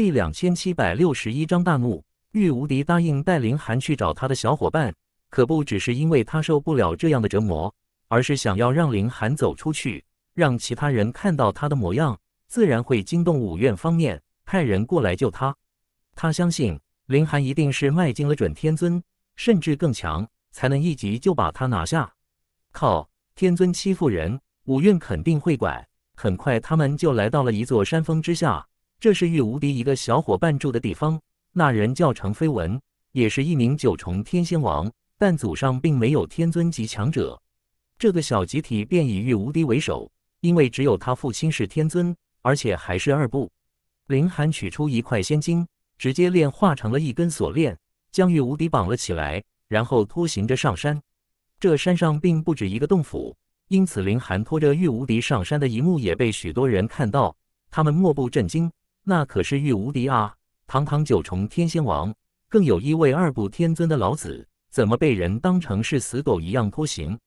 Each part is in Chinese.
第两千七百六十一章大怒。玉无敌答应带林寒去找他的小伙伴，可不只是因为他受不了这样的折磨，而是想要让林寒走出去，让其他人看到他的模样，自然会惊动五院方面派人过来救他。他相信林寒一定是迈进了准天尊，甚至更强，才能一级就把他拿下。靠！天尊欺负人，五院肯定会管。很快，他们就来到了一座山峰之下。这是玉无敌一个小伙伴住的地方，那人叫程飞文，也是一名九重天仙王，但祖上并没有天尊级强者。这个小集体便以玉无敌为首，因为只有他父亲是天尊，而且还是二部。林寒取出一块仙晶，直接炼化成了一根锁链，将玉无敌绑了起来，然后拖行着上山。这山上并不止一个洞府，因此林寒拖着玉无敌上山的一幕也被许多人看到，他们莫不震惊。那可是玉无敌啊！堂堂九重天仙王，更有一位二部天尊的老子，怎么被人当成是死狗一样拖行？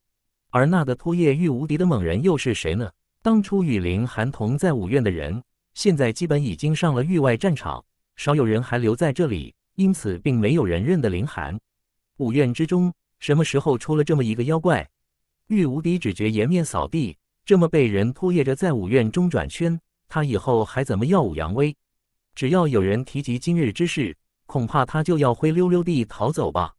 而那个拖曳玉无敌的猛人又是谁呢？当初与林寒同在五院的人，现在基本已经上了域外战场，少有人还留在这里，因此并没有人认得林寒。五院之中，什么时候出了这么一个妖怪？玉无敌只觉颜面扫地，这么被人拖曳着在五院中转圈。他以后还怎么耀武扬威？只要有人提及今日之事，恐怕他就要灰溜溜地逃走吧。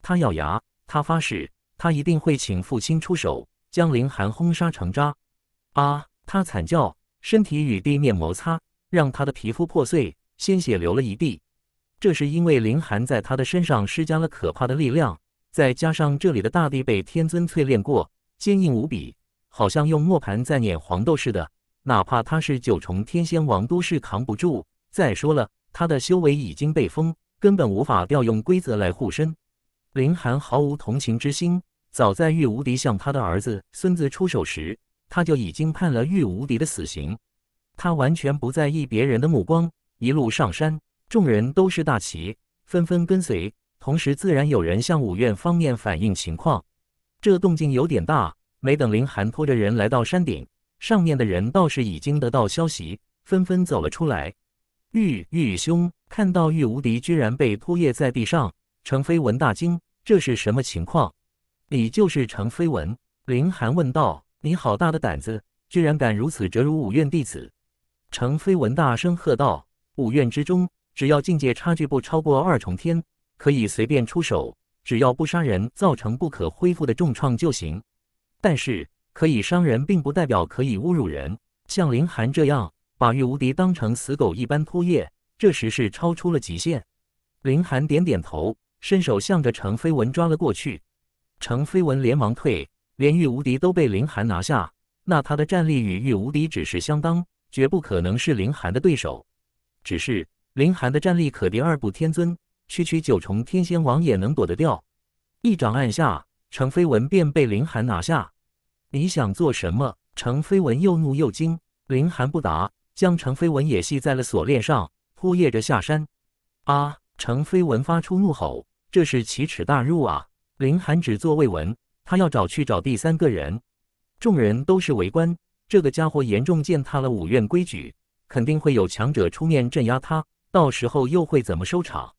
他咬牙，他发誓，他一定会请父亲出手，将凌寒轰杀成渣。啊！他惨叫，身体与地面摩擦，让他的皮肤破碎，鲜血流了一地。这是因为凌寒在他的身上施加了可怕的力量，再加上这里的大地被天尊淬炼过，坚硬无比，好像用磨盘在碾黄豆似的。哪怕他是九重天仙王，都是扛不住。再说了，他的修为已经被封，根本无法调用规则来护身。林寒毫无同情之心。早在玉无敌向他的儿子、孙子出手时，他就已经判了玉无敌的死刑。他完全不在意别人的目光，一路上山，众人都是大旗，纷纷跟随，同时自然有人向五院方面反映情况。这动静有点大。没等林寒拖着人来到山顶。上面的人倒是已经得到消息，纷纷走了出来。玉玉兄看到玉无敌居然被拖曳在地上，程飞文大惊：“这是什么情况？”你就是程飞文，林寒问道：“你好大的胆子，居然敢如此折辱五院弟子？”程飞文大声喝道：“五院之中，只要境界差距不超过二重天，可以随便出手，只要不杀人，造成不可恢复的重创就行。但是……”可以伤人，并不代表可以侮辱人。像林寒这样把玉无敌当成死狗一般扑曳，这时是超出了极限。林寒点点头，伸手向着程飞文抓了过去。程飞文连忙退，连玉无敌都被林寒拿下，那他的战力与玉无敌只是相当，绝不可能是林寒的对手。只是林寒的战力可敌二部天尊，区区九重天仙王也能躲得掉。一掌按下，程飞文便被林寒拿下。你想做什么？程飞文又怒又惊，林寒不答，将程飞文也系在了锁链上，扑曳着下山。啊！程飞文发出怒吼，这是奇耻大辱啊！林寒只做未闻，他要找去找第三个人。众人都是围观，这个家伙严重践踏了五院规矩，肯定会有强者出面镇压他，到时候又会怎么收场？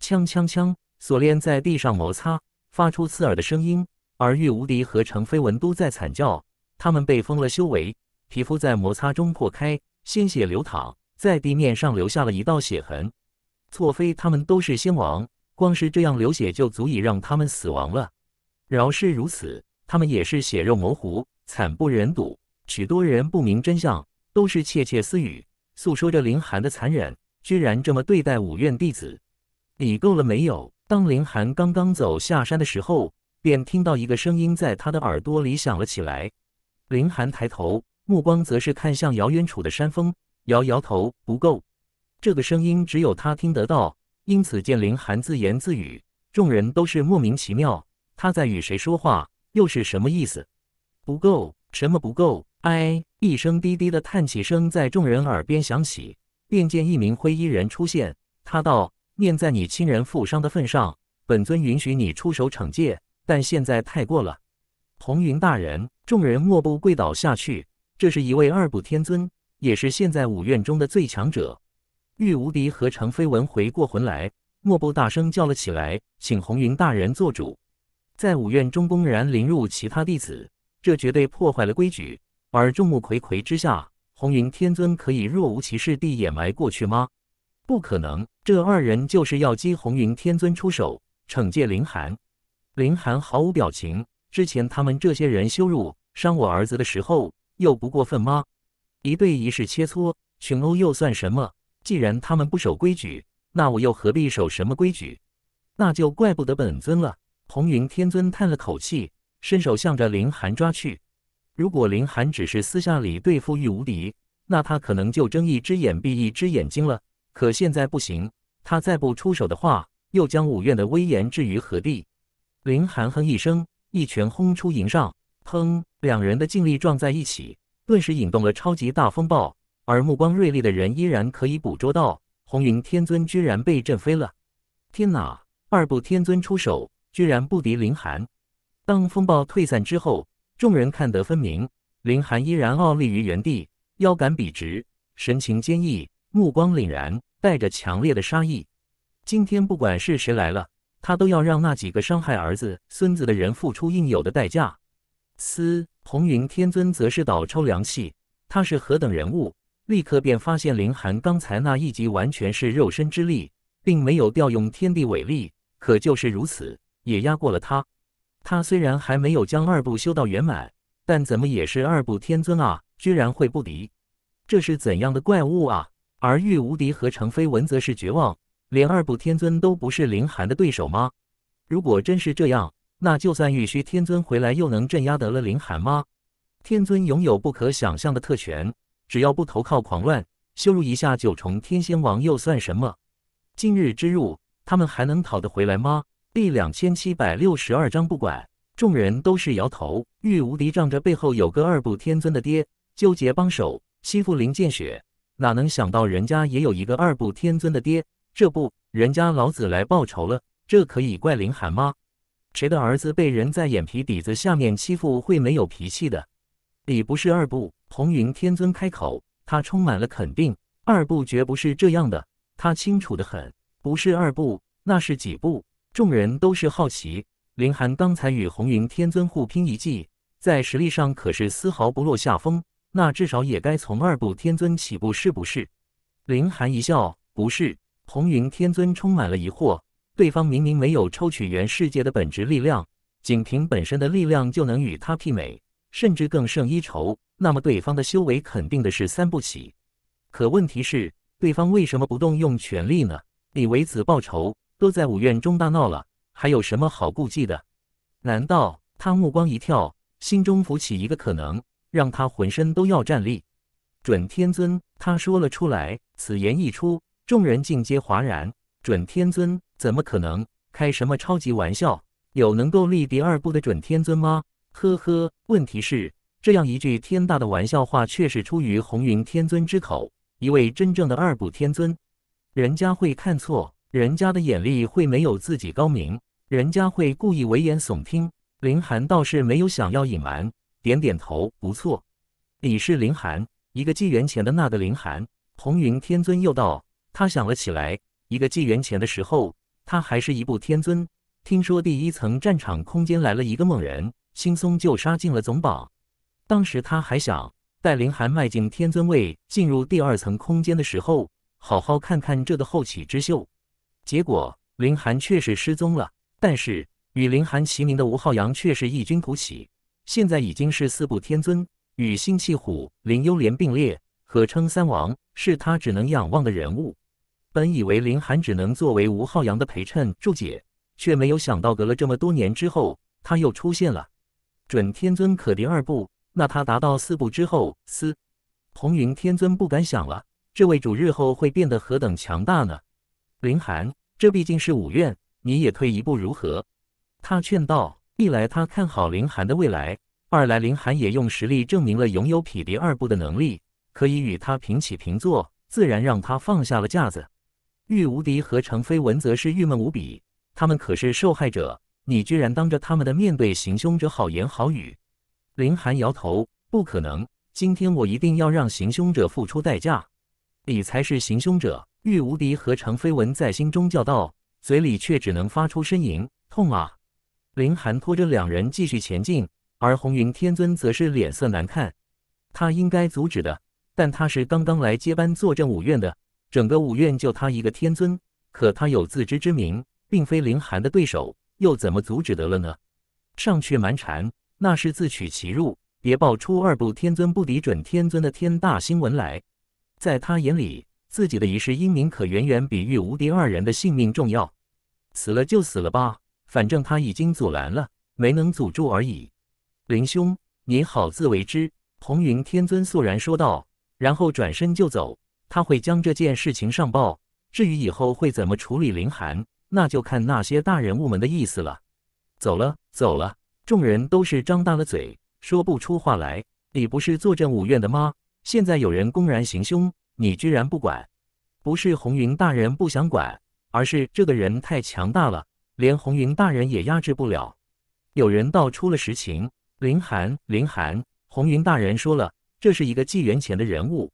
枪枪枪！锁链在地上摩擦，发出刺耳的声音。而玉无敌和程飞文都在惨叫，他们被封了修为，皮肤在摩擦中破开，鲜血流淌在地面上，留下了一道血痕。错非他们都是仙王，光是这样流血就足以让他们死亡了。饶是如此，他们也是血肉模糊，惨不忍睹。许多人不明真相，都是窃窃私语，诉说着林寒的残忍，居然这么对待五院弟子。你够了没有？当林寒刚刚走下山的时候。便听到一个声音在他的耳朵里响了起来。林寒抬头，目光则是看向遥远处的山峰，摇摇头，不够。这个声音只有他听得到，因此见林寒自言自语，众人都是莫名其妙。他在与谁说话？又是什么意思？不够？什么不够？哎！一声低低的叹气声在众人耳边响起，便见一名灰衣人出现。他道：“念在你亲人负伤的份上，本尊允许你出手惩戒。”但现在太过了，红云大人，众人莫不跪倒下去。这是一位二部天尊，也是现在五院中的最强者。玉无敌和程飞文回过魂来，莫不大声叫了起来：“请红云大人做主，在五院中公然凌辱其他弟子，这绝对破坏了规矩。而众目睽睽之下，红云天尊可以若无其事地掩埋过去吗？不可能，这二人就是要激红云天尊出手，惩戒凌寒。”林寒毫无表情。之前他们这些人羞辱、伤我儿子的时候，又不过分吗？一对一式切磋，群殴又算什么？既然他们不守规矩，那我又何必守什么规矩？那就怪不得本尊了。红云天尊叹了口气，伸手向着林寒抓去。如果林寒只是私下里对付玉无敌，那他可能就睁一只眼闭一只眼睛了。可现在不行，他再不出手的话，又将五院的威严置于何地？林寒哼一声，一拳轰出迎上，砰！两人的劲力撞在一起，顿时引动了超级大风暴。而目光锐利的人依然可以捕捉到，红云天尊居然被震飞了！天哪，二部天尊出手居然不敌林寒！当风暴退散之后，众人看得分明，林寒依然傲立于原地，腰杆笔直，神情坚毅，目光凛然，带着强烈的杀意。今天不管是谁来了。他都要让那几个伤害儿子、孙子的人付出应有的代价。嘶，红云天尊则是倒抽凉气，他是何等人物，立刻便发现林寒刚才那一击完全是肉身之力，并没有调用天地伟力，可就是如此，也压过了他。他虽然还没有将二部修到圆满，但怎么也是二部天尊啊，居然会不敌，这是怎样的怪物啊！而玉无敌和程飞文则是绝望。连二部天尊都不是林寒的对手吗？如果真是这样，那就算玉虚天尊回来，又能镇压得了林寒吗？天尊拥有不可想象的特权，只要不投靠狂乱，羞辱一下九重天仙王又算什么？今日之入，他们还能讨得回来吗？第两千七百六十二章，不管，众人都是摇头。玉无敌仗着背后有个二部天尊的爹，纠结帮手欺负林见雪，哪能想到人家也有一个二部天尊的爹？这不，人家老子来报仇了，这可以怪林寒吗？谁的儿子被人在眼皮底子下面欺负，会没有脾气的？你不是二部红云天尊开口，他充满了肯定。二部绝不是这样的，他清楚的很，不是二部，那是几部？众人都是好奇。林寒刚才与红云天尊互拼一记，在实力上可是丝毫不落下风，那至少也该从二部天尊起步，是不是？林寒一笑，不是。红云天尊充满了疑惑，对方明明没有抽取元世界的本质力量，仅凭本身的力量就能与他媲美，甚至更胜一筹。那么对方的修为肯定的是三不起。可问题是，对方为什么不动用全力呢？李为子报仇都在五院中大闹了，还有什么好顾忌的？难道他目光一跳，心中浮起一个可能，让他浑身都要战栗？准天尊，他说了出来。此言一出。众人尽皆哗然，准天尊怎么可能开什么超级玩笑？有能够立第二步的准天尊吗？呵呵，问题是这样一句天大的玩笑话，却是出于红云天尊之口。一位真正的二部天尊，人家会看错，人家的眼力会没有自己高明，人家会故意危言耸听。林寒倒是没有想要隐瞒，点点头，不错，你是林寒，一个纪元前的那个林寒。红云天尊又道。他想了起来，一个纪元前的时候，他还是一步天尊。听说第一层战场空间来了一个猛人，轻松就杀进了总榜。当时他还想带林寒迈进天尊位，进入第二层空间的时候，好好看看这个后起之秀。结果林寒确实失踪了，但是与林寒齐名的吴浩洋却是异军突起，现在已经是四部天尊，与星弃虎、林幽莲并列。可称三王，是他只能仰望的人物。本以为林寒只能作为吴昊阳的陪衬注解，却没有想到隔了这么多年之后，他又出现了。准天尊可敌二部，那他达到四部之后，嘶，红云天尊不敢想了。这位主日后会变得何等强大呢？林寒，这毕竟是五院，你也退一步如何？他劝道。一来他看好林寒的未来，二来林寒也用实力证明了拥有匹敌二部的能力。可以与他平起平坐，自然让他放下了架子。玉无敌和程飞文则是郁闷无比，他们可是受害者，你居然当着他们的面对行凶者好言好语。林寒摇头，不可能，今天我一定要让行凶者付出代价。你才是行凶者！玉无敌和程飞文在心中叫道，嘴里却只能发出呻吟，痛啊！林寒拖着两人继续前进，而红云天尊则是脸色难看，他应该阻止的。但他是刚刚来接班坐镇五院的，整个五院就他一个天尊，可他有自知之明，并非林寒的对手，又怎么阻止得了呢？上去蛮缠，那是自取其辱，别爆出二部天尊不敌准天尊的天大新闻来。在他眼里，自己的一世英名可远远比玉无敌二人的性命重要，死了就死了吧，反正他已经阻拦了，没能阻住而已。林兄，你好自为之。”红云天尊肃然说道。然后转身就走，他会将这件事情上报。至于以后会怎么处理林寒，那就看那些大人物们的意思了。走了，走了。众人都是张大了嘴，说不出话来。你不是坐镇五院的吗？现在有人公然行凶，你居然不管？不是红云大人不想管，而是这个人太强大了，连红云大人也压制不了。有人道出了实情：林寒，林寒，红云大人说了。这是一个纪元前的人物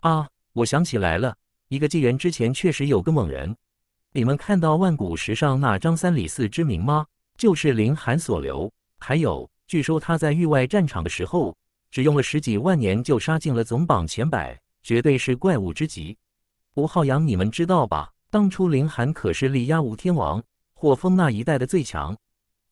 啊！我想起来了，一个纪元之前确实有个猛人。你们看到万古石上那张三李四之名吗？就是林寒所留。还有，据说他在域外战场的时候，只用了十几万年就杀进了总榜前百，绝对是怪物之极。吴浩阳，你们知道吧？当初林寒可是力压吴天王、霍峰那一代的最强。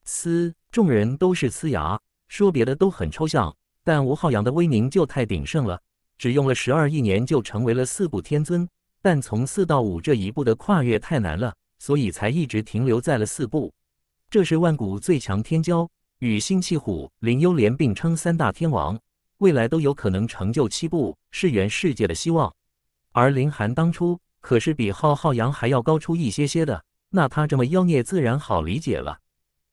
嘶，众人都是呲牙，说别的都很抽象。但吴昊阳的威名就太鼎盛了，只用了十二亿年就成为了四部天尊，但从四到五这一步的跨越太难了，所以才一直停留在了四部。这是万古最强天骄，与星弃虎、林幽莲并称三大天王，未来都有可能成就七部，是元世界的希望。而林寒当初可是比昊昊阳还要高出一些些的，那他这么妖孽自然好理解了。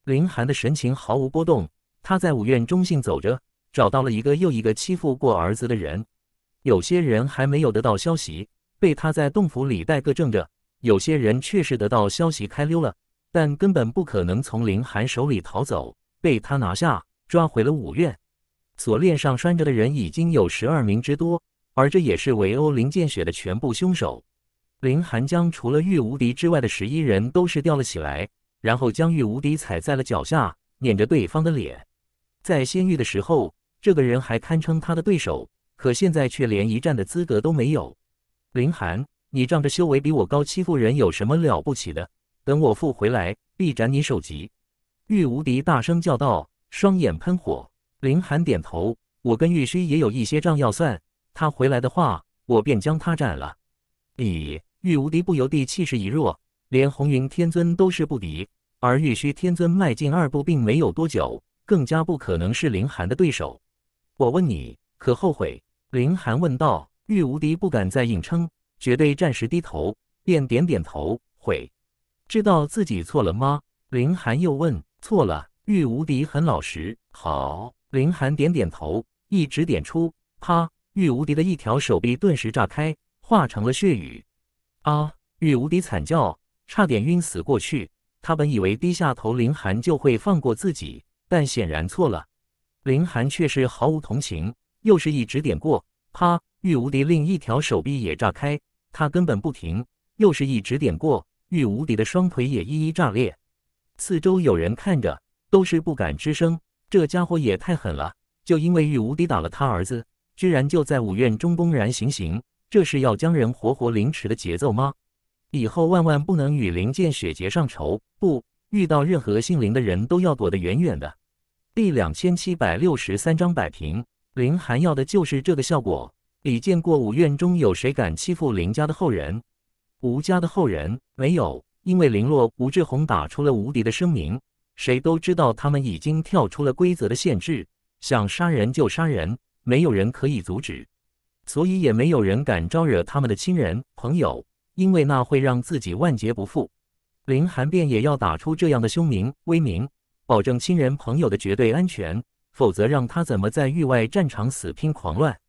林寒的神情毫无波动，他在五院中性走着。找到了一个又一个欺负过儿子的人，有些人还没有得到消息，被他在洞府里待个正着；有些人确实得到消息开溜了，但根本不可能从林寒手里逃走，被他拿下抓回了五院。锁链上拴着的人已经有十二名之多，而这也是围殴林建雪的全部凶手。林寒将除了玉无敌之外的十一人都是吊了起来，然后将玉无敌踩在了脚下，撵着对方的脸，在仙域的时候。这个人还堪称他的对手，可现在却连一战的资格都没有。林寒，你仗着修为比我高欺负人有什么了不起的？等我父回来，必斩你首级！玉无敌大声叫道，双眼喷火。林寒点头，我跟玉虚也有一些账要算，他回来的话，我便将他斩了。咦，玉无敌不由地气势一弱，连红云天尊都是不敌，而玉虚天尊迈进二步并没有多久，更加不可能是林寒的对手。我问你，可后悔？林寒问道。玉无敌不敢再硬撑，绝对暂时低头，便点点头。悔，知道自己错了吗？林寒又问。错了。玉无敌很老实。好。林寒点点头，一指点出，啪！玉无敌的一条手臂顿时炸开，化成了血雨。啊！玉无敌惨叫，差点晕死过去。他本以为低下头，林寒就会放过自己，但显然错了。林寒却是毫无同情，又是一指点过，啪！玉无敌另一条手臂也炸开，他根本不停，又是一指点过，玉无敌的双腿也一一炸裂。四周有人看着，都是不敢吱声。这家伙也太狠了，就因为玉无敌打了他儿子，居然就在五院中公然行刑，这是要将人活活凌迟的节奏吗？以后万万不能与林剑雪结上仇，不遇到任何姓林的人都要躲得远远的。第两千七百六十三章摆平。林寒要的就是这个效果。李见过五院中有谁敢欺负林家的后人？吴家的后人没有，因为林洛、吴志宏打出了无敌的声明，谁都知道他们已经跳出了规则的限制，想杀人就杀人，没有人可以阻止，所以也没有人敢招惹他们的亲人朋友，因为那会让自己万劫不复。林寒便也要打出这样的凶名威名。保证亲人朋友的绝对安全，否则让他怎么在域外战场死拼狂乱？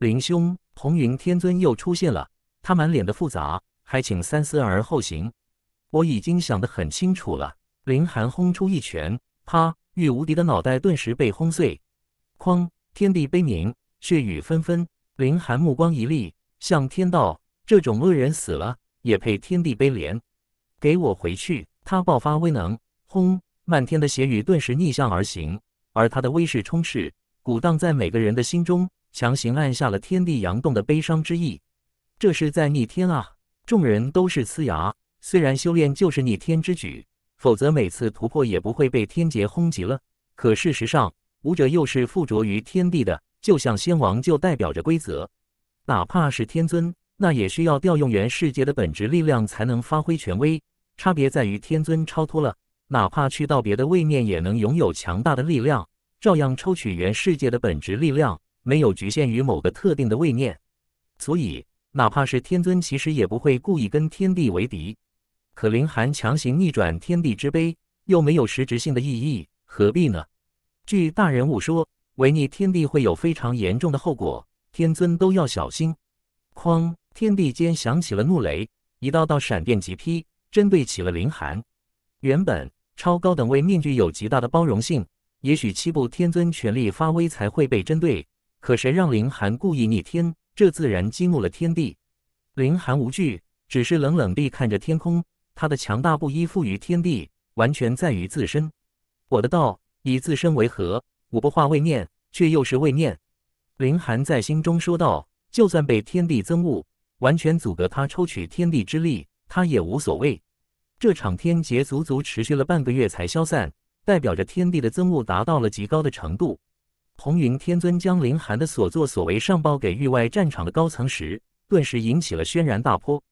林兄，红云天尊又出现了，他满脸的复杂，还请三思而后行。我已经想得很清楚了。林寒轰出一拳，啪！玉无敌的脑袋顿时被轰碎。哐！天地悲鸣，血雨纷纷。林寒目光一厉，向天道：这种恶人死了，也配天地悲怜？给我回去！他爆发威能，轰！漫天的血雨顿时逆向而行，而他的威势充斥、鼓荡在每个人的心中，强行按下了天地阳动的悲伤之意。这是在逆天啊！众人都是呲牙。虽然修炼就是逆天之举，否则每次突破也不会被天劫轰击了。可事实上，武者又是附着于天地的，就像仙王就代表着规则，哪怕是天尊，那也需要调用元世界的本质力量才能发挥权威。差别在于天尊超脱了。哪怕去到别的位面，也能拥有强大的力量，照样抽取原世界的本质力量，没有局限于某个特定的位面。所以，哪怕是天尊，其实也不会故意跟天地为敌。可林寒强行逆转天地之碑，又没有实质性的意义，何必呢？据大人物说，违逆天地会有非常严重的后果，天尊都要小心。哐！天地间响起了怒雷，一道道闪电急劈，针对起了林寒。原本。超高等位面具有极大的包容性，也许七步天尊全力发威才会被针对。可谁让凌寒故意逆天？这自然激怒了天地。凌寒无惧，只是冷冷地看着天空。他的强大不依附于天地，完全在于自身。我的道以自身为核，我不化为念，却又是为念。凌寒在心中说道：“就算被天地憎恶，完全阻隔他抽取天地之力，他也无所谓。”这场天劫足足持续了半个月才消散，代表着天地的憎恶达到了极高的程度。红云天尊将凌寒的所作所为上报给域外战场的高层时，顿时引起了轩然大波。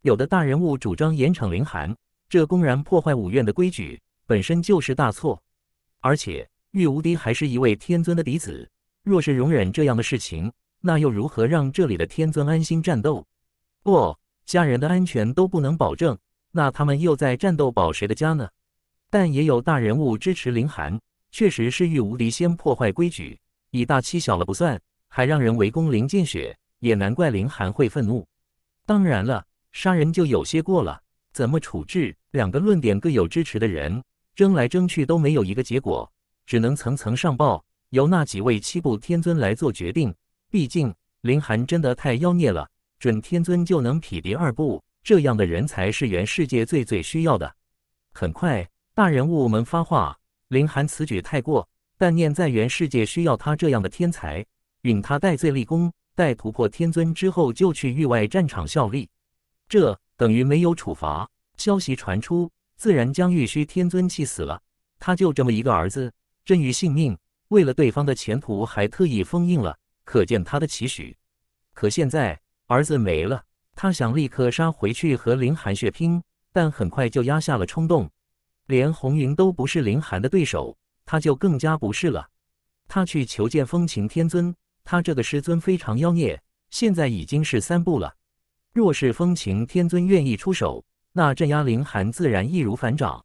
有的大人物主张严惩凌寒，这公然破坏五院的规矩，本身就是大错。而且玉无敌还是一位天尊的嫡子，若是容忍这样的事情，那又如何让这里的天尊安心战斗？不，家人的安全都不能保证。那他们又在战斗保谁的家呢？但也有大人物支持林寒，确实是玉无敌先破坏规矩，以大欺小了，不算，还让人围攻林静雪，也难怪林寒会愤怒。当然了，杀人就有些过了，怎么处置？两个论点各有支持的人，争来争去都没有一个结果，只能层层上报，由那几位七部天尊来做决定。毕竟林寒真的太妖孽了，准天尊就能匹敌二部。这样的人才是元世界最最需要的。很快，大人物们发话：林寒此举太过，但念在元世界需要他这样的天才，允他戴罪立功。待突破天尊之后，就去域外战场效力。这等于没有处罚。消息传出，自然将玉虚天尊气死了。他就这么一个儿子，真于性命，为了对方的前途还特意封印了，可见他的期许。可现在儿子没了。他想立刻杀回去和林寒血拼，但很快就压下了冲动。连红云都不是林寒的对手，他就更加不是了。他去求见风情天尊，他这个师尊非常妖孽，现在已经是三步了。若是风情天尊愿意出手，那镇压林寒自然易如反掌。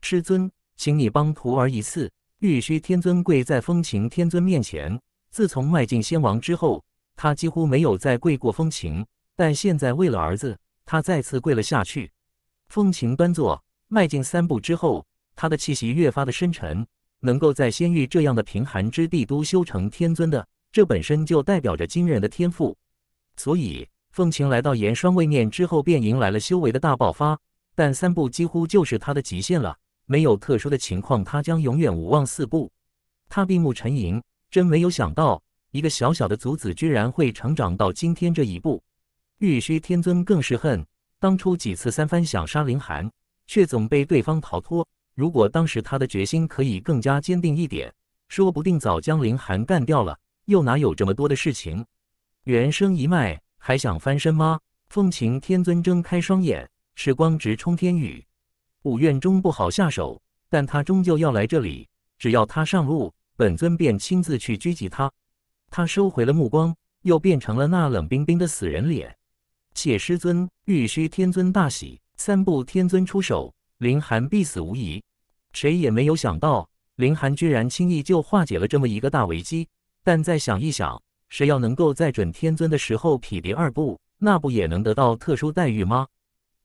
师尊，请你帮徒儿一次。玉虚天尊跪在风情天尊面前，自从迈进仙王之后，他几乎没有再跪过风情。但现在为了儿子，他再次跪了下去。凤琴端坐，迈进三步之后，他的气息越发的深沉。能够在仙域这样的贫寒之地都修成天尊的，这本身就代表着惊人的天赋。所以，凤琴来到炎霜位面之后，便迎来了修为的大爆发。但三步几乎就是他的极限了，没有特殊的情况，他将永远无望四步。他闭目沉吟，真没有想到，一个小小的族子居然会成长到今天这一步。玉虚天尊更是恨，当初几次三番想杀林寒，却总被对方逃脱。如果当时他的决心可以更加坚定一点，说不定早将林寒干掉了，又哪有这么多的事情？元生一脉还想翻身吗？凤晴天尊睁开双眼，时光直冲天宇。五院中不好下手，但他终究要来这里。只要他上路，本尊便亲自去狙击他。他收回了目光，又变成了那冷冰冰的死人脸。且师尊、欲须天尊大喜，三步天尊出手，林寒必死无疑。谁也没有想到，林寒居然轻易就化解了这么一个大危机。但再想一想，谁要能够在准天尊的时候匹敌二步，那不也能得到特殊待遇吗？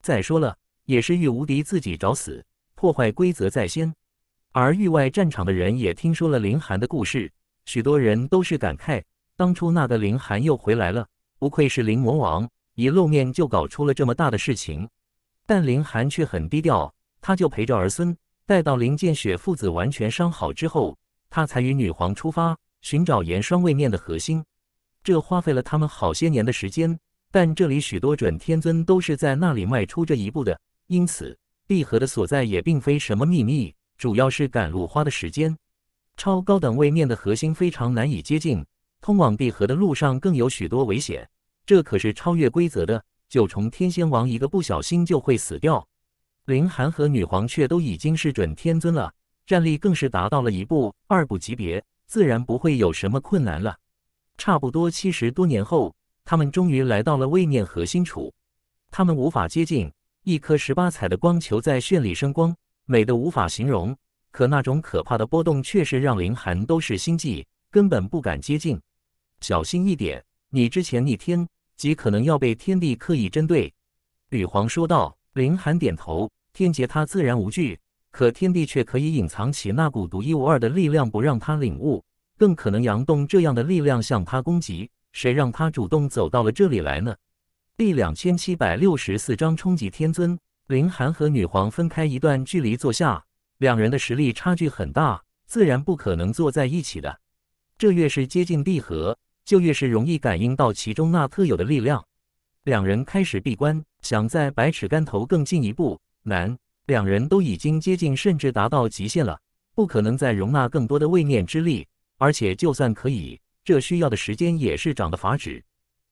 再说了，也是玉无敌自己找死，破坏规则在先。而域外战场的人也听说了林寒的故事，许多人都是感慨：当初那个林寒又回来了，不愧是灵魔王。一露面就搞出了这么大的事情，但林寒却很低调。他就陪着儿孙，待到林建雪父子完全伤好之后，他才与女皇出发寻找岩霜位面的核心。这花费了他们好些年的时间。但这里许多准天尊都是在那里迈出这一步的，因此闭合的所在也并非什么秘密。主要是赶路花的时间。超高等位面的核心非常难以接近，通往闭合的路上更有许多危险。这可是超越规则的九重天仙王，一个不小心就会死掉。凌寒和女皇却都已经是准天尊了，战力更是达到了一部二部级别，自然不会有什么困难了。差不多七十多年后，他们终于来到了位面核心处，他们无法接近。一颗十八彩的光球在绚丽生光，美得无法形容。可那种可怕的波动确实让凌寒都是心悸，根本不敢接近。小心一点，你之前逆天。即可能要被天帝刻意针对，女皇说道。凌寒点头，天劫他自然无惧，可天帝却可以隐藏起那股独一无二的力量，不让他领悟。更可能杨栋这样的力量向他攻击，谁让他主动走到了这里来呢？第两千七百六十四章冲击天尊。凌寒和女皇分开一段距离坐下，两人的实力差距很大，自然不可能坐在一起的。这越是接近地核。就越是容易感应到其中那特有的力量。两人开始闭关，想在百尺竿头更进一步，难。两人都已经接近甚至达到极限了，不可能再容纳更多的位念之力。而且就算可以，这需要的时间也是长得法旨。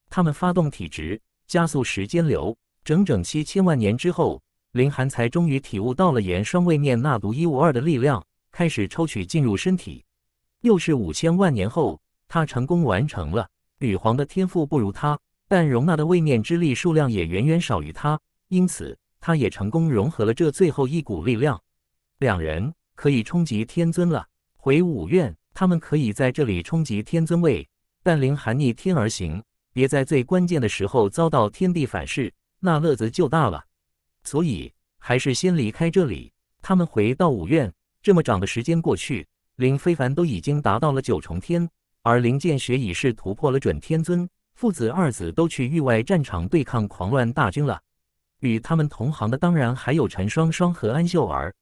他们发动体质，加速时间流，整整七千万年之后，林寒才终于体悟到了岩双位念那独一无二的力量，开始抽取进入身体。又是五千万年后。他成功完成了。吕皇的天赋不如他，但容纳的位面之力数量也远远少于他，因此他也成功融合了这最后一股力量。两人可以冲击天尊了。回五院，他们可以在这里冲击天尊位。但林寒逆天而行，别在最关键的时候遭到天地反噬，那乐子就大了。所以还是先离开这里。他们回到五院，这么长的时间过去，林非凡都已经达到了九重天。而林剑学已是突破了准天尊，父子二子都去域外战场对抗狂乱大军了。与他们同行的，当然还有陈双双和安秀儿。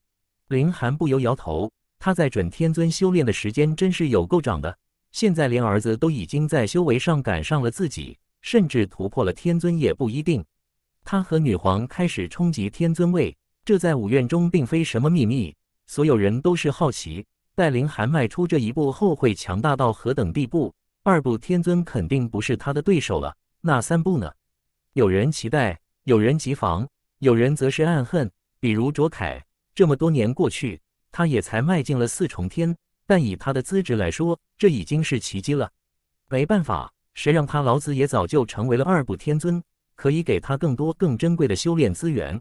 林寒不由摇头，他在准天尊修炼的时间真是有够长的。现在连儿子都已经在修为上赶上了自己，甚至突破了天尊也不一定。他和女皇开始冲击天尊位，这在五院中并非什么秘密，所有人都是好奇。待林寒迈出这一步后，会强大到何等地步？二部天尊肯定不是他的对手了。那三部呢？有人期待，有人急防，有人则是暗恨。比如卓凯，这么多年过去，他也才迈进了四重天，但以他的资质来说，这已经是奇迹了。没办法，谁让他老子也早就成为了二部天尊，可以给他更多更珍贵的修炼资源。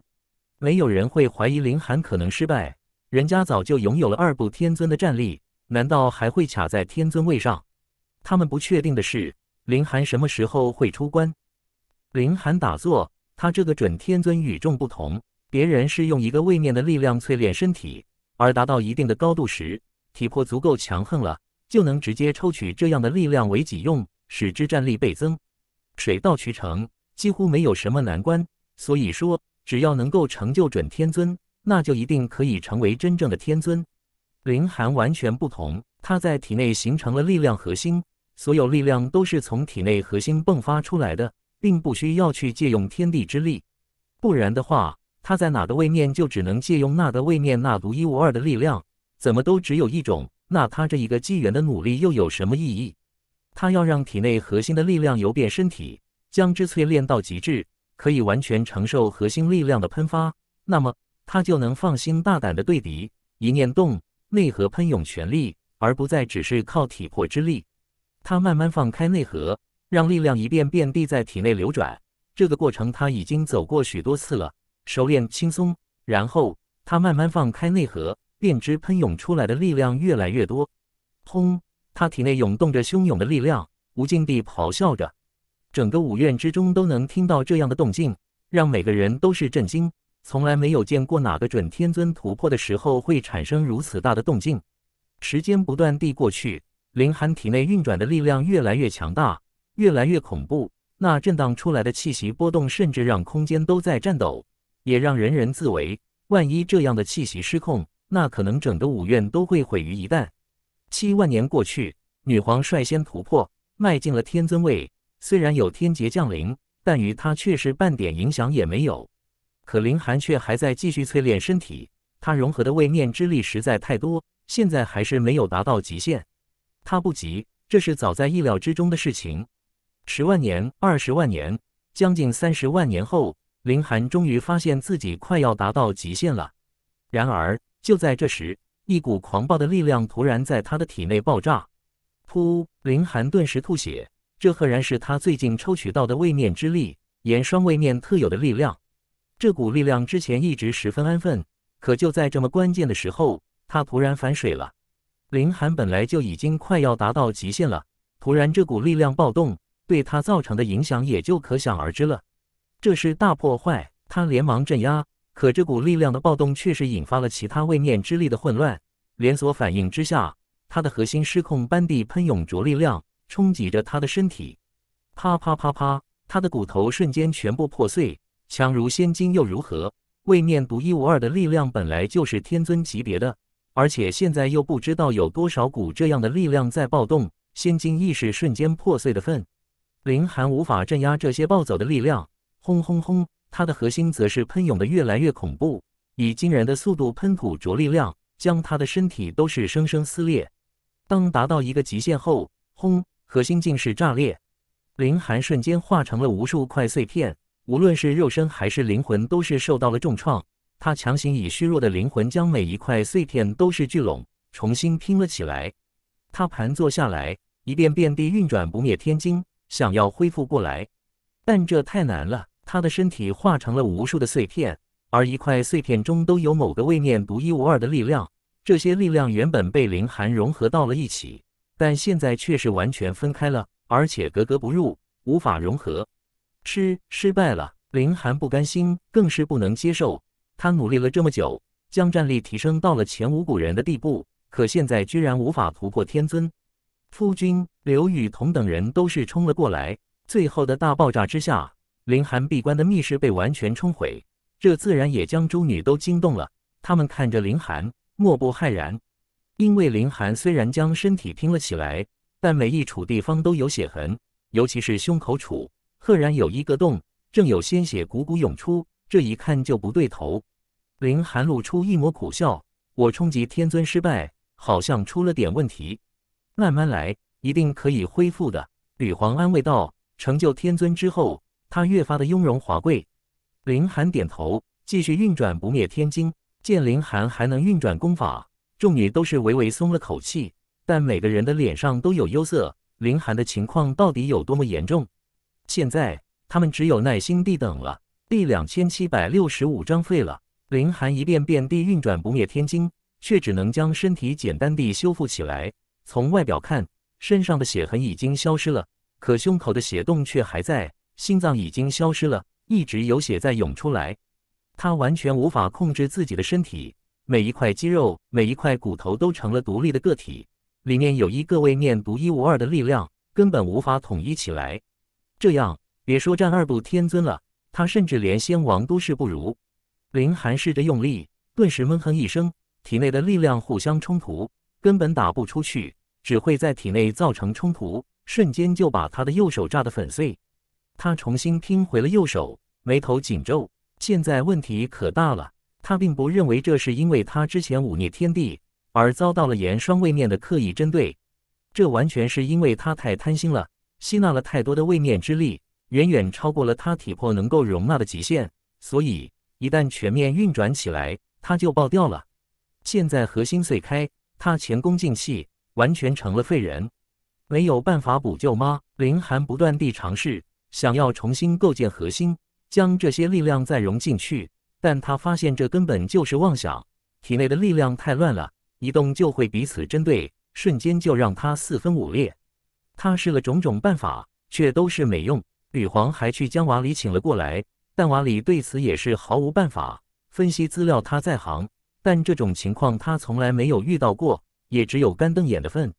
没有人会怀疑林寒可能失败。人家早就拥有了二部天尊的战力，难道还会卡在天尊位上？他们不确定的是，林寒什么时候会出关。林寒打坐，他这个准天尊与众不同。别人是用一个位面的力量淬炼身体，而达到一定的高度时，体魄足够强横了，就能直接抽取这样的力量为己用，使之战力倍增，水到渠成，几乎没有什么难关。所以说，只要能够成就准天尊。那就一定可以成为真正的天尊。凌寒完全不同，他在体内形成了力量核心，所有力量都是从体内核心迸发出来的，并不需要去借用天地之力。不然的话，他在哪个位面就只能借用那个位面那独一无二的力量，怎么都只有一种。那他这一个纪元的努力又有什么意义？他要让体内核心的力量游遍身体，将之淬炼到极致，可以完全承受核心力量的喷发。那么。他就能放心大胆的对敌，一念动，内核喷涌全力，而不再只是靠体魄之力。他慢慢放开内核，让力量一遍遍地在体内流转。这个过程他已经走过许多次了，熟练轻松。然后他慢慢放开内核，便知喷涌出来的力量越来越多。轰！他体内涌动着汹涌的力量，无尽地咆哮着，整个五院之中都能听到这样的动静，让每个人都是震惊。从来没有见过哪个准天尊突破的时候会产生如此大的动静。时间不断地过去，林寒体内运转的力量越来越强大，越来越恐怖。那震荡出来的气息波动，甚至让空间都在颤抖，也让人人自危。万一这样的气息失控，那可能整个五院都会毁于一旦。七万年过去，女皇率先突破，迈进了天尊位。虽然有天劫降临，但与她却是半点影响也没有。可林寒却还在继续淬炼身体，他融合的位面之力实在太多，现在还是没有达到极限。他不急，这是早在意料之中的事情。十万年、二十万年、将近三十万年后，林寒终于发现自己快要达到极限了。然而，就在这时，一股狂暴的力量突然在他的体内爆炸。噗！林寒顿时吐血，这赫然是他最近抽取到的位面之力，眼霜位面特有的力量。这股力量之前一直十分安分，可就在这么关键的时候，他突然反水了。林寒本来就已经快要达到极限了，突然这股力量暴动，对他造成的影响也就可想而知了。这是大破坏，他连忙镇压，可这股力量的暴动确实引发了其他位面之力的混乱，连锁反应之下，他的核心失控，班地喷涌着力量，冲击着他的身体，啪啪啪啪，他的骨头瞬间全部破碎。强如仙金又如何？位面独一无二的力量本来就是天尊级别的，而且现在又不知道有多少股这样的力量在暴动，仙金意识瞬间破碎的份。林寒无法镇压这些暴走的力量，轰轰轰，他的核心则是喷涌的越来越恐怖，以惊人的速度喷吐着力量，将他的身体都是生生撕裂。当达到一个极限后，轰，核心竟是炸裂，林寒瞬间化成了无数块碎片。无论是肉身还是灵魂，都是受到了重创。他强行以虚弱的灵魂将每一块碎片都是聚拢，重新拼了起来。他盘坐下来，一遍遍地运转不灭天经，想要恢复过来，但这太难了。他的身体化成了无数的碎片，而一块碎片中都有某个位面独一无二的力量。这些力量原本被凌寒融合到了一起，但现在却是完全分开了，而且格格不入，无法融合。吃失败了，林寒不甘心，更是不能接受。他努力了这么久，将战力提升到了前无古人的地步，可现在居然无法突破天尊。夫君刘雨桐等人都是冲了过来，最后的大爆炸之下，林寒闭关的密室被完全冲毁，这自然也将诸女都惊动了。他们看着林寒，莫不骇然，因为林寒虽然将身体拼了起来，但每一处地方都有血痕，尤其是胸口处。赫然有一个洞，正有鲜血汩汩涌出，这一看就不对头。林寒露出一抹苦笑：“我冲击天尊失败，好像出了点问题。”慢慢来，一定可以恢复的。”吕皇安慰道。成就天尊之后，他越发的雍容华贵。林寒点头，继续运转不灭天经。见林寒还能运转功法，众女都是微微松了口气，但每个人的脸上都有忧色。林寒的情况到底有多么严重？现在他们只有耐心地等了。第两千七百六十五章废了。林寒一遍遍地运转不灭天经，却只能将身体简单地修复起来。从外表看，身上的血痕已经消失了，可胸口的血洞却还在，心脏已经消失了，一直有血在涌出来。他完全无法控制自己的身体，每一块肌肉、每一块骨头都成了独立的个体，里面有一个位面独一无二的力量，根本无法统一起来。这样别说战二部天尊了，他甚至连仙王都是不如。林寒试着用力，顿时闷哼一声，体内的力量互相冲突，根本打不出去，只会在体内造成冲突，瞬间就把他的右手炸得粉碎。他重新拼回了右手，眉头紧皱。现在问题可大了。他并不认为这是因为他之前忤逆天帝而遭到了严双位面的刻意针对，这完全是因为他太贪心了。吸纳了太多的位面之力，远远超过了他体魄能够容纳的极限，所以一旦全面运转起来，他就爆掉了。现在核心碎开，他前功尽弃，完全成了废人，没有办法补救吗？林寒不断地尝试，想要重新构建核心，将这些力量再融进去，但他发现这根本就是妄想，体内的力量太乱了，一动就会彼此针对，瞬间就让他四分五裂。他试了种种办法，却都是没用。吕皇还去将瓦里请了过来，但瓦里对此也是毫无办法。分析资料他在行，但这种情况他从来没有遇到过，也只有干瞪眼的份。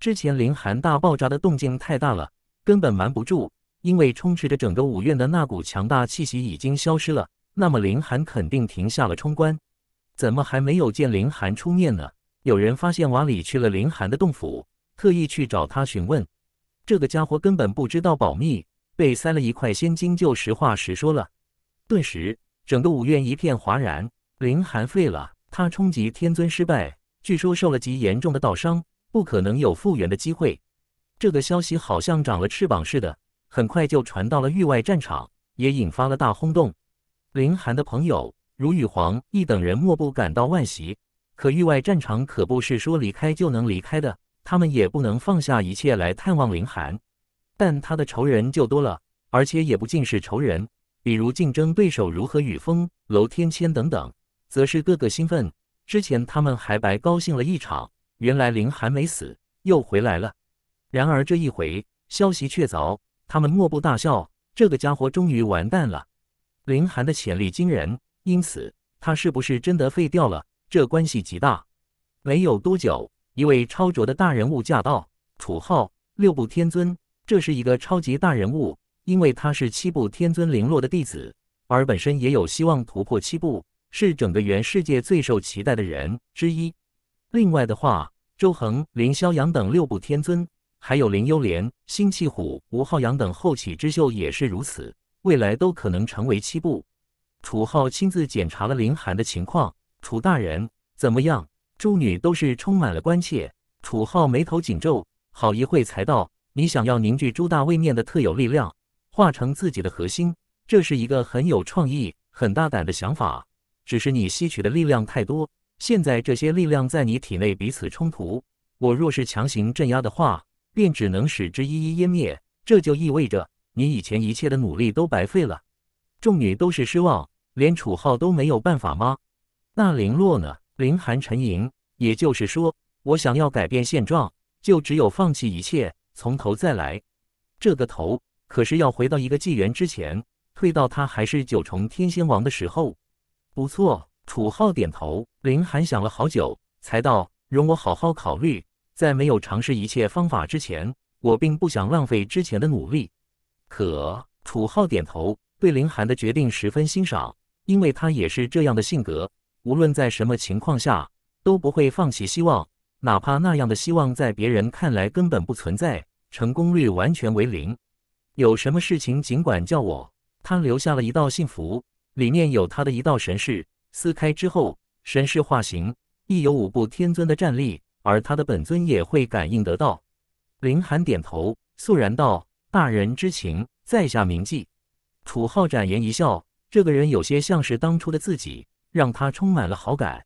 之前林寒大爆炸的动静太大了，根本瞒不住，因为充斥着整个五院的那股强大气息已经消失了。那么林寒肯定停下了冲关，怎么还没有见林寒出面呢？有人发现瓦里去了林寒的洞府，特意去找他询问。这个家伙根本不知道保密，被塞了一块仙金就实话实说了。顿时，整个五院一片哗然。林寒废了，他冲击天尊失败，据说受了极严重的道伤，不可能有复原的机会。这个消息好像长了翅膀似的，很快就传到了域外战场，也引发了大轰动。林寒的朋友如羽皇一等人莫不感到万喜，可域外战场可不是说离开就能离开的。他们也不能放下一切来探望林寒，但他的仇人就多了，而且也不尽是仇人，比如竞争对手如何雨峰、娄天谦等等，则是各个兴奋。之前他们还白高兴了一场，原来林寒没死，又回来了。然而这一回消息确凿，他们莫不大笑：这个家伙终于完蛋了。林寒的潜力惊人，因此他是不是真的废掉了，这关系极大。没有多久。一位超卓的大人物驾到，楚浩，六部天尊，这是一个超级大人物，因为他是七部天尊零落的弟子，而本身也有希望突破七部，是整个元世界最受期待的人之一。另外的话，周恒、林萧阳等六部天尊，还有林幽莲、星弃虎、吴浩阳等后起之秀也是如此，未来都可能成为七部。楚浩亲自检查了林寒的情况，楚大人怎么样？诸女都是充满了关切，楚浩眉头紧皱，好一会才道：“你想要凝聚朱大位面的特有力量，化成自己的核心，这是一个很有创意、很大胆的想法。只是你吸取的力量太多，现在这些力量在你体内彼此冲突。我若是强行镇压的话，便只能使之一一湮灭。这就意味着你以前一切的努力都白费了。”众女都是失望，连楚浩都没有办法吗？那林落呢？林寒沉吟，也就是说，我想要改变现状，就只有放弃一切，从头再来。这个头可是要回到一个纪元之前，退到他还是九重天仙王的时候。不错，楚浩点头。林寒想了好久，才道：“容我好好考虑，在没有尝试一切方法之前，我并不想浪费之前的努力。”可楚浩点头，对林寒的决定十分欣赏，因为他也是这样的性格。无论在什么情况下都不会放弃希望，哪怕那样的希望在别人看来根本不存在，成功率完全为零。有什么事情尽管叫我。他留下了一道信符，里面有他的一道神识，撕开之后，神识化形，亦有五步天尊的战力，而他的本尊也会感应得到。林寒点头，肃然道：“大人之情，在下铭记。”楚浩展颜一笑，这个人有些像是当初的自己。让他充满了好感。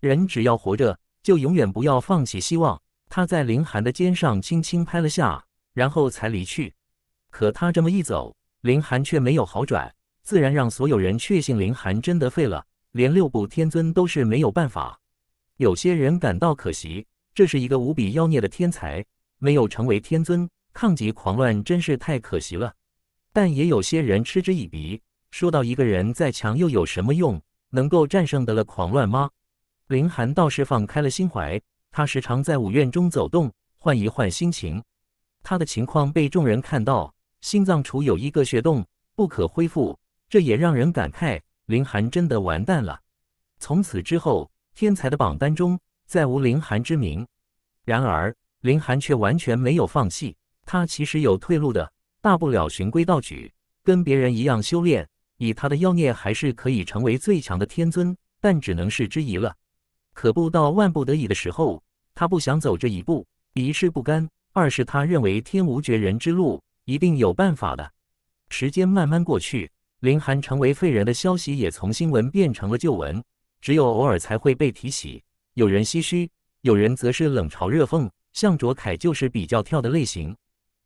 人只要活着，就永远不要放弃希望。他在林寒的肩上轻轻拍了下，然后才离去。可他这么一走，林寒却没有好转，自然让所有人确信林寒真的废了，连六部天尊都是没有办法。有些人感到可惜，这是一个无比妖孽的天才，没有成为天尊，抗击狂乱，真是太可惜了。但也有些人嗤之以鼻，说到一个人再强又有什么用？能够战胜得了狂乱吗？林寒倒是放开了心怀，他时常在五院中走动，换一换心情。他的情况被众人看到，心脏处有一个血洞，不可恢复，这也让人感慨：林寒真的完蛋了。从此之后，天才的榜单中再无林寒之名。然而，林寒却完全没有放弃，他其实有退路的，大不了循规蹈矩，跟别人一样修炼。以他的妖孽，还是可以成为最强的天尊，但只能是之疑了。可不到万不得已的时候，他不想走这一步。一是不甘，二是他认为天无绝人之路，一定有办法的。时间慢慢过去，林寒成为废人的消息也从新闻变成了旧闻，只有偶尔才会被提起。有人唏嘘，有人则是冷嘲热讽。向卓凯就是比较跳的类型。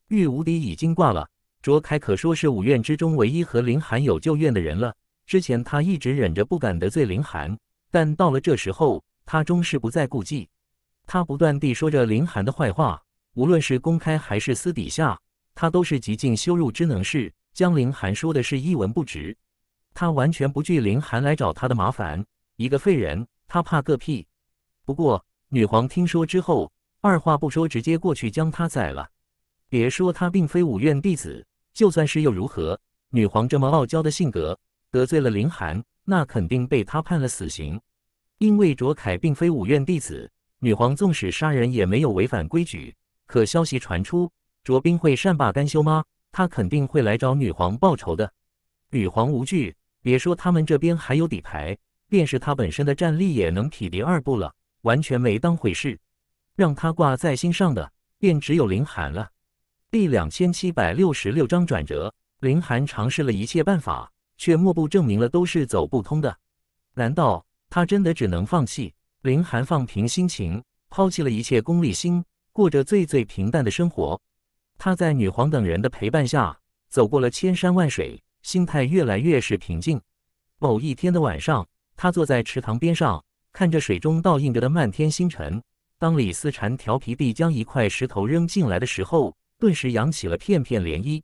玉无敌已经挂了。卓凯可说是五院之中唯一和林寒有旧怨的人了。之前他一直忍着不敢得罪林寒，但到了这时候，他终是不再顾忌。他不断地说着林寒的坏话，无论是公开还是私底下，他都是极尽羞辱之能事，将林寒说的是一文不值。他完全不惧林寒来找他的麻烦，一个废人，他怕个屁。不过女皇听说之后，二话不说，直接过去将他宰了。别说他并非五院弟子。就算是又如何？女皇这么傲娇的性格，得罪了林寒，那肯定被他判了死刑。因为卓凯并非五院弟子，女皇纵使杀人也没有违反规矩。可消息传出，卓斌会善罢甘休吗？他肯定会来找女皇报仇的。女皇无惧，别说他们这边还有底牌，便是他本身的战力也能匹敌二部了，完全没当回事。让他挂在心上的，便只有林寒了。第两千七百六十六章转折。林寒尝试了一切办法，却莫不证明了都是走不通的。难道他真的只能放弃？林寒放平心情，抛弃了一切功利心，过着最最平淡的生活。他在女皇等人的陪伴下走过了千山万水，心态越来越是平静。某一天的晚上，他坐在池塘边上，看着水中倒映着的漫天星辰。当李思禅调皮地将一块石头扔进来的时候，顿时扬起了片片涟漪，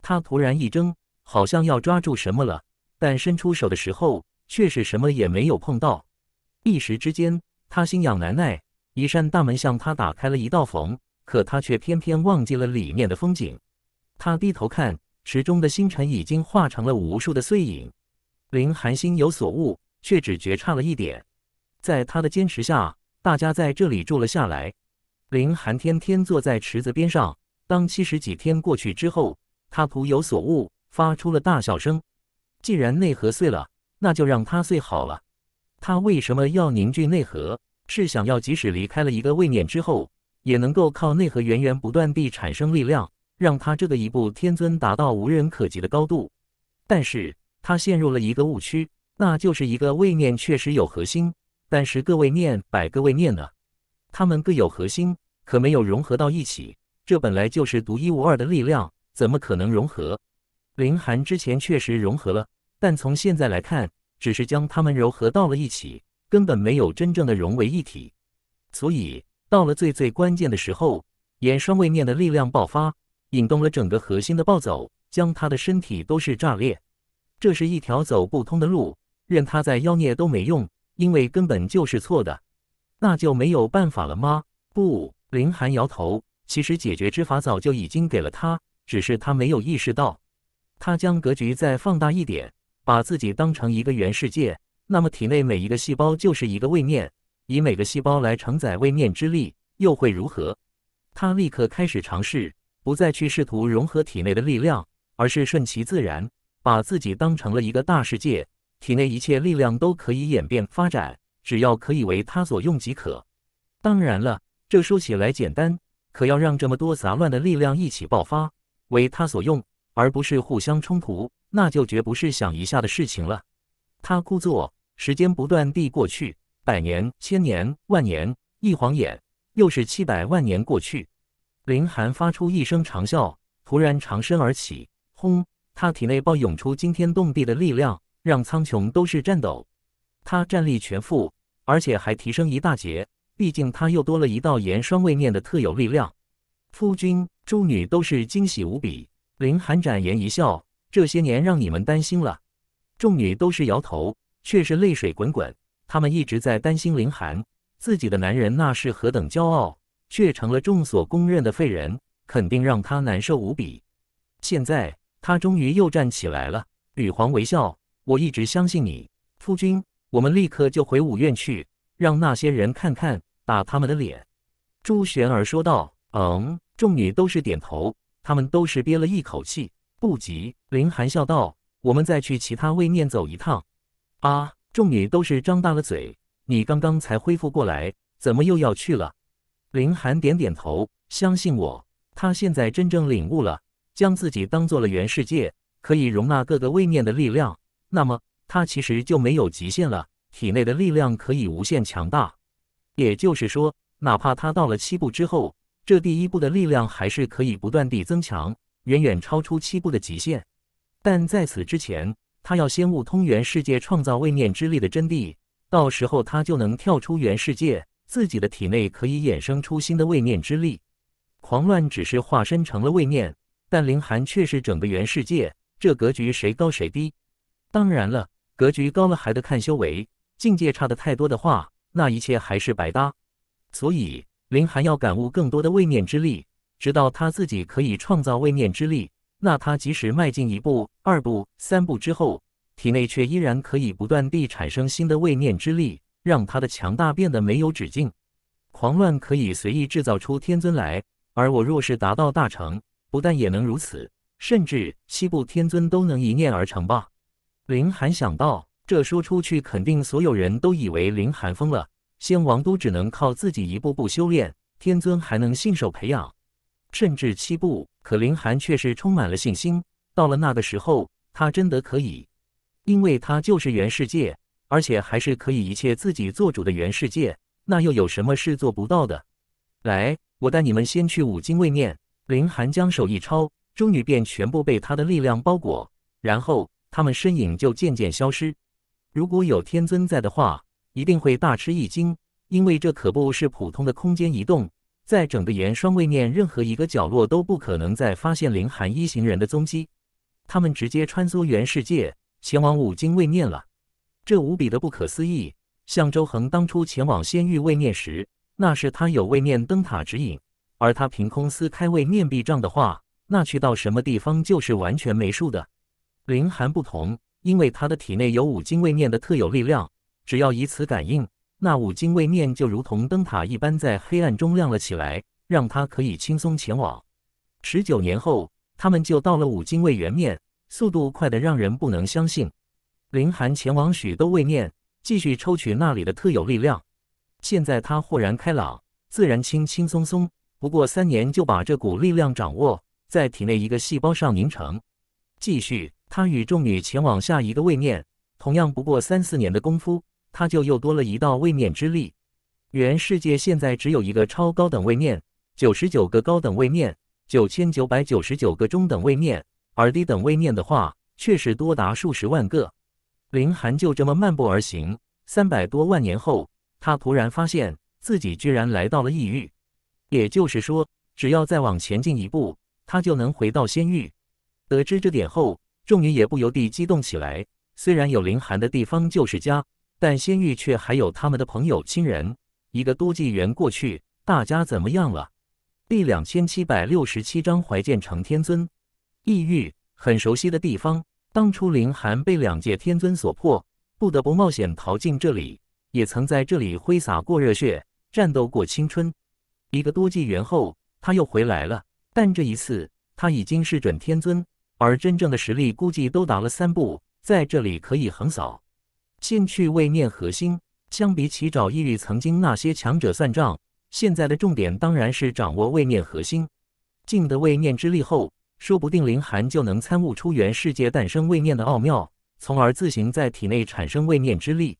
他突然一怔，好像要抓住什么了，但伸出手的时候却是什么也没有碰到。一时之间，他心痒难耐，一扇大门向他打开了一道缝，可他却偏偏忘记了里面的风景。他低头看池中的星辰，已经化成了无数的碎影。林寒心有所悟，却只觉差了一点。在他的坚持下，大家在这里住了下来。林寒天天坐在池子边上。当七十几天过去之后，他苦有所悟，发出了大笑声。既然内核碎了，那就让它碎好了。他为什么要凝聚内核？是想要即使离开了一个位面之后，也能够靠内核源源不断地产生力量，让他这个一步天尊达到无人可及的高度。但是他陷入了一个误区，那就是一个位面确实有核心，但是各位面百个位面呢，他们各有核心，可没有融合到一起。这本来就是独一无二的力量，怎么可能融合？林寒之前确实融合了，但从现在来看，只是将他们糅合到了一起，根本没有真正的融为一体。所以，到了最最关键的时候，眼霜位面的力量爆发，引动了整个核心的暴走，将他的身体都是炸裂。这是一条走不通的路，任他在妖孽都没用，因为根本就是错的。那就没有办法了吗？不，林寒摇头。其实解决之法早就已经给了他，只是他没有意识到。他将格局再放大一点，把自己当成一个原世界，那么体内每一个细胞就是一个位面，以每个细胞来承载位面之力，又会如何？他立刻开始尝试，不再去试图融合体内的力量，而是顺其自然，把自己当成了一个大世界，体内一切力量都可以演变发展，只要可以为他所用即可。当然了，这说起来简单。可要让这么多杂乱的力量一起爆发，为他所用，而不是互相冲突，那就绝不是想一下的事情了。他枯坐，时间不断地过去，百年、千年、万年，一晃眼，又是七百万年过去。林寒发出一声长啸，突然长身而起，轰！他体内爆涌出惊天动地的力量，让苍穹都是颤抖。他战力全复，而且还提升一大截。毕竟他又多了一道盐霜位面的特有力量，夫君，诸女都是惊喜无比。林寒展颜一笑，这些年让你们担心了。众女都是摇头，却是泪水滚滚。他们一直在担心林寒，自己的男人那是何等骄傲，却成了众所公认的废人，肯定让他难受无比。现在他终于又站起来了，吕皇微笑，我一直相信你，夫君，我们立刻就回五院去，让那些人看看。打他们的脸，朱玄儿说道：“嗯。”众女都是点头，他们都是憋了一口气。不急，林寒笑道：“我们再去其他位面走一趟。”啊！众女都是张大了嘴：“你刚刚才恢复过来，怎么又要去了？”林寒点点头：“相信我，他现在真正领悟了，将自己当做了原世界，可以容纳各个位面的力量。那么，他其实就没有极限了，体内的力量可以无限强大。”也就是说，哪怕他到了七步之后，这第一步的力量还是可以不断地增强，远远超出七步的极限。但在此之前，他要先悟通元世界创造位面之力的真谛，到时候他就能跳出元世界，自己的体内可以衍生出新的位面之力。狂乱只是化身成了位面，但凌寒却是整个元世界。这格局谁高谁低？当然了，格局高了还得看修为境界，差的太多的话。那一切还是白搭，所以林寒要感悟更多的位面之力，直到他自己可以创造位面之力。那他即使迈进一步、二步、三步之后，体内却依然可以不断地产生新的位面之力，让他的强大变得没有止境。狂乱可以随意制造出天尊来，而我若是达到大成，不但也能如此，甚至七步天尊都能一念而成吧？林寒想到。这说出去，肯定所有人都以为林寒疯了。仙王都只能靠自己一步步修炼，天尊还能信手培养，甚至七步。可林寒却是充满了信心。到了那个时候，他真的可以，因为他就是元世界，而且还是可以一切自己做主的元世界。那又有什么是做不到的？来，我带你们先去五金位面。林寒将手一抄，终女便全部被他的力量包裹，然后他们身影就渐渐消失。如果有天尊在的话，一定会大吃一惊，因为这可不是普通的空间移动，在整个岩霜位面任何一个角落都不可能再发现凌寒一行人的踪迹，他们直接穿梭原世界，前往五经位面了，这无比的不可思议。像周恒当初前往仙域位面时，那是他有位面灯塔指引，而他凭空撕开位面壁障的话，那去到什么地方就是完全没数的。凌寒不同。因为他的体内有五经位面的特有力量，只要以此感应，那五经位面就如同灯塔一般在黑暗中亮了起来，让他可以轻松前往。十九年后，他们就到了五经位元面，速度快得让人不能相信。林寒前往许多位面，继续抽取那里的特有力量。现在他豁然开朗，自然轻轻松松，不过三年就把这股力量掌握在体内一个细胞上凝成。继续。他与众女前往下一个位面，同样不过三四年的功夫，他就又多了一道位面之力。原世界现在只有一个超高等位面，九十九个高等位面，九千九百九十九个中等位面，而低等位面的话，却是多达数十万个。林寒就这么漫步而行，三百多万年后，他突然发现自己居然来到了异域，也就是说，只要再往前进一步，他就能回到仙域。得知这点后，众人也不由地激动起来。虽然有林寒的地方就是家，但仙域却还有他们的朋友、亲人。一个多纪元过去，大家怎么样了？第两千七百六十七章怀剑成天尊。异域很熟悉的地方，当初林寒被两界天尊所迫，不得不冒险逃进这里，也曾在这里挥洒过热血，战斗过青春。一个多纪元后，他又回来了，但这一次他已经是准天尊。而真正的实力估计都达了三步，在这里可以横扫。进去位面核心，相比起找异域曾经那些强者算账，现在的重点当然是掌握位面核心。尽得位面之力后，说不定林寒就能参悟出原世界诞生位面的奥妙，从而自行在体内产生位面之力。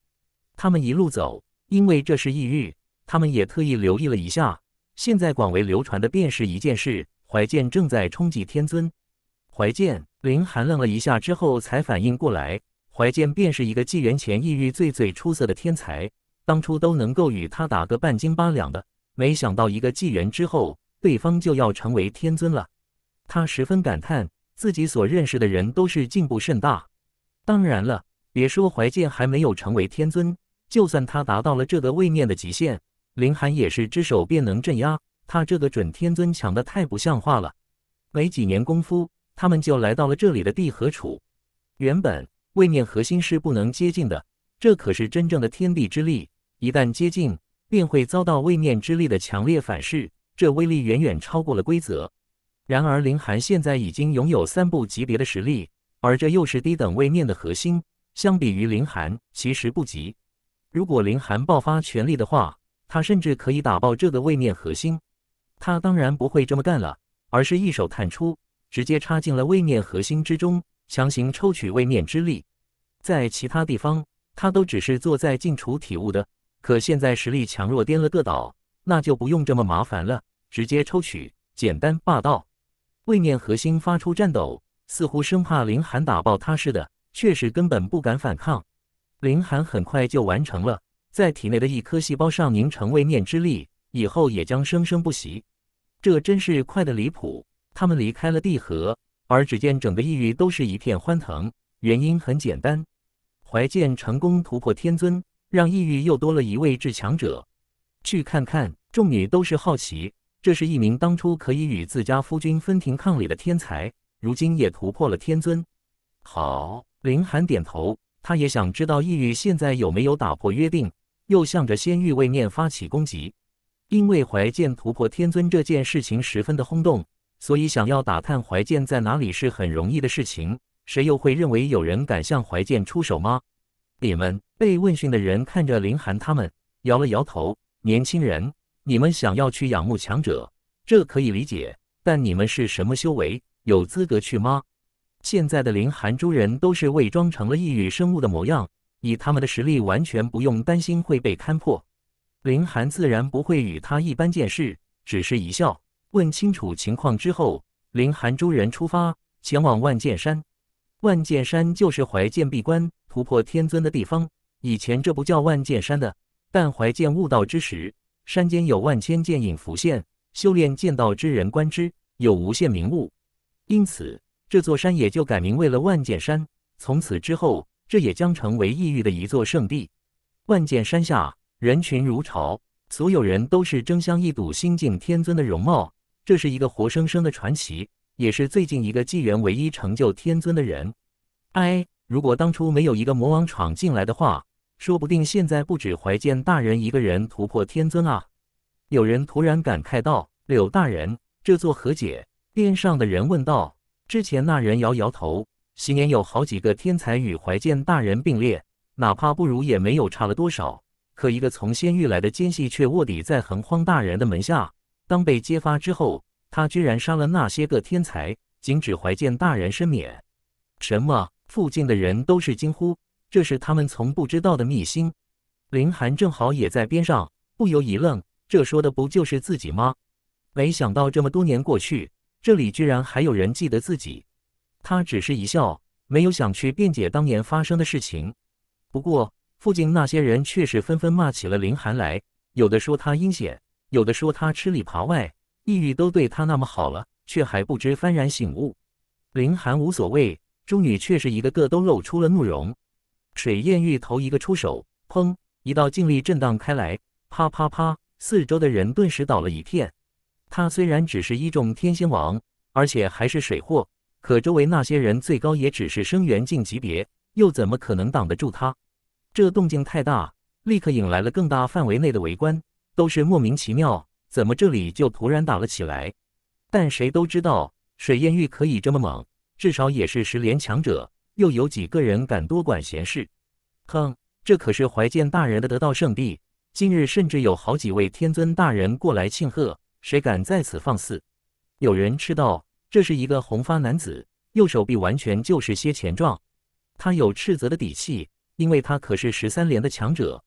他们一路走，因为这是异域，他们也特意留意了一下。现在广为流传的便是一件事：怀剑正在冲击天尊。怀剑林寒愣了一下，之后才反应过来，怀剑便是一个纪元前异域最最出色的天才，当初都能够与他打个半斤八两的，没想到一个纪元之后，对方就要成为天尊了。他十分感叹，自己所认识的人都是进步甚大。当然了，别说怀剑还没有成为天尊，就算他达到了这个位面的极限，林寒也是只手便能镇压他这个准天尊，强的太不像话了。没几年功夫。他们就来到了这里的地核处。原本位面核心是不能接近的，这可是真正的天地之力，一旦接近，便会遭到位面之力的强烈反噬，这威力远远超过了规则。然而林寒现在已经拥有三部级别的实力，而这又是低等位面的核心，相比于林寒，其实不及。如果林寒爆发全力的话，他甚至可以打爆这个位面核心。他当然不会这么干了，而是一手探出。直接插进了位面核心之中，强行抽取位面之力。在其他地方，他都只是坐在静处体悟的。可现在实力强弱颠了个倒，那就不用这么麻烦了，直接抽取，简单霸道。位面核心发出颤抖，似乎生怕林寒打爆他似的，确实根本不敢反抗。林寒很快就完成了，在体内的一颗细胞上凝成位面之力，以后也将生生不息。这真是快的离谱。他们离开了地核，而只见整个异域都是一片欢腾。原因很简单，怀剑成功突破天尊，让异域又多了一位至强者。去看看，众女都是好奇，这是一名当初可以与自家夫君分庭抗礼的天才，如今也突破了天尊。好，林寒点头，他也想知道异域现在有没有打破约定，又向着仙域位面发起攻击。因为怀剑突破天尊这件事情十分的轰动。所以想要打探怀剑在哪里是很容易的事情，谁又会认为有人敢向怀剑出手吗？你们被问讯的人看着林寒他们摇了摇头。年轻人，你们想要去仰慕强者，这可以理解，但你们是什么修为，有资格去吗？现在的林寒诸人都是伪装成了异域生物的模样，以他们的实力，完全不用担心会被看破。林寒自然不会与他一般见识，只是一笑。问清楚情况之后，林寒诸人出发前往万剑山。万剑山就是怀剑闭关突破天尊的地方。以前这不叫万剑山的，但怀剑悟道之时，山间有万千剑影浮现，修炼剑道之人观之有无限名物，因此这座山也就改名为了万剑山。从此之后，这也将成为异域的一座圣地。万剑山下人群如潮，所有人都是争相一睹新晋天尊的容貌。这是一个活生生的传奇，也是最近一个纪元唯一成就天尊的人。哎，如果当初没有一个魔王闯进来的话，说不定现在不止怀剑大人一个人突破天尊啊！有人突然感慨道：“柳大人，这座何解？”边上的人问道。之前那人摇摇头：“昔年有好几个天才与怀剑大人并列，哪怕不如也没有差了多少。可一个从仙域来的奸细却卧底在恒荒大人的门下。”当被揭发之后，他居然杀了那些个天才，仅指怀见大人身免。什么？附近的人都是惊呼，这是他们从不知道的秘辛。林寒正好也在边上，不由一愣，这说的不就是自己吗？没想到这么多年过去，这里居然还有人记得自己。他只是一笑，没有想去辩解当年发生的事情。不过，附近那些人却是纷纷骂起了林寒来，有的说他阴险。有的说他吃里扒外，抑郁都对他那么好了，却还不知幡然醒悟。凌寒无所谓，众女却是一个个都露出了怒容。水艳玉头一个出手，砰，一道劲力震荡开来，啪啪啪，四周的人顿时倒了一片。他虽然只是一众天仙王，而且还是水货，可周围那些人最高也只是生元境级别，又怎么可能挡得住他？这动静太大，立刻引来了更大范围内的围观。都是莫名其妙，怎么这里就突然打了起来？但谁都知道水燕玉可以这么猛，至少也是十连强者，又有几个人敢多管闲事？哼，这可是怀剑大人的得道圣地，今日甚至有好几位天尊大人过来庆贺，谁敢在此放肆？有人斥道：“这是一个红发男子，右手臂完全就是些前状，他有斥责的底气，因为他可是十三连的强者。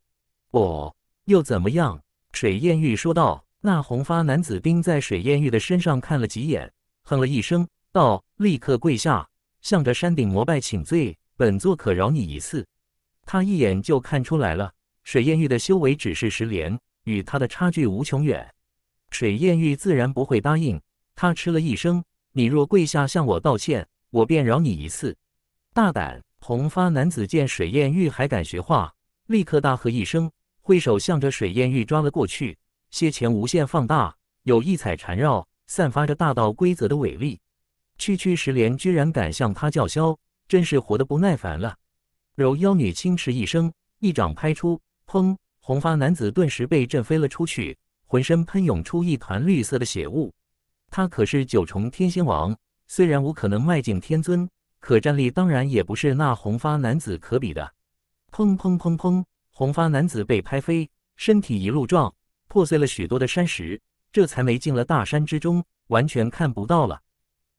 哦，又怎么样？”水艳玉说道：“那红发男子盯在水艳玉的身上看了几眼，哼了一声，道：‘立刻跪下，向着山顶膜拜请罪，本座可饶你一次。’他一眼就看出来了，水艳玉的修为只是十连，与他的差距无穷远。水艳玉自然不会答应，他嗤了一声：‘你若跪下向我道歉，我便饶你一次。’大胆！红发男子见水艳玉还敢学话，立刻大喝一声。”挥手向着水烟玉抓了过去，血钳无限放大，有异彩缠绕，散发着大道规则的伟力。区区十连居然敢向他叫嚣，真是活得不耐烦了！柔妖女轻斥一声，一掌拍出，砰！红发男子顿时被震飞了出去，浑身喷涌出一团绿色的血雾。他可是九重天仙王，虽然无可能迈进天尊，可战力当然也不是那红发男子可比的。砰砰砰砰！红发男子被拍飞，身体一路撞，破碎了许多的山石，这才没进了大山之中，完全看不到了。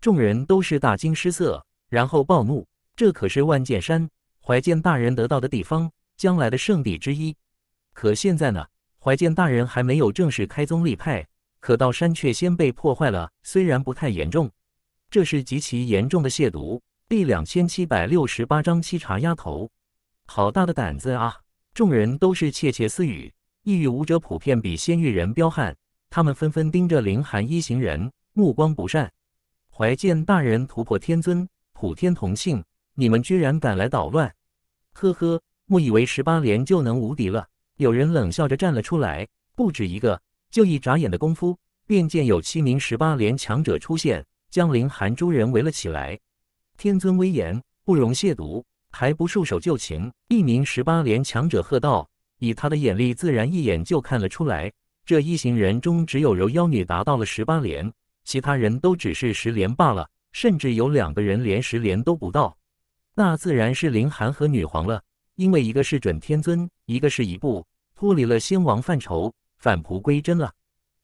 众人都是大惊失色，然后暴怒。这可是万剑山怀剑大人得到的地方，将来的圣地之一。可现在呢？怀剑大人还没有正式开宗立派，可到山却先被破坏了。虽然不太严重，这是极其严重的亵渎。第两千七百六十八章：七茶丫头，好大的胆子啊！众人都是窃窃私语，异域武者普遍比仙域人彪悍，他们纷纷盯着凌寒一行人，目光不善。怀剑大人突破天尊，普天同庆，你们居然敢来捣乱！呵呵，莫以为十八连就能无敌了？有人冷笑着站了出来，不止一个，就一眨眼的功夫，便见有七名十八连强者出现，将凌寒诸人围了起来。天尊威严，不容亵渎。还不束手就擒！一名十八连强者喝道：“以他的眼力，自然一眼就看了出来。这一行人中，只有柔妖女达到了十八连，其他人都只是十连罢了，甚至有两个人连十连都不到。那自然是凌寒和女皇了，因为一个是准天尊，一个是一步脱离了仙王范畴，返璞归真了。”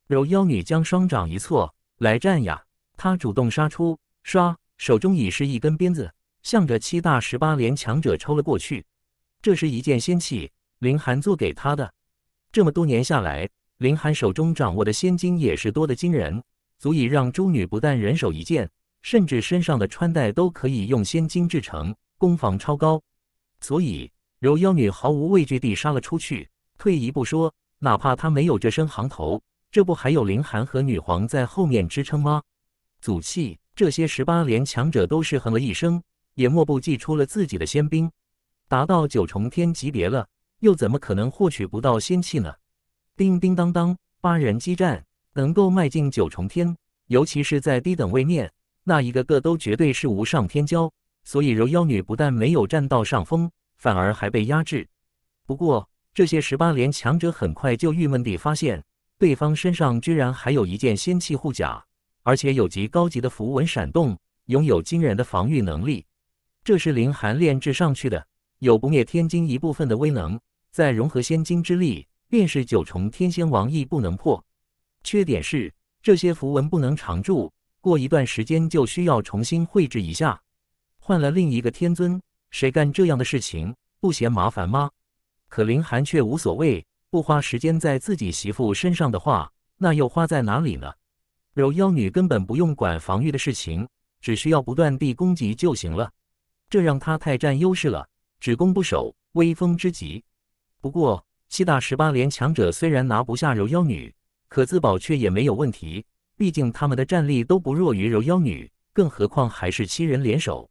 柔妖女将双掌一错，“来战呀！”她主动杀出，唰，手中已是一根鞭子。向着七大十八连强者抽了过去，这是一件仙器，林寒做给他的。这么多年下来，林寒手中掌握的仙金也是多得惊人，足以让朱女不但人手一件，甚至身上的穿戴都可以用仙金制成，攻防超高。所以柔妖女毫无畏惧地杀了出去。退一步说，哪怕她没有这身行头，这不还有林寒和女皇在后面支撑吗？祖气，这些十八连强者都是哼了一声。也莫不祭出了自己的仙兵，达到九重天级别了，又怎么可能获取不到仙器呢？叮叮当当，八人激战，能够迈进九重天，尤其是在低等位面，那一个个都绝对是无上天骄。所以柔妖女不但没有占到上风，反而还被压制。不过这些十八连强者很快就郁闷地发现，对方身上居然还有一件仙器护甲，而且有极高级的符文闪动，拥有惊人的防御能力。这是林寒炼制上去的，有不灭天晶一部分的威能，再融合仙晶之力，便是九重天仙王亦不能破。缺点是这些符文不能常驻，过一段时间就需要重新绘制一下。换了另一个天尊，谁干这样的事情不嫌麻烦吗？可林寒却无所谓，不花时间在自己媳妇身上的话，那又花在哪里呢？柔妖女根本不用管防御的事情，只需要不断地攻击就行了。这让他太占优势了，只攻不守，威风之极。不过，七大十八连强者虽然拿不下柔妖女，可自保却也没有问题。毕竟他们的战力都不弱于柔妖女，更何况还是七人联手。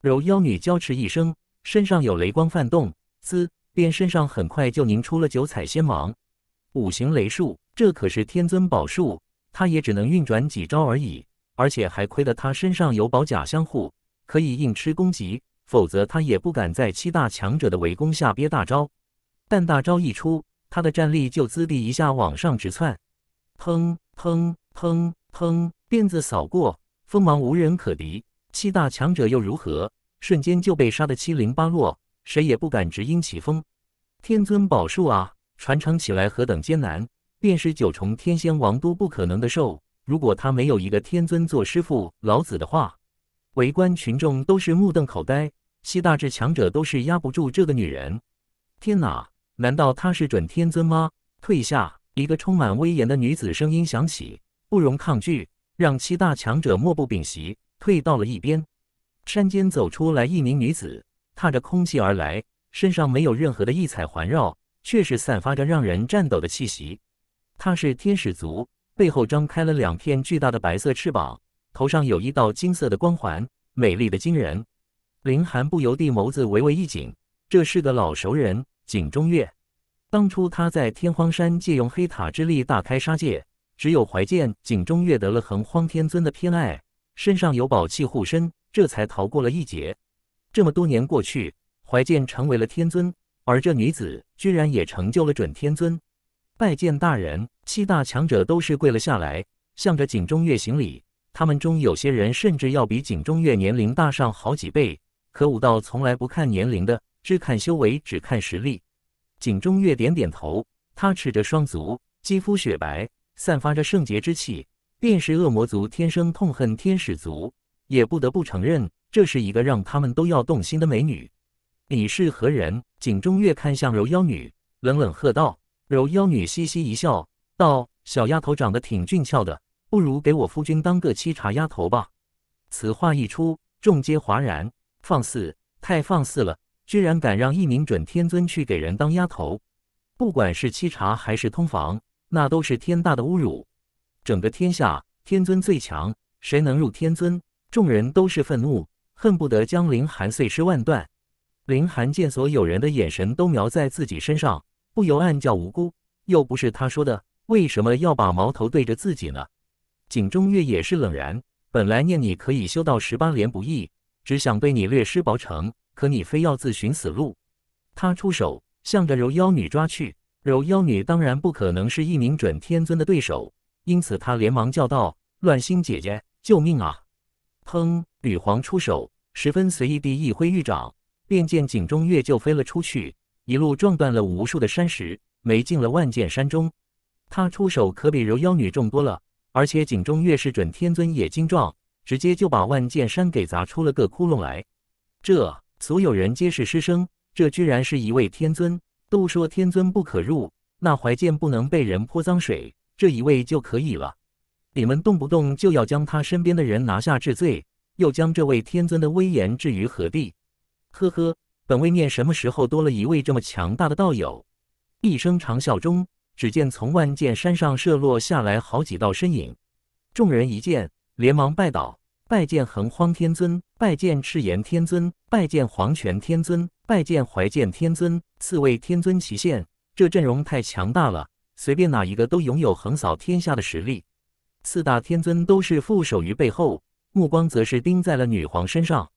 柔妖女娇叱一声，身上有雷光泛动，滋，便身上很快就凝出了九彩仙芒。五行雷术，这可是天尊宝术，她也只能运转几招而已，而且还亏得她身上有宝甲相护。可以硬吃攻击，否则他也不敢在七大强者的围攻下憋大招。但大招一出，他的战力就滋地一下往上直窜。砰砰砰砰，鞭子扫过，锋芒无人可敌。七大强者又如何？瞬间就被杀得七零八落，谁也不敢直因其锋。天尊宝术啊，传承起来何等艰难！便是九重天仙王都不可能的受。如果他没有一个天尊做师傅，老子的话。围观群众都是目瞪口呆，七大至强者都是压不住这个女人。天哪，难道她是准天尊吗？退下！一个充满威严的女子声音响起，不容抗拒，让七大强者莫不屏息，退到了一边。山间走出来一名女子，踏着空气而来，身上没有任何的异彩环绕，却是散发着让人颤抖的气息。她是天使族，背后张开了两片巨大的白色翅膀。头上有一道金色的光环，美丽的惊人林寒不由地眸子微微一紧，这是个老熟人，景中月。当初他在天荒山借用黑塔之力大开杀戒，只有怀剑、景中月得了恒荒天尊的偏爱，身上有宝器护身，这才逃过了一劫。这么多年过去，怀剑成为了天尊，而这女子居然也成就了准天尊。拜见大人！七大强者都是跪了下来，向着景中月行礼。他们中有些人甚至要比景中月年龄大上好几倍，可武道从来不看年龄的，只看修为，只看实力。景中月点点头，他赤着双足，肌肤雪白，散发着圣洁之气，便是恶魔族天生痛恨天使族，也不得不承认这是一个让他们都要动心的美女。你是何人？景中月看向柔妖女，冷冷喝道。柔妖女嘻嘻一笑，道：“小丫头长得挺俊俏的。”不如给我夫君当个沏茶丫头吧。此话一出，众皆哗然。放肆！太放肆了！居然敢让一名准天尊去给人当丫头。不管是沏茶还是通房，那都是天大的侮辱。整个天下，天尊最强，谁能入天尊？众人都是愤怒，恨不得将林寒碎尸万段。林寒见所有人的眼神都瞄在自己身上，不由暗叫无辜。又不是他说的，为什么要把矛头对着自己呢？井中月也是冷然，本来念你可以修到十八连不易，只想被你略施薄惩，可你非要自寻死路。他出手向着柔妖女抓去，柔妖女当然不可能是一名准天尊的对手，因此他连忙叫道：“乱星姐姐，救命啊！”砰！吕皇出手，十分随意地一挥玉掌，便见井中月就飞了出去，一路撞断了无数的山石，没进了万剑山中。他出手可比柔妖女重多了。而且，井中越是准天尊，也精壮，直接就把万剑山给砸出了个窟窿来。这所有人皆是师生，这居然是一位天尊，都说天尊不可入，那怀剑不能被人泼脏水，这一位就可以了。你们动不动就要将他身边的人拿下治罪，又将这位天尊的威严置于何地？呵呵，本位面什么时候多了一位这么强大的道友？一声长啸中。只见从万剑山上射落下来好几道身影，众人一见，连忙拜倒，拜见恒荒天尊，拜见赤炎天尊，拜见黄泉天尊，拜见怀剑天尊，四位天尊齐现，这阵容太强大了，随便哪一个都拥有横扫天下的实力。四大天尊都是负手于背后，目光则是盯在了女皇身上。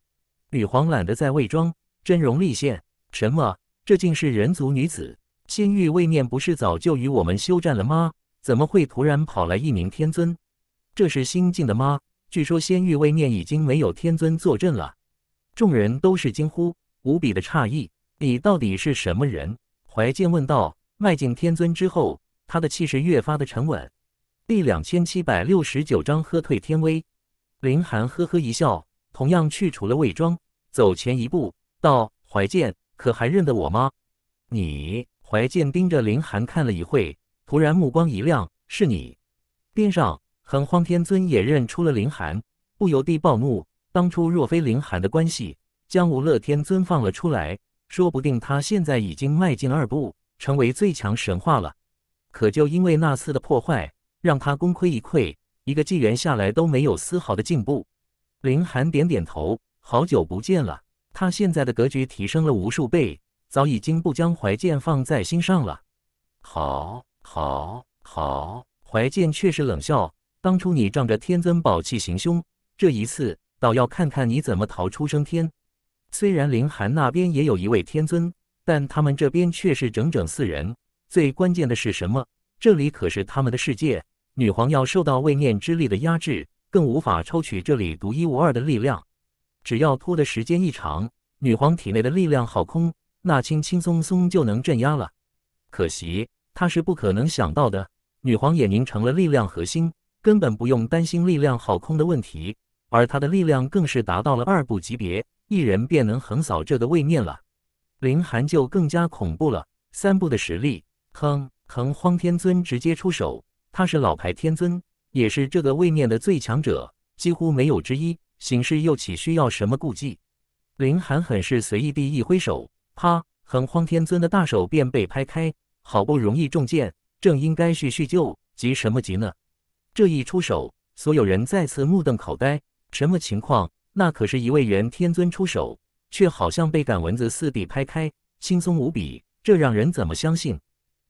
女皇懒得再伪装，真容立现。什么？这竟是人族女子？仙域位面不是早就与我们休战了吗？怎么会突然跑来一名天尊？这是新晋的吗？据说仙域位面已经没有天尊坐镇了。众人都是惊呼，无比的诧异。你到底是什么人？怀剑问道。迈进天尊之后，他的气势越发的沉稳。第两千七百六十九章喝退天威。林寒呵呵一笑，同样去除了伪装，走前一步，道：“怀剑，可还认得我吗？”你。怀剑盯着林寒看了一会，突然目光一亮：“是你！”边上，恒荒天尊也认出了林寒，不由得暴怒。当初若非林寒的关系，将无乐天尊放了出来，说不定他现在已经迈进二步，成为最强神话了。可就因为那次的破坏，让他功亏一篑，一个纪元下来都没有丝毫的进步。林寒点点头：“好久不见了，他现在的格局提升了无数倍。”早已经不将怀剑放在心上了。好，好，好，怀剑却是冷笑。当初你仗着天尊宝器行凶，这一次倒要看看你怎么逃出升天。虽然凌寒那边也有一位天尊，但他们这边却是整整四人。最关键的是什么？这里可是他们的世界，女皇要受到位面之力的压制，更无法抽取这里独一无二的力量。只要拖的时间一长，女皇体内的力量耗空。那轻轻松松就能镇压了，可惜他是不可能想到的。女皇也凝成了力量核心，根本不用担心力量耗空的问题，而他的力量更是达到了二部级别，一人便能横扫这个位面了。林寒就更加恐怖了，三部的实力，哼！恒荒天尊直接出手，他是老牌天尊，也是这个位面的最强者，几乎没有之一。形势又岂需要什么顾忌？林寒很是随意地一挥手。啪！很荒天尊的大手便被拍开，好不容易中箭，正应该是叙旧，急什么急呢？这一出手，所有人再次目瞪口呆，什么情况？那可是一位元天尊出手，却好像被赶蚊子四臂拍开，轻松无比，这让人怎么相信？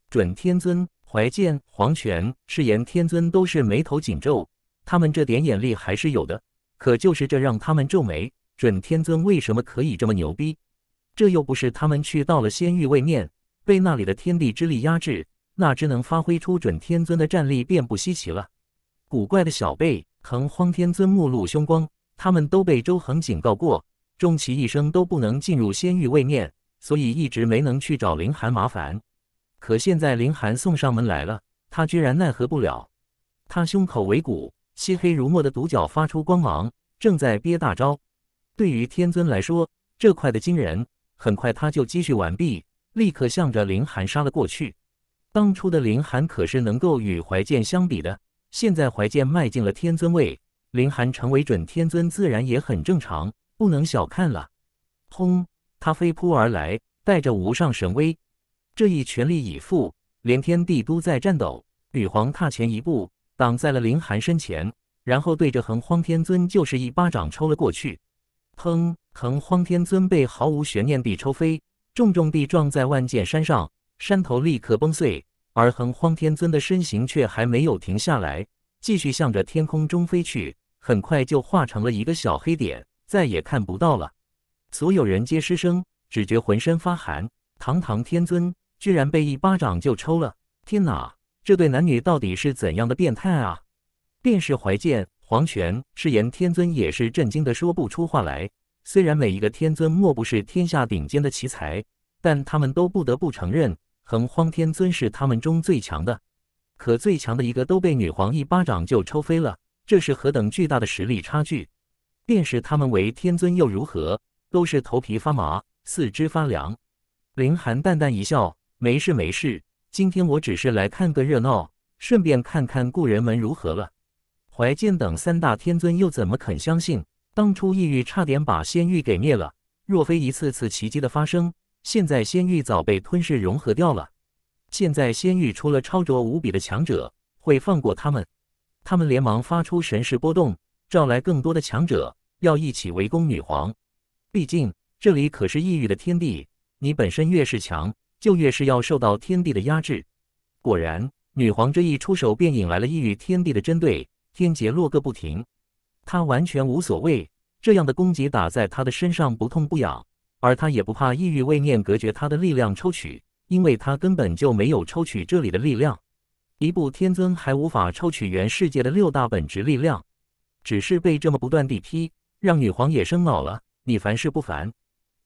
准天尊、怀剑、黄泉、赤炎天尊都是眉头紧皱，他们这点眼力还是有的，可就是这让他们皱眉。准天尊为什么可以这么牛逼？这又不是他们去到了仙域位面，被那里的天地之力压制，那只能发挥出准天尊的战力，便不稀奇了。古怪的小辈，恒荒天尊目露凶光。他们都被周恒警告过，终其一生都不能进入仙域位面，所以一直没能去找凌寒麻烦。可现在凌寒送上门来了，他居然奈何不了。他胸口为骨漆黑如墨的独角发出光芒，正在憋大招。对于天尊来说，这快的惊人。很快他就积蓄完毕，立刻向着林寒杀了过去。当初的林寒可是能够与怀剑相比的，现在怀剑迈进了天尊位，林寒成为准天尊自然也很正常，不能小看了。轰！他飞扑而来，带着无上神威，这一全力以赴，连天地都在颤抖。女皇踏前一步，挡在了林寒身前，然后对着恒荒天尊就是一巴掌抽了过去。砰！恒荒天尊被毫无悬念地抽飞，重重地撞在万剑山上，山头立刻崩碎，而恒荒天尊的身形却还没有停下来，继续向着天空中飞去，很快就化成了一个小黑点，再也看不到了。所有人皆失声，只觉浑身发寒。堂堂天尊居然被一巴掌就抽了！天哪，这对男女到底是怎样的变态啊！便是怀剑、黄泉、赤炎天尊也是震惊的说不出话来。虽然每一个天尊莫不是天下顶尖的奇才，但他们都不得不承认，恒荒天尊是他们中最强的。可最强的一个都被女皇一巴掌就抽飞了，这是何等巨大的实力差距！便是他们为天尊又如何，都是头皮发麻，四肢发凉。林寒淡淡一笑：“没事没事，今天我只是来看个热闹，顺便看看故人们如何了。”怀剑等三大天尊又怎么肯相信？当初异域差点把仙域给灭了，若非一次次奇迹的发生，现在仙域早被吞噬融合掉了。现在仙域除了超卓无比的强者，会放过他们？他们连忙发出神识波动，召来更多的强者，要一起围攻女皇。毕竟这里可是异域的天地，你本身越是强，就越是要受到天地的压制。果然，女皇这一出手，便引来了异域天地的针对，天劫落个不停。他完全无所谓，这样的攻击打在他的身上不痛不痒，而他也不怕抑郁未念隔绝他的力量抽取，因为他根本就没有抽取这里的力量。一部天尊还无法抽取原世界的六大本职力量，只是被这么不断地劈，让女皇也生恼了。你烦是不烦？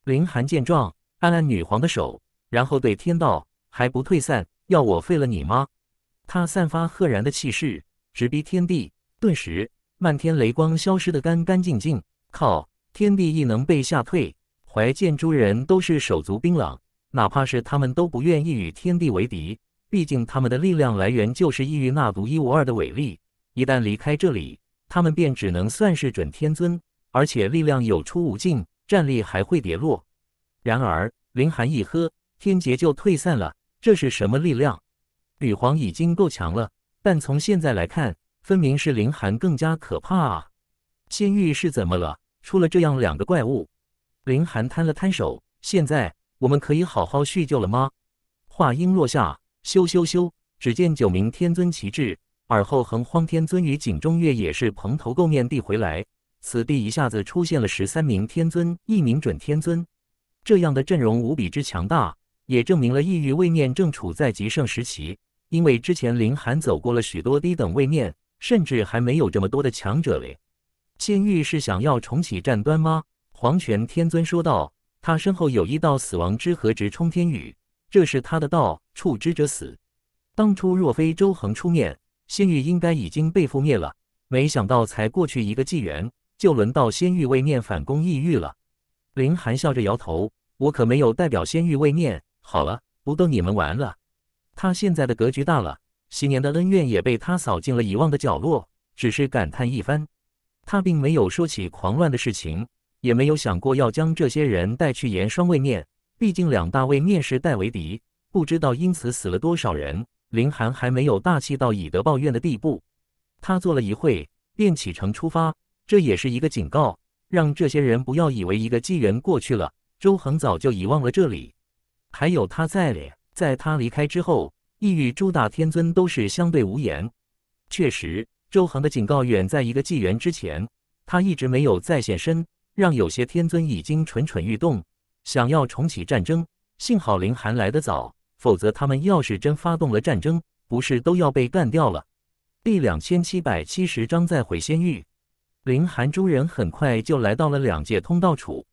林寒见状，按按女皇的手，然后对天道：“还不退散？要我废了你吗？”他散发赫然的气势，直逼天地，顿时。漫天雷光消失的干干净净，靠！天地异能被吓退，怀剑诸人都是手足冰冷，哪怕是他们都不愿意与天地为敌。毕竟他们的力量来源就是异域那独一无二的伟力，一旦离开这里，他们便只能算是准天尊，而且力量有出无尽，战力还会跌落。然而，凌寒一喝，天劫就退散了。这是什么力量？女皇已经够强了，但从现在来看。分明是林寒更加可怕啊！仙域是怎么了？出了这样两个怪物？林寒摊了摊手，现在我们可以好好叙旧了吗？话音落下，咻咻咻！只见九名天尊齐至，而后横荒天尊与井中月也是蓬头垢面地回来。此地一下子出现了十三名天尊，一名准天尊，这样的阵容无比之强大，也证明了异域位面正处在极盛时期。因为之前林寒走过了许多低等位面。甚至还没有这么多的强者嘞！仙域是想要重启战端吗？黄泉天尊说道：“他身后有一道死亡之河直冲天宇，这是他的道，触之者死。当初若非周恒出面，仙域应该已经被覆灭了。没想到才过去一个纪元，就轮到仙域位面反攻异域了。”林寒笑着摇头：“我可没有代表仙域位面。好了，不逗你们玩了。他现在的格局大了。”昔年的恩怨也被他扫进了遗忘的角落，只是感叹一番。他并没有说起狂乱的事情，也没有想过要将这些人带去盐霜位面。毕竟两大位面是代为敌，不知道因此死了多少人。林寒还没有大气到以德报怨的地步。他坐了一会，便启程出发。这也是一个警告，让这些人不要以为一个纪元过去了，周恒早就遗忘了这里。还有他在咧，在他离开之后。异域诸大天尊都是相对无言。确实，周恒的警告远在一个纪元之前，他一直没有再现身，让有些天尊已经蠢蠢欲动，想要重启战争。幸好林寒来得早，否则他们要是真发动了战争，不是都要被干掉了。第两千七百七十章再毁仙域。林寒诸人很快就来到了两界通道处，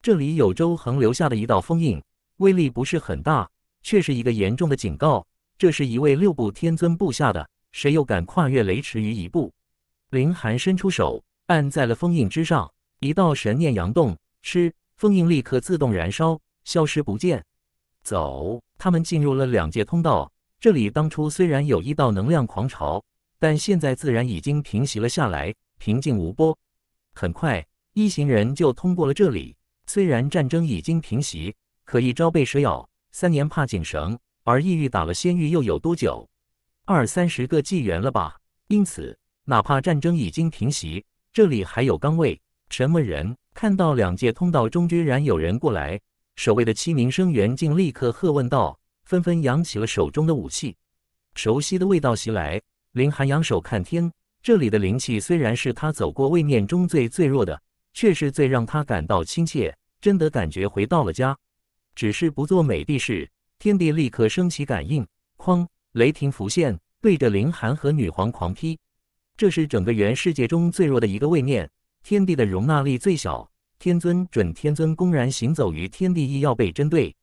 这里有周恒留下的一道封印，威力不是很大，却是一个严重的警告。这是一位六部天尊布下的，谁又敢跨越雷池于一步？林寒伸出手按在了封印之上，一道神念扬动，吃，封印立刻自动燃烧，消失不见。走，他们进入了两界通道。这里当初虽然有一道能量狂潮，但现在自然已经平息了下来，平静无波。很快，一行人就通过了这里。虽然战争已经平息，可一朝被蛇咬，三年怕井绳。而异域打了仙域又有多久？二三十个纪元了吧。因此，哪怕战争已经停息，这里还有岗位。什么人？看到两界通道中居然有人过来，守卫的七名生员竟立刻喝问道，纷纷扬起了手中的武器。熟悉的味道袭来，林寒仰手看天。这里的灵气虽然是他走过位面中最最弱的，却是最让他感到亲切，真的感觉回到了家。只是不做美的事。天地立刻升起感应，哐！雷霆浮现，对着凌寒和女皇狂劈。这是整个元世界中最弱的一个位面，天地的容纳力最小。天尊、准天尊公然行走于天地，亦要被针对。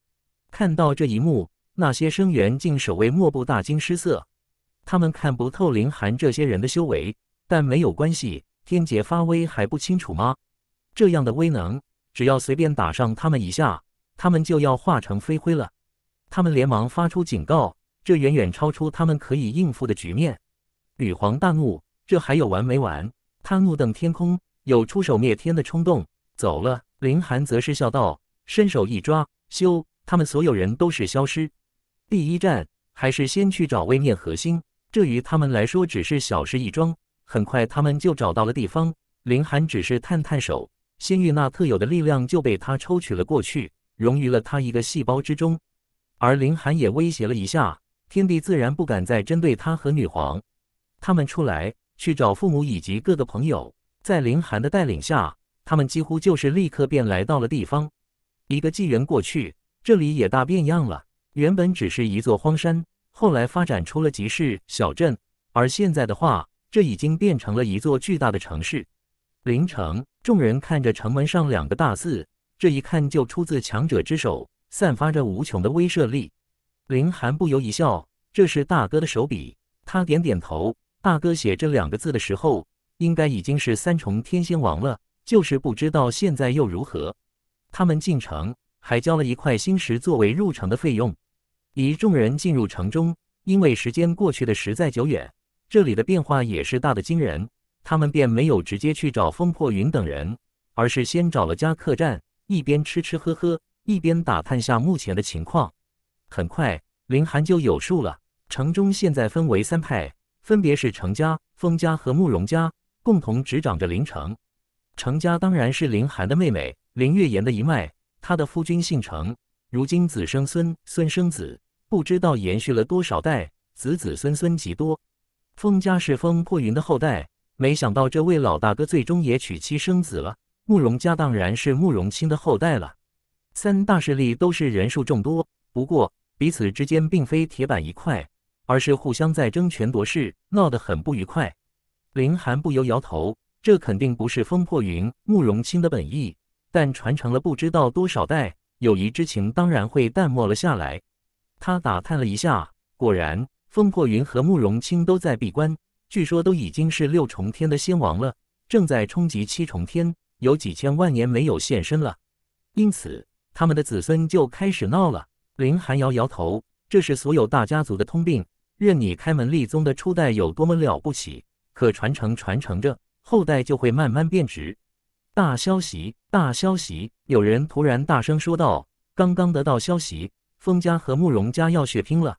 看到这一幕，那些生元境守卫莫不大惊失色。他们看不透凌寒这些人的修为，但没有关系，天劫发威还不清楚吗？这样的威能，只要随便打上他们一下，他们就要化成飞灰了。他们连忙发出警告，这远远超出他们可以应付的局面。女皇大怒，这还有完没完？他怒瞪天空，有出手灭天的冲动。走了，林寒则是笑道，伸手一抓，咻，他们所有人都是消失。第一站还是先去找位面核心，这于他们来说只是小事一桩。很快，他们就找到了地方。林寒只是探探手，仙域那特有的力量就被他抽取了过去，融于了他一个细胞之中。而林寒也威胁了一下天帝，自然不敢再针对他和女皇。他们出来去找父母以及各个朋友，在林寒的带领下，他们几乎就是立刻便来到了地方。一个纪元过去，这里也大变样了。原本只是一座荒山，后来发展出了集市、小镇，而现在的话，这已经变成了一座巨大的城市——林城。众人看着城门上两个大字，这一看就出自强者之手。散发着无穷的威慑力，林寒不由一笑。这是大哥的手笔。他点点头。大哥写这两个字的时候，应该已经是三重天仙王了，就是不知道现在又如何。他们进城还交了一块星石作为入城的费用。一众人进入城中，因为时间过去的实在久远，这里的变化也是大的惊人。他们便没有直接去找风破云等人，而是先找了家客栈，一边吃吃喝喝。一边打探下目前的情况，很快林寒就有数了。城中现在分为三派，分别是程家、封家和慕容家，共同执掌着林城。程家当然是林寒的妹妹林月言的一脉，她的夫君姓程，如今子生孙，孙生子，不知道延续了多少代，子子孙孙极多。封家是封破云的后代，没想到这位老大哥最终也娶妻生子了。慕容家当然是慕容清的后代了。三大势力都是人数众多，不过彼此之间并非铁板一块，而是互相在争权夺势，闹得很不愉快。林寒不由摇头，这肯定不是风破云、慕容清的本意，但传承了不知道多少代，友谊之情当然会淡漠了下来。他打探了一下，果然，风破云和慕容清都在闭关，据说都已经是六重天的仙王了，正在冲击七重天，有几千万年没有现身了，因此。他们的子孙就开始闹了。林寒摇摇头，这是所有大家族的通病。任你开门立宗的初代有多么了不起，可传承传承着，后代就会慢慢变直。大消息！大消息！有人突然大声说道：“刚刚得到消息，封家和慕容家要血拼了，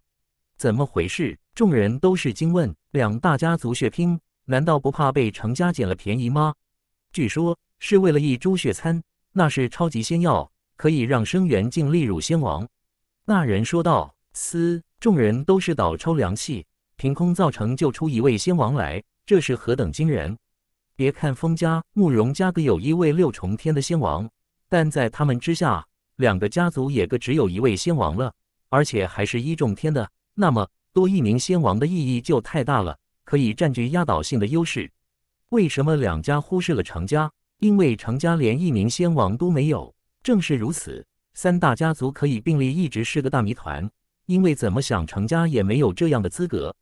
怎么回事？”众人都是惊问：“两大家族血拼，难道不怕被程家捡了便宜吗？”据说，是为了一株血参，那是超级仙药。可以让生元境立入仙王，那人说道：“嘶，众人都是倒抽凉气，凭空造成救出一位仙王来，这是何等惊人！别看封家、慕容家各有一位六重天的仙王，但在他们之下，两个家族也各只有一位仙王了，而且还是一重天的。那么多一名仙王的意义就太大了，可以占据压倒性的优势。为什么两家忽视了程家？因为程家连一名仙王都没有。”正是如此，三大家族可以并立，一直是个大谜团。因为怎么想，成家也没有这样的资格。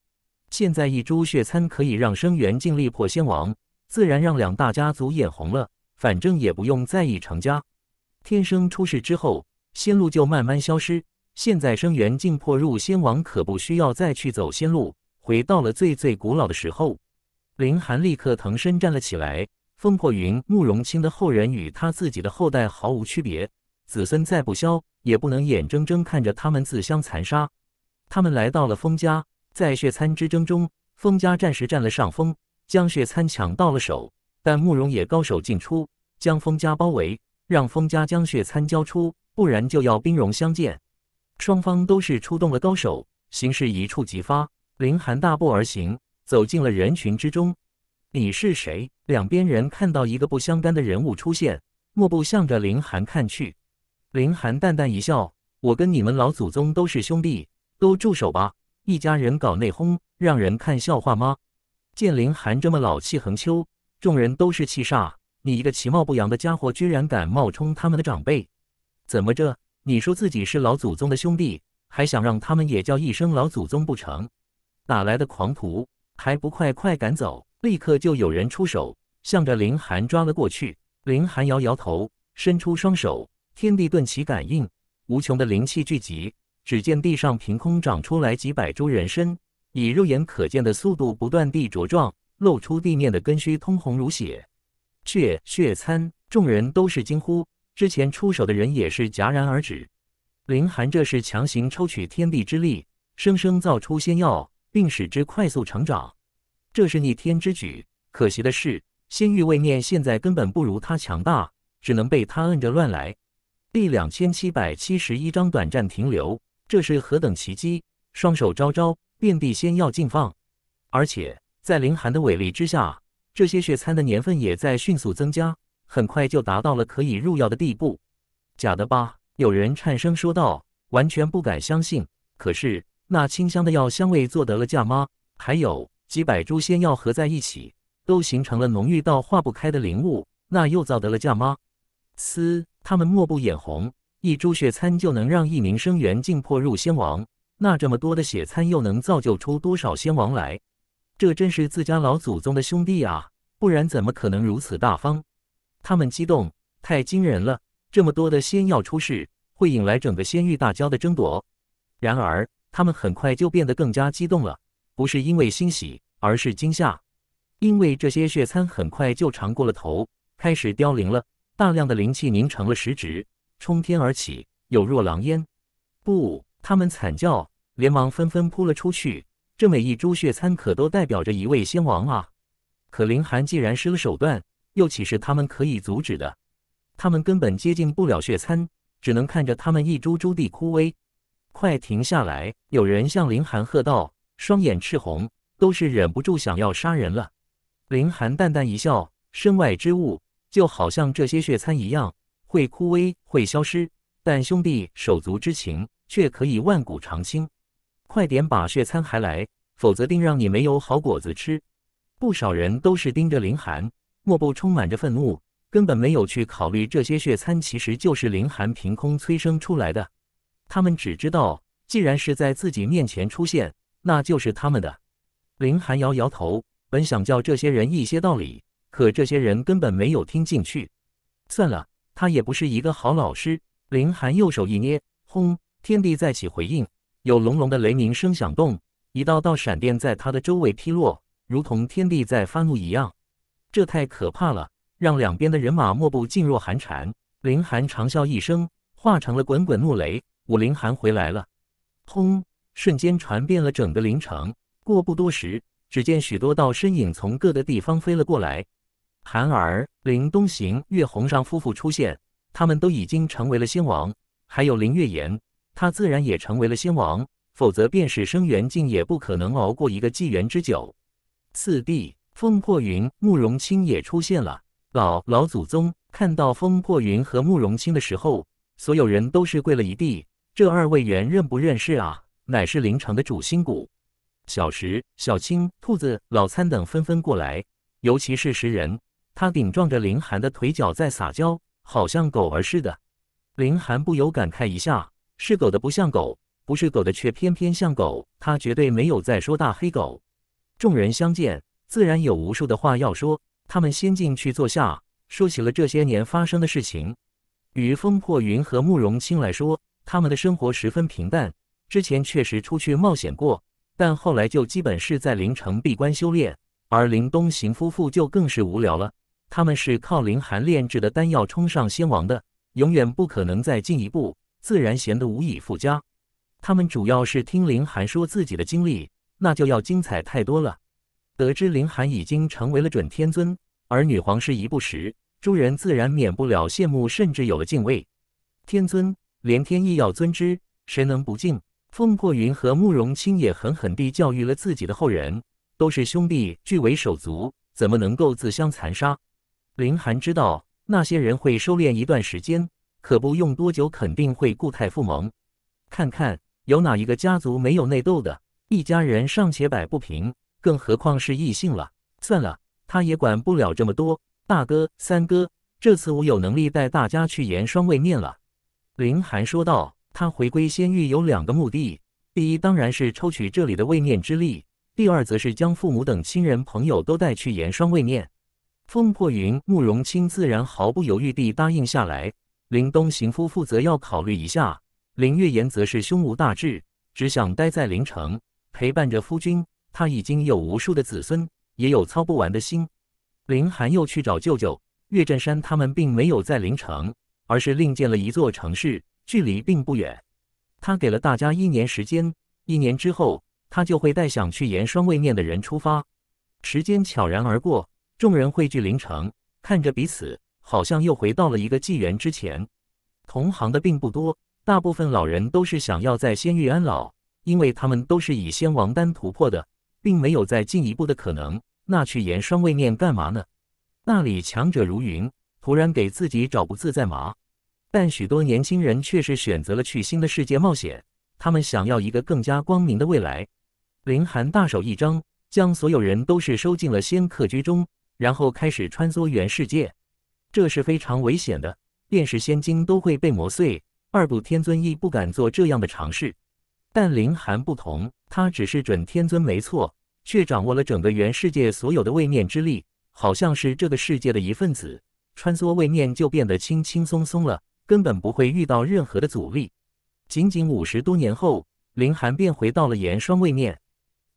现在一株血参可以让生源尽力破仙王，自然让两大家族眼红了。反正也不用在意成家，天生出世之后，仙路就慢慢消失。现在生源境破入仙王，可不需要再去走仙路，回到了最最古老的时候。林寒立刻腾身站了起来。风破云，慕容清的后人与他自己的后代毫无区别。子孙再不肖，也不能眼睁睁看着他们自相残杀。他们来到了风家，在血餐之争中，风家暂时占了上风，将血餐抢到了手。但慕容也高手进出，将风家包围，让风家将血餐交出，不然就要兵戎相见。双方都是出动了高手，形势一触即发。凌寒大步而行，走进了人群之中。你是谁？两边人看到一个不相干的人物出现，莫不向着林寒看去。林寒淡淡一笑：“我跟你们老祖宗都是兄弟，都住手吧！一家人搞内讧，让人看笑话吗？”见林寒这么老气横秋，众人都是气煞。你一个其貌不扬的家伙，居然敢冒充他们的长辈？怎么着？你说自己是老祖宗的兄弟，还想让他们也叫一声老祖宗不成？哪来的狂徒？还不快快赶走！立刻就有人出手，向着林寒抓了过去。林寒摇摇头，伸出双手，天地顿起感应，无穷的灵气聚集。只见地上凭空长出来几百株人参，以肉眼可见的速度不断地茁壮，露出地面的根须通红如血。血血参，众人都是惊呼。之前出手的人也是戛然而止。林寒这是强行抽取天地之力，生生造出仙药，并使之快速成长。这是逆天之举，可惜的是，仙域位面现在根本不如他强大，只能被他摁着乱来。第两千七百七十一章短暂停留，这是何等奇迹！双手招招，遍地仙药尽放。而且在凌寒的伟力之下，这些血参的年份也在迅速增加，很快就达到了可以入药的地步。假的吧？有人颤声说道，完全不敢相信。可是那清香的药香味做得了价吗？还有。几百株仙药合在一起，都形成了浓郁到化不开的灵雾，那又造得了价吗？嘶，他们莫不眼红，一株血参就能让一名生员进破入仙王，那这么多的血参又能造就出多少仙王来？这真是自家老祖宗的兄弟啊，不然怎么可能如此大方？他们激动，太惊人了！这么多的仙药出世，会引来整个仙域大家的争夺。然而，他们很快就变得更加激动了。不是因为欣喜，而是惊吓，因为这些血参很快就尝过了头，开始凋零了。大量的灵气凝成了实质，冲天而起，有若狼烟。不，他们惨叫，连忙纷纷扑了出去。这每一株血参可都代表着一位仙王啊！可林寒既然失了手段，又岂是他们可以阻止的？他们根本接近不了血参，只能看着他们一株株地枯萎。快停下来！有人向林寒喝道。双眼赤红，都是忍不住想要杀人了。林寒淡淡一笑，身外之物就好像这些血餐一样，会枯萎，会消失，但兄弟手足之情却可以万古长青。快点把血餐还来，否则定让你没有好果子吃。不少人都是盯着林寒，莫不充满着愤怒，根本没有去考虑这些血餐其实就是林寒凭空催生出来的。他们只知道，既然是在自己面前出现。那就是他们的。林寒摇摇头，本想叫这些人一些道理，可这些人根本没有听进去。算了，他也不是一个好老师。林寒右手一捏，轰！天地再起回应，有隆隆的雷鸣声响动，一道道闪电在他的周围劈落，如同天地在发怒一样。这太可怕了，让两边的人马莫不噤若寒蝉。林寒长啸一声，化成了滚滚怒雷。武林寒回来了，轰！瞬间传遍了整个林城。过不多时，只见许多道身影从各个地方飞了过来。韩儿、林东行、岳红尚夫妇出现，他们都已经成为了仙王。还有林月言，他自然也成为了仙王，否则便是生元境也不可能熬过一个纪元之久。次第，风破云、慕容清也出现了。老老祖宗看到风破云和慕容清的时候，所有人都是跪了一地。这二位元认不认识啊？乃是林城的主心骨，小石、小青、兔子、老参等纷纷过来。尤其是石人，他顶撞着林寒的腿脚在撒娇，好像狗儿似的。林寒不由感慨一下：是狗的不像狗，不是狗的却偏偏像狗。他绝对没有在说大黑狗。众人相见，自然有无数的话要说。他们先进去坐下，说起了这些年发生的事情。于风破云和慕容清来说，他们的生活十分平淡。之前确实出去冒险过，但后来就基本是在林城闭关修炼。而林东行夫妇就更是无聊了。他们是靠林寒炼制的丹药冲上仙王的，永远不可能再进一步，自然闲得无以复加。他们主要是听林寒说自己的经历，那就要精彩太多了。得知林寒已经成为了准天尊，而女皇是一步时，诸人自然免不了羡慕，甚至有了敬畏。天尊，连天意要尊之，谁能不敬？凤破云和慕容清也狠狠地教育了自己的后人，都是兄弟，俱为手足，怎么能够自相残杀？林寒知道那些人会收敛一段时间，可不用多久肯定会故态复萌。看看有哪一个家族没有内斗的，一家人尚且摆不平，更何况是异性了。算了，他也管不了这么多。大哥，三哥，这次我有能力带大家去盐霜位面了。”林寒说道。他回归仙域有两个目的，第一当然是抽取这里的位面之力，第二则是将父母等亲人朋友都带去盐霜位面。风破云、慕容清自然毫不犹豫地答应下来。林东行夫妇则要考虑一下，林月言则是胸无大志，只想待在林城，陪伴着夫君。他已经有无数的子孙，也有操不完的心。林寒又去找舅舅岳振山，他们并没有在林城，而是另建了一座城市。距离并不远，他给了大家一年时间，一年之后他就会带想去炎双位面的人出发。时间悄然而过，众人汇聚灵城，看着彼此，好像又回到了一个纪元之前。同行的并不多，大部分老人都是想要在仙域安老，因为他们都是以仙王丹突破的，并没有再进一步的可能。那去炎双位面干嘛呢？那里强者如云，突然给自己找不自在嘛？但许多年轻人却是选择了去新的世界冒险，他们想要一个更加光明的未来。凌寒大手一张，将所有人都是收进了仙客居中，然后开始穿梭元世界。这是非常危险的，便是仙晶都会被磨碎。二部天尊亦不敢做这样的尝试，但凌寒不同，他只是准天尊没错，却掌握了整个元世界所有的位面之力，好像是这个世界的一份子，穿梭位面就变得轻轻松松了。根本不会遇到任何的阻力。仅仅五十多年后，林寒便回到了岩霜位面。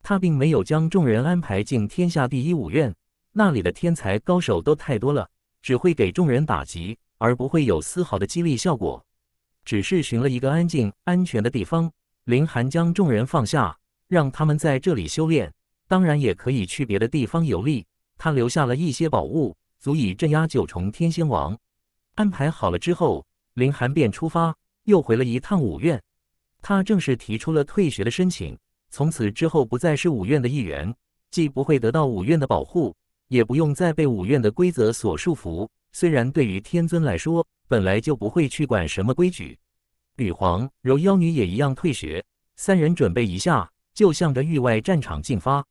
他并没有将众人安排进天下第一武院，那里的天才高手都太多了，只会给众人打击，而不会有丝毫的激励效果。只是寻了一个安静、安全的地方，林寒将众人放下，让他们在这里修炼。当然，也可以去别的地方游历。他留下了一些宝物，足以镇压九重天仙王。安排好了之后。林寒便出发，又回了一趟五院。他正式提出了退学的申请，从此之后不再是五院的一员，既不会得到五院的保护，也不用再被五院的规则所束缚。虽然对于天尊来说，本来就不会去管什么规矩。吕皇、柔妖女也一样退学。三人准备一下，就向着域外战场进发。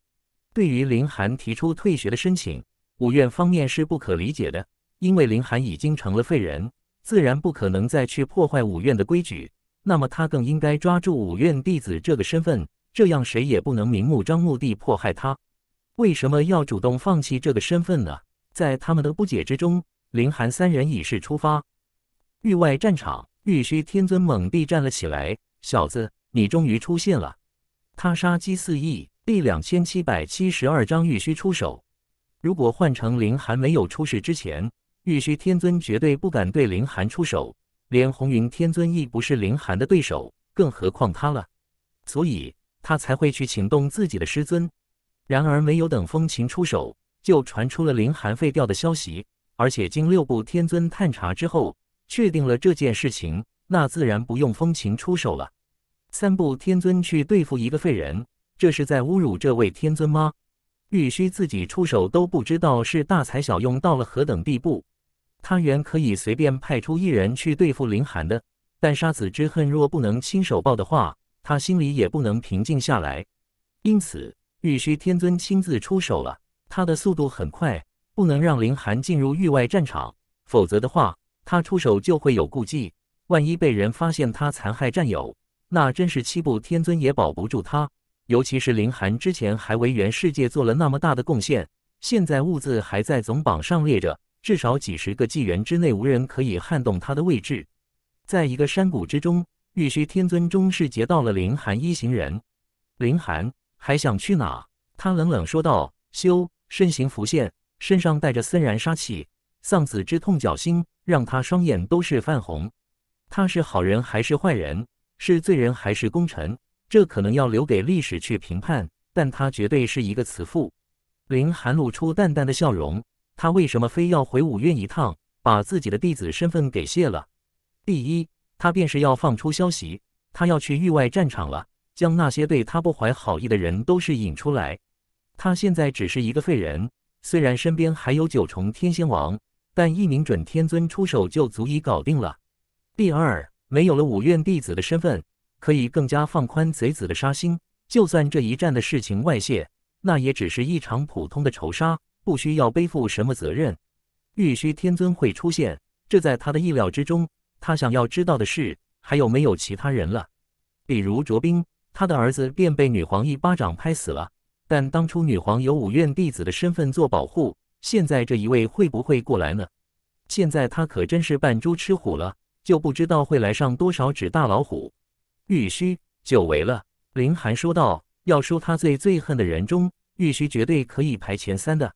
对于林寒提出退学的申请，五院方面是不可理解的，因为林寒已经成了废人。自然不可能再去破坏五院的规矩，那么他更应该抓住五院弟子这个身份，这样谁也不能明目张目地迫害他。为什么要主动放弃这个身份呢？在他们的不解之中，林寒三人已是出发。域外战场，玉虚天尊猛地站了起来：“小子，你终于出现了！”他杀机四溢。第两千七百七十二章玉虚出手。如果换成林寒没有出世之前。玉虚天尊绝对不敢对凌寒出手，连红云天尊亦不是凌寒的对手，更何况他了。所以他才会去请动自己的师尊。然而，没有等风琴出手，就传出了凌寒废掉的消息。而且，经六部天尊探查之后，确定了这件事情，那自然不用风琴出手了。三部天尊去对付一个废人，这是在侮辱这位天尊吗？玉虚自己出手都不知道是大材小用到了何等地步。他原可以随便派出一人去对付林寒的，但杀子之恨若不能亲手报的话，他心里也不能平静下来。因此，玉虚天尊亲自出手了。他的速度很快，不能让林寒进入域外战场，否则的话，他出手就会有顾忌。万一被人发现他残害战友，那真是七步天尊也保不住他。尤其是林寒之前还为元世界做了那么大的贡献，现在物资还在总榜上列着。至少几十个纪元之内，无人可以撼动他的位置。在一个山谷之中，玉虚天尊终是劫到了林寒一行人。林寒还想去哪？他冷冷说道：“修。”身形浮现，身上带着森然杀气。丧子之痛，绞心，让他双眼都是泛红。他是好人还是坏人？是罪人还是功臣？这可能要留给历史去评判。但他绝对是一个慈父。林寒露出淡淡的笑容。他为什么非要回五院一趟，把自己的弟子身份给卸了？第一，他便是要放出消息，他要去域外战场了，将那些对他不怀好意的人都是引出来。他现在只是一个废人，虽然身边还有九重天仙王，但一名准天尊出手就足以搞定了。第二，没有了五院弟子的身份，可以更加放宽贼子的杀心。就算这一战的事情外泄，那也只是一场普通的仇杀。不需要背负什么责任，玉虚天尊会出现，这在他的意料之中。他想要知道的是，还有没有其他人了？比如卓冰，他的儿子便被女皇一巴掌拍死了。但当初女皇有五院弟子的身份做保护，现在这一位会不会过来呢？现在他可真是扮猪吃虎了，就不知道会来上多少只大老虎。玉虚，久违了，林寒说道。要说他最最恨的人中，玉虚绝对可以排前三的。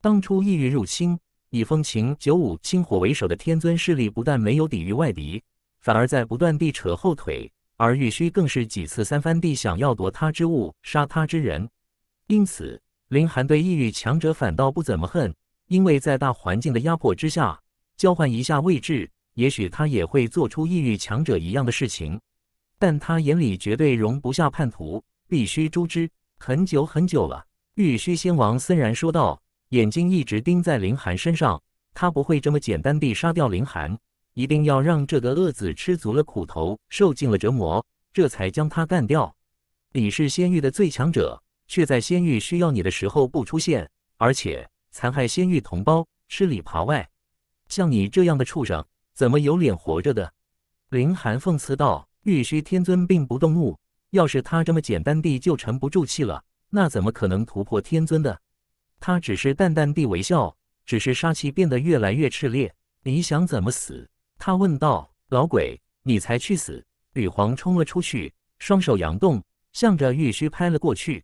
当初异域入侵，以风情九五星火为首的天尊势力不但没有抵御外敌，反而在不断地扯后腿，而玉虚更是几次三番地想要夺他之物，杀他之人。因此，林寒对异域强者反倒不怎么恨，因为在大环境的压迫之下，交换一下位置，也许他也会做出异域强者一样的事情。但他眼里绝对容不下叛徒，必须诛之。很久很久了，玉虚仙王森然说道。眼睛一直盯在林寒身上，他不会这么简单地杀掉林寒，一定要让这个恶子吃足了苦头，受尽了折磨，这才将他干掉。你是仙域的最强者，却在仙域需要你的时候不出现，而且残害仙域同胞，吃里扒外。像你这样的畜生，怎么有脸活着的？林寒讽刺道：“玉虚天尊并不动怒，要是他这么简单地就沉不住气了，那怎么可能突破天尊的？”他只是淡淡地微笑，只是杀气变得越来越炽烈。你想怎么死？他问道。老鬼，你才去死！女皇冲了出去，双手扬动，向着玉虚拍了过去。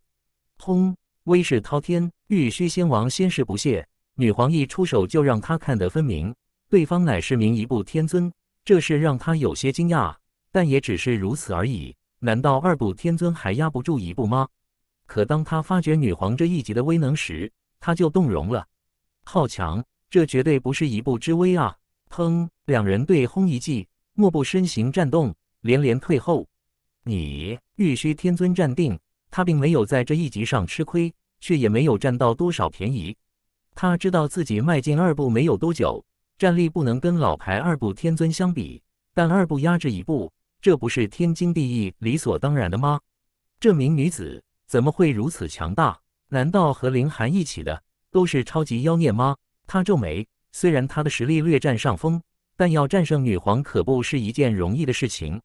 轰！威势滔天。玉虚仙王先是不屑，女皇一出手就让他看得分明，对方乃是明一步天尊，这事让他有些惊讶，但也只是如此而已。难道二步天尊还压不住一步吗？可当他发觉女皇这一级的威能时，他就动容了，好强！这绝对不是一步之危啊！砰，两人对轰一记，莫不身形战动，连连退后。你玉虚天尊站定，他并没有在这一集上吃亏，却也没有占到多少便宜。他知道自己迈进二步没有多久，战力不能跟老牌二步天尊相比，但二步压制一步，这不是天经地义、理所当然的吗？这名女子怎么会如此强大？难道和凌寒一起的都是超级妖孽吗？他皱眉，虽然他的实力略占上风，但要战胜女皇可不是一件容易的事情，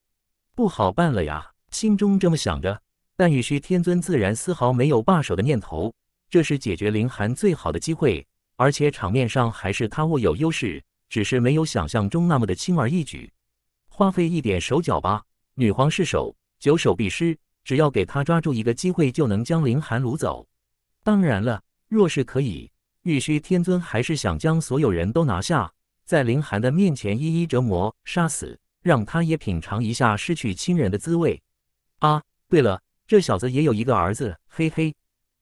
不好办了呀！心中这么想着，但雨虚天尊自然丝毫没有罢手的念头。这是解决凌寒最好的机会，而且场面上还是他握有优势，只是没有想象中那么的轻而易举。花费一点手脚吧，女皇是手，九手必失。只要给他抓住一个机会，就能将凌寒掳走。当然了，若是可以，玉虚天尊还是想将所有人都拿下，在林寒的面前一一折磨杀死，让他也品尝一下失去亲人的滋味。啊，对了，这小子也有一个儿子，嘿嘿。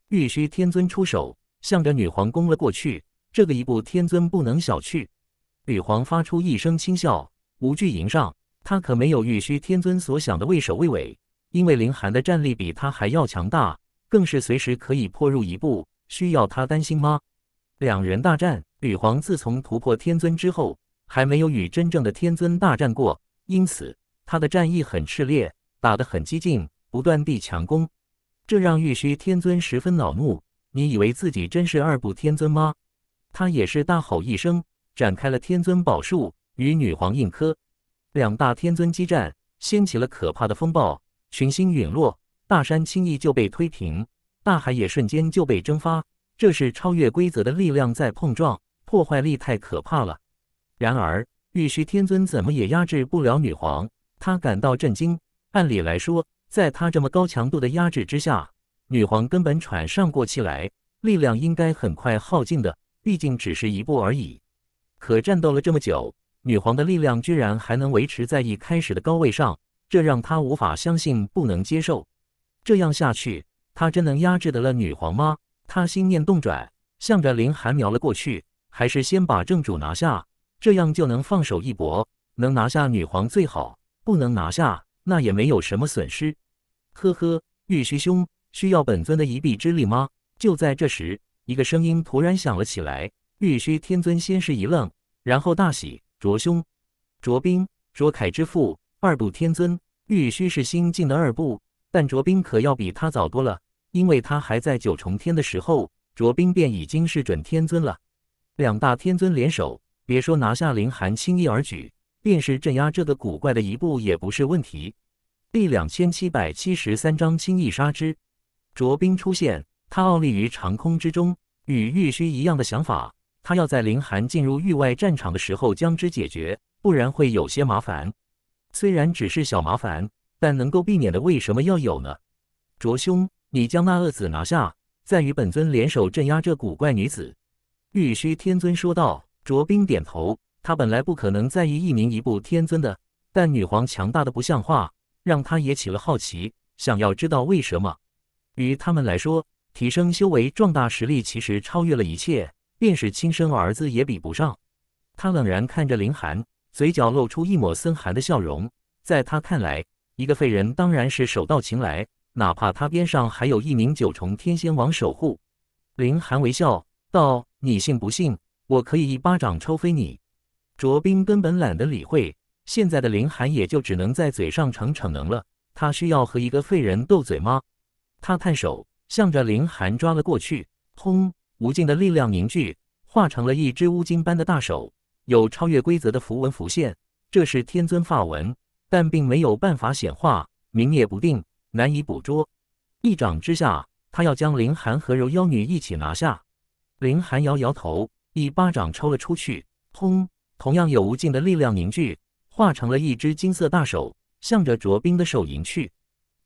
玉虚天尊出手，向着女皇攻了过去。这个一步天尊不能小觑。女皇发出一声轻笑，无惧迎上。他可没有玉虚天尊所想的畏首畏尾，因为林寒的战力比他还要强大。更是随时可以破入一步，需要他担心吗？两人大战，女皇自从突破天尊之后，还没有与真正的天尊大战过，因此他的战意很炽烈，打得很激进，不断地强攻，这让玉虚天尊十分恼怒。你以为自己真是二部天尊吗？他也是大吼一声，展开了天尊宝术，与女皇硬磕。两大天尊激战，掀起了可怕的风暴，群星陨落。大山轻易就被推平，大海也瞬间就被蒸发。这是超越规则的力量在碰撞，破坏力太可怕了。然而，玉虚天尊怎么也压制不了女皇，他感到震惊。按理来说，在他这么高强度的压制之下，女皇根本喘上过气来，力量应该很快耗尽的。毕竟只是一步而已。可战斗了这么久，女皇的力量居然还能维持在一开始的高位上，这让他无法相信，不能接受。这样下去，他真能压制得了女皇吗？他心念动转，向着林寒瞄了过去。还是先把正主拿下，这样就能放手一搏。能拿下女皇最好，不能拿下，那也没有什么损失。呵呵，玉虚兄，需要本尊的一臂之力吗？就在这时，一个声音突然响了起来。玉虚天尊先是一愣，然后大喜：“卓兄，卓斌，卓凯之父，二部天尊，玉虚是新晋的二部。”但卓斌可要比他早多了，因为他还在九重天的时候，卓斌便已经是准天尊了。两大天尊联手，别说拿下凌寒，轻易而举，便是镇压这个古怪的一步也不是问题。第两千七百七十三章：轻易杀之。卓斌出现，他傲立于长空之中，与玉虚一样的想法，他要在凌寒进入域外战场的时候将之解决，不然会有些麻烦。虽然只是小麻烦。但能够避免的，为什么要有呢？卓兄，你将那恶子拿下，再与本尊联手镇压这古怪女子。”玉虚天尊说道。卓冰点头，他本来不可能在意一名一部天尊的，但女皇强大的不像话，让他也起了好奇，想要知道为什么。于他们来说，提升修为、壮大实力，其实超越了一切，便是亲生儿子也比不上。他冷然看着林寒，嘴角露出一抹森寒的笑容，在他看来。一个废人当然是手到擒来，哪怕他边上还有一名九重天仙王守护。林寒微笑道：“你信不信？我可以一巴掌抽飞你。”卓斌根本懒得理会，现在的林寒也就只能在嘴上逞逞能了。他需要和一个废人斗嘴吗？他探手向着林寒抓了过去，轰！无尽的力量凝聚，化成了一只乌金般的大手，有超越规则的符文浮现，这是天尊法文，但并没有办法显化，明灭不定，难以捕捉。一掌之下，他要将林寒和柔妖女一起拿下。林寒摇摇头，一巴掌抽了出去，轰！同样有无尽的力量凝聚，化成了一只金色大手，向着卓冰的手迎去。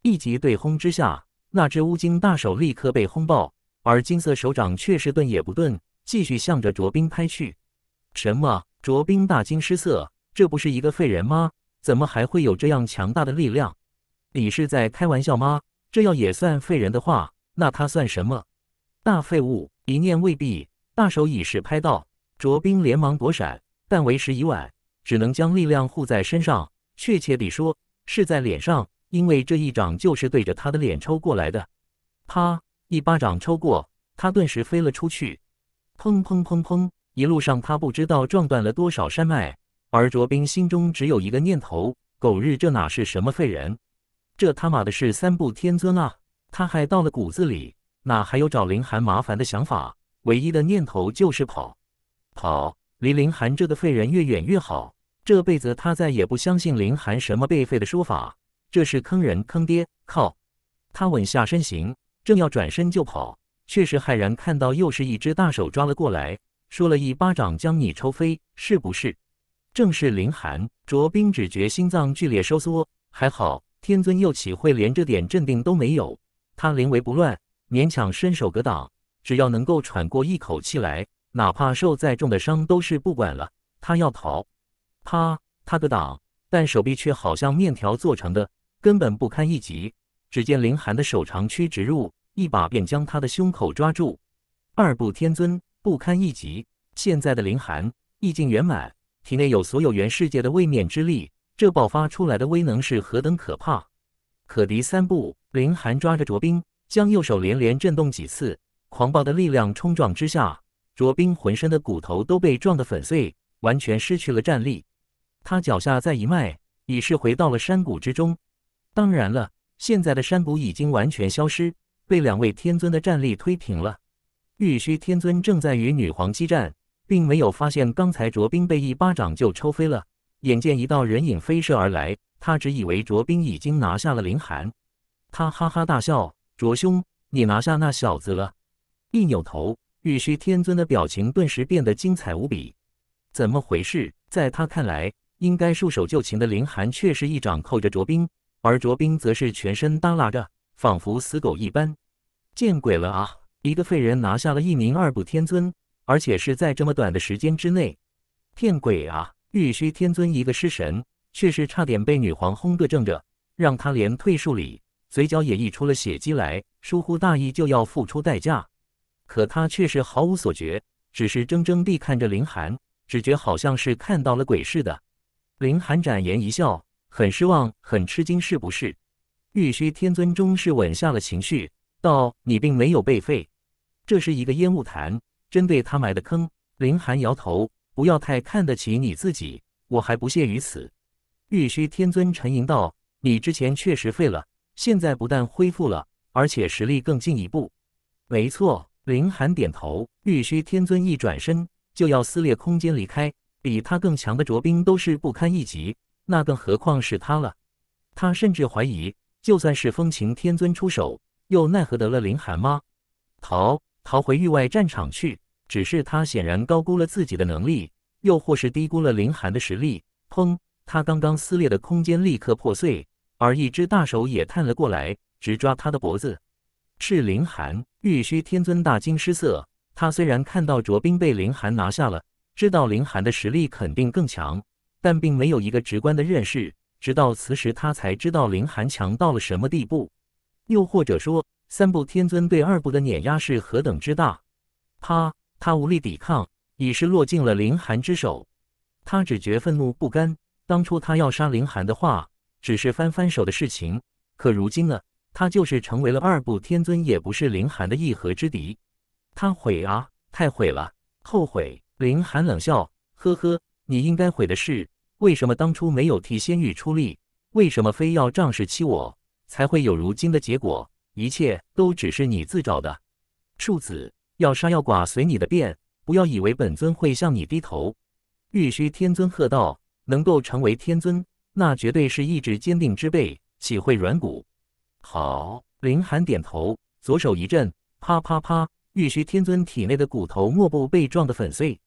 一击对轰之下，那只乌金大手立刻被轰爆，而金色手掌却是顿也不顿，继续向着卓冰拍去。什么？卓冰大惊失色，这不是一个废人吗？怎么还会有这样强大的力量？你是在开玩笑吗？这要也算废人的话，那他算什么？大废物！一念未毕，大手已是拍到，卓斌连忙躲闪，但为时已晚，只能将力量护在身上，确切地说是在脸上，因为这一掌就是对着他的脸抽过来的。啪！一巴掌抽过，他顿时飞了出去。砰砰砰砰！一路上他不知道撞断了多少山脉。而卓斌心中只有一个念头：狗日，这哪是什么废人？这他妈的是三步天尊啊！他还到了骨子里，哪还有找林寒麻烦的想法？唯一的念头就是跑，跑离林寒这个废人越远越好。这辈子他再也不相信林寒什么被废的说法，这是坑人坑爹！靠！他稳下身形，正要转身就跑，却是骇然看到又是一只大手抓了过来，说了一巴掌将你抽飞，是不是？正是林寒，卓冰只觉心脏剧烈收缩，还好天尊又岂会连这点镇定都没有？他临危不乱，勉强伸手格挡，只要能够喘过一口气来，哪怕受再重的伤都是不管了。他要逃，啪，他格挡，但手臂却好像面条做成的，根本不堪一击。只见林寒的手长驱直入，一把便将他的胸口抓住。二步天尊不堪一击，现在的林寒意境圆满。体内有所有元世界的位面之力，这爆发出来的威能是何等可怕！可敌三步，林寒抓着卓冰，将右手连连震动几次，狂暴的力量冲撞之下，卓冰浑身的骨头都被撞得粉碎，完全失去了战力。他脚下再一迈，已是回到了山谷之中。当然了，现在的山谷已经完全消失，被两位天尊的战力推平了。玉虚天尊正在与女皇激战。并没有发现，刚才卓冰被一巴掌就抽飞了。眼见一道人影飞射而来，他只以为卓冰已经拿下了林寒。他哈哈大笑：“卓兄，你拿下那小子了？”一扭头，玉虚天尊的表情顿时变得精彩无比。怎么回事？在他看来，应该束手就擒的林寒，却是一掌扣着卓冰，而卓冰则是全身耷拉着，仿佛死狗一般。见鬼了啊！一个废人拿下了一名二部天尊。而且是在这么短的时间之内，骗鬼啊！玉虚天尊一个失神，却是差点被女皇轰个正着，让他连退数里，嘴角也溢出了血迹来。疏忽大意就要付出代价，可他却是毫无所觉，只是怔怔地看着林寒，只觉好像是看到了鬼似的。林寒展颜一笑，很失望，很吃惊，是不是？玉虚天尊终是稳下了情绪，道：“你并没有被废，这是一个烟雾弹。”针对他埋的坑，林寒摇头：“不要太看得起你自己，我还不屑于此。”玉虚天尊沉吟道：“你之前确实废了，现在不但恢复了，而且实力更进一步。”没错，林寒点头。玉虚天尊一转身就要撕裂空间离开，比他更强的卓冰都是不堪一击，那更何况是他了？他甚至怀疑，就算是风情天尊出手，又奈何得了林寒吗？逃！逃回域外战场去，只是他显然高估了自己的能力，又或是低估了林寒的实力。砰！他刚刚撕裂的空间立刻破碎，而一只大手也探了过来，直抓他的脖子。是林寒！玉虚天尊大惊失色。他虽然看到卓冰被林寒拿下了，知道林寒的实力肯定更强，但并没有一个直观的认识。直到此时，他才知道林寒强到了什么地步。又或者说……三部天尊对二部的碾压是何等之大！他他无力抵抗，已是落进了凌寒之手。他只觉愤怒不甘。当初他要杀凌寒的话，只是翻翻手的事情。可如今呢？他就是成为了二部天尊，也不是凌寒的一合之敌。他悔啊，太悔了，后悔！凌寒冷笑：“呵呵，你应该悔的是，为什么当初没有替仙域出力？为什么非要仗势欺我，才会有如今的结果？”一切都只是你自找的，庶子要杀要剐随你的便，不要以为本尊会向你低头。玉虚天尊喝道：“能够成为天尊，那绝对是意志坚定之辈，岂会软骨？”好，林寒点头，左手一震，啪啪啪，玉虚天尊体内的骨头莫不被撞得粉碎。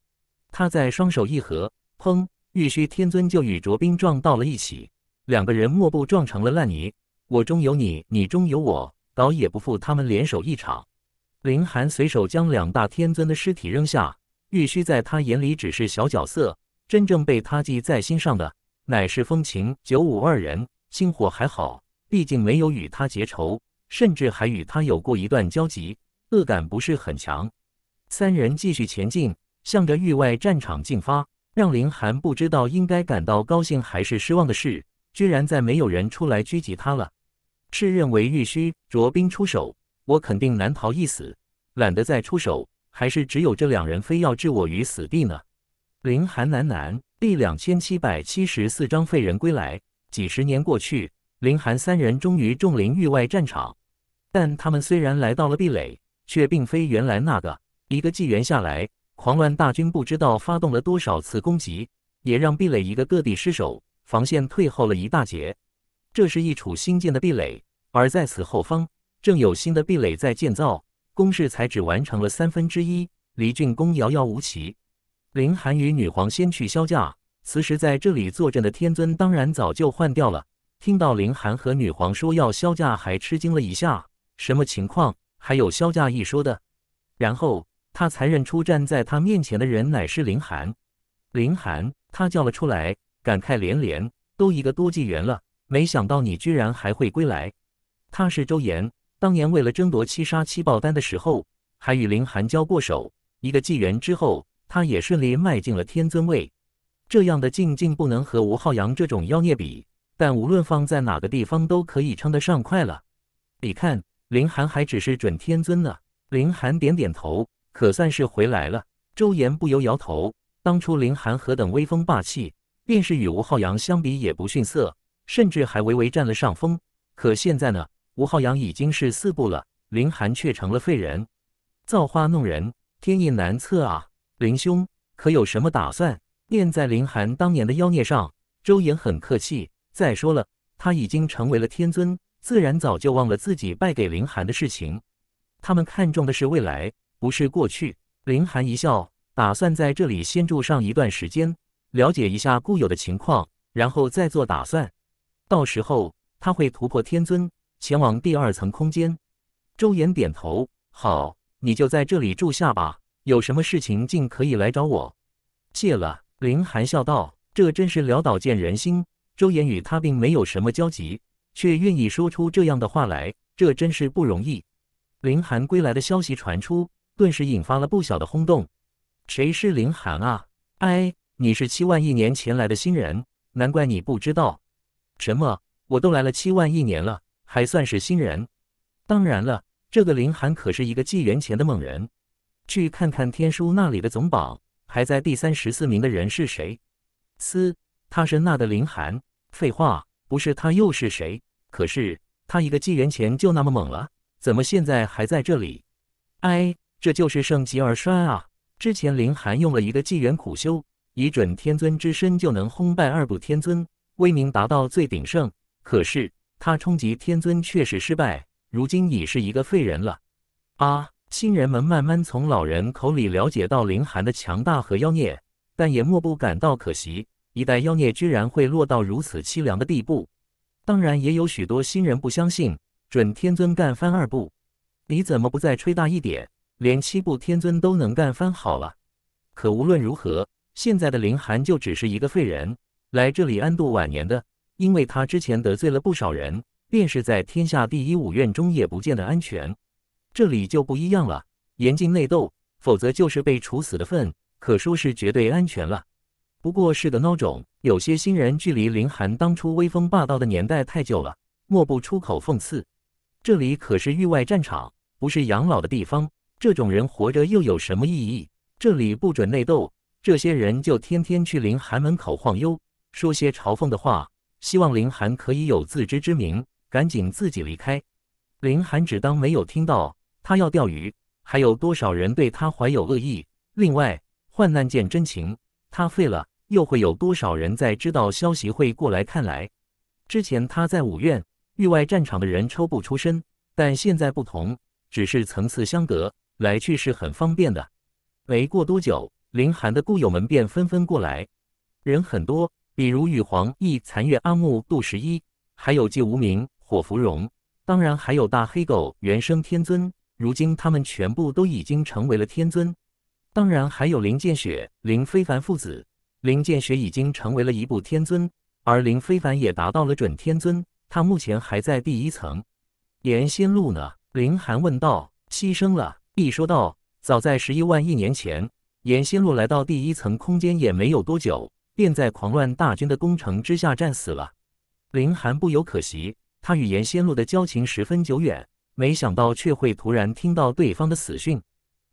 他在双手一合，砰，玉虚天尊就与卓冰撞到了一起，两个人莫不撞成了烂泥。我中有你，你中有我。倒也不负他们联手一场，凌寒随手将两大天尊的尸体扔下，玉虚在他眼里只是小角色，真正被他记在心上的，乃是风情九五二人。心火还好，毕竟没有与他结仇，甚至还与他有过一段交集，恶感不是很强。三人继续前进，向着域外战场进发。让凌寒不知道应该感到高兴还是失望的是，居然再没有人出来狙击他了。是认为玉虚卓冰出手，我肯定难逃一死，懒得再出手，还是只有这两人非要置我于死地呢？林寒喃喃。第两千七百七十四章废人归来。几十年过去，林寒三人终于重临域外战场，但他们虽然来到了壁垒，却并非原来那个。一个纪元下来，狂乱大军不知道发动了多少次攻击，也让壁垒一个各地失守，防线退后了一大截。这是一处新建的壁垒，而在此后方，正有新的壁垒在建造。工事才只完成了三分之一，离竣工遥遥无期。林寒与女皇先去萧家，此时在这里坐镇的天尊当然早就换掉了。听到林寒和女皇说要萧家，还吃惊了一下，什么情况？还有萧家一说的。然后他才认出站在他面前的人乃是林寒。林寒，他叫了出来，感慨连连，都一个多纪元了。没想到你居然还会归来。他是周岩，当年为了争夺七杀七爆丹的时候，还与林寒交过手。一个纪元之后，他也顺利迈进了天尊位。这样的境境不能和吴昊阳这种妖孽比，但无论放在哪个地方，都可以称得上快了。你看，林寒还只是准天尊呢。林寒点点头，可算是回来了。周岩不由摇头，当初林寒何等威风霸气，便是与吴昊阳相比，也不逊色。甚至还微微占了上风，可现在呢？吴昊阳已经是四步了，林寒却成了废人。造化弄人，天意难测啊！林兄可有什么打算？念在林寒当年的妖孽上，周岩很客气。再说了，他已经成为了天尊，自然早就忘了自己败给林寒的事情。他们看重的是未来，不是过去。林寒一笑，打算在这里先住上一段时间，了解一下固有的情况，然后再做打算。到时候他会突破天尊，前往第二层空间。周岩点头，好，你就在这里住下吧。有什么事情尽可以来找我。谢了，林寒笑道：“这真是潦倒见人心。”周岩与他并没有什么交集，却愿意说出这样的话来，这真是不容易。林寒归来的消息传出，顿时引发了不小的轰动。谁是林寒啊？哎，你是七万亿年前来的新人，难怪你不知道。什么？我都来了七万亿年了，还算是新人？当然了，这个林寒可是一个纪元前的猛人。去看看天书那里的总榜，排在第三十四名的人是谁？嘶，他是那的林寒。废话，不是他又是谁？可是他一个纪元前就那么猛了，怎么现在还在这里？哎，这就是盛极而衰啊！之前林寒用了一个纪元苦修，以准天尊之身就能轰败二部天尊。威名达到最鼎盛，可是他冲击天尊确实失败，如今已是一个废人了。啊，新人们慢慢从老人口里了解到林寒的强大和妖孽，但也莫不感到可惜，一代妖孽居然会落到如此凄凉的地步。当然，也有许多新人不相信，准天尊干翻二部，你怎么不再吹大一点，连七部天尊都能干翻好了？可无论如何，现在的林寒就只是一个废人。来这里安度晚年的，因为他之前得罪了不少人，便是在天下第一武院中也不见得安全。这里就不一样了，严禁内斗，否则就是被处死的份，可说是绝对安全了。不过是个孬种，有些新人距离林寒当初威风霸道的年代太久了，莫不出口讽刺。这里可是域外战场，不是养老的地方，这种人活着又有什么意义？这里不准内斗，这些人就天天去林寒门口晃悠。说些嘲讽的话，希望林寒可以有自知之明，赶紧自己离开。林寒只当没有听到，他要钓鱼，还有多少人对他怀有恶意？另外，患难见真情，他废了，又会有多少人在知道消息会过来看来？之前他在五院域外战场的人抽不出身，但现在不同，只是层次相隔，来去是很方便的。没过多久，林寒的故友们便纷纷过来，人很多。比如玉皇、易残月、阿木、杜十一，还有祭无名、火芙蓉，当然还有大黑狗、原生天尊。如今他们全部都已经成为了天尊。当然还有林剑雪、林非凡父子。林剑雪已经成为了一部天尊，而林非凡也达到了准天尊。他目前还在第一层。颜仙路呢？林寒问道。牺牲了。一说到，早在十一万亿年前，颜仙路来到第一层空间也没有多久。便在狂乱大军的攻城之下战死了。林寒不由可惜，他与严仙路的交情十分久远，没想到却会突然听到对方的死讯。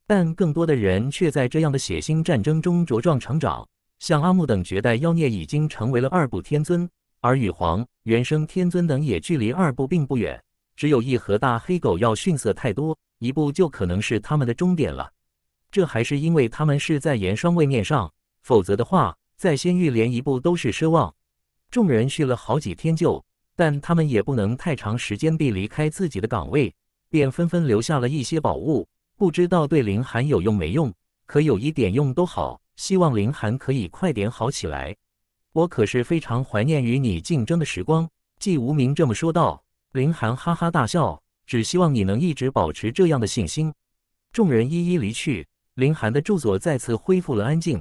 但更多的人却在这样的血腥战争中茁壮成长，像阿木等绝代妖孽已经成为了二部天尊，而羽皇、元生天尊等也距离二部并不远，只有一和大黑狗要逊色太多，一部就可能是他们的终点了。这还是因为他们是在岩霜位面上，否则的话。在仙域，连一步都是奢望。众人续了好几天旧，但他们也不能太长时间地离开自己的岗位，便纷纷留下了一些宝物，不知道对林寒有用没用，可有一点用都好。希望林寒可以快点好起来。我可是非常怀念与你竞争的时光。”季无名这么说道。林寒哈哈大笑，只希望你能一直保持这样的信心。众人一一离去，林寒的住所再次恢复了安静。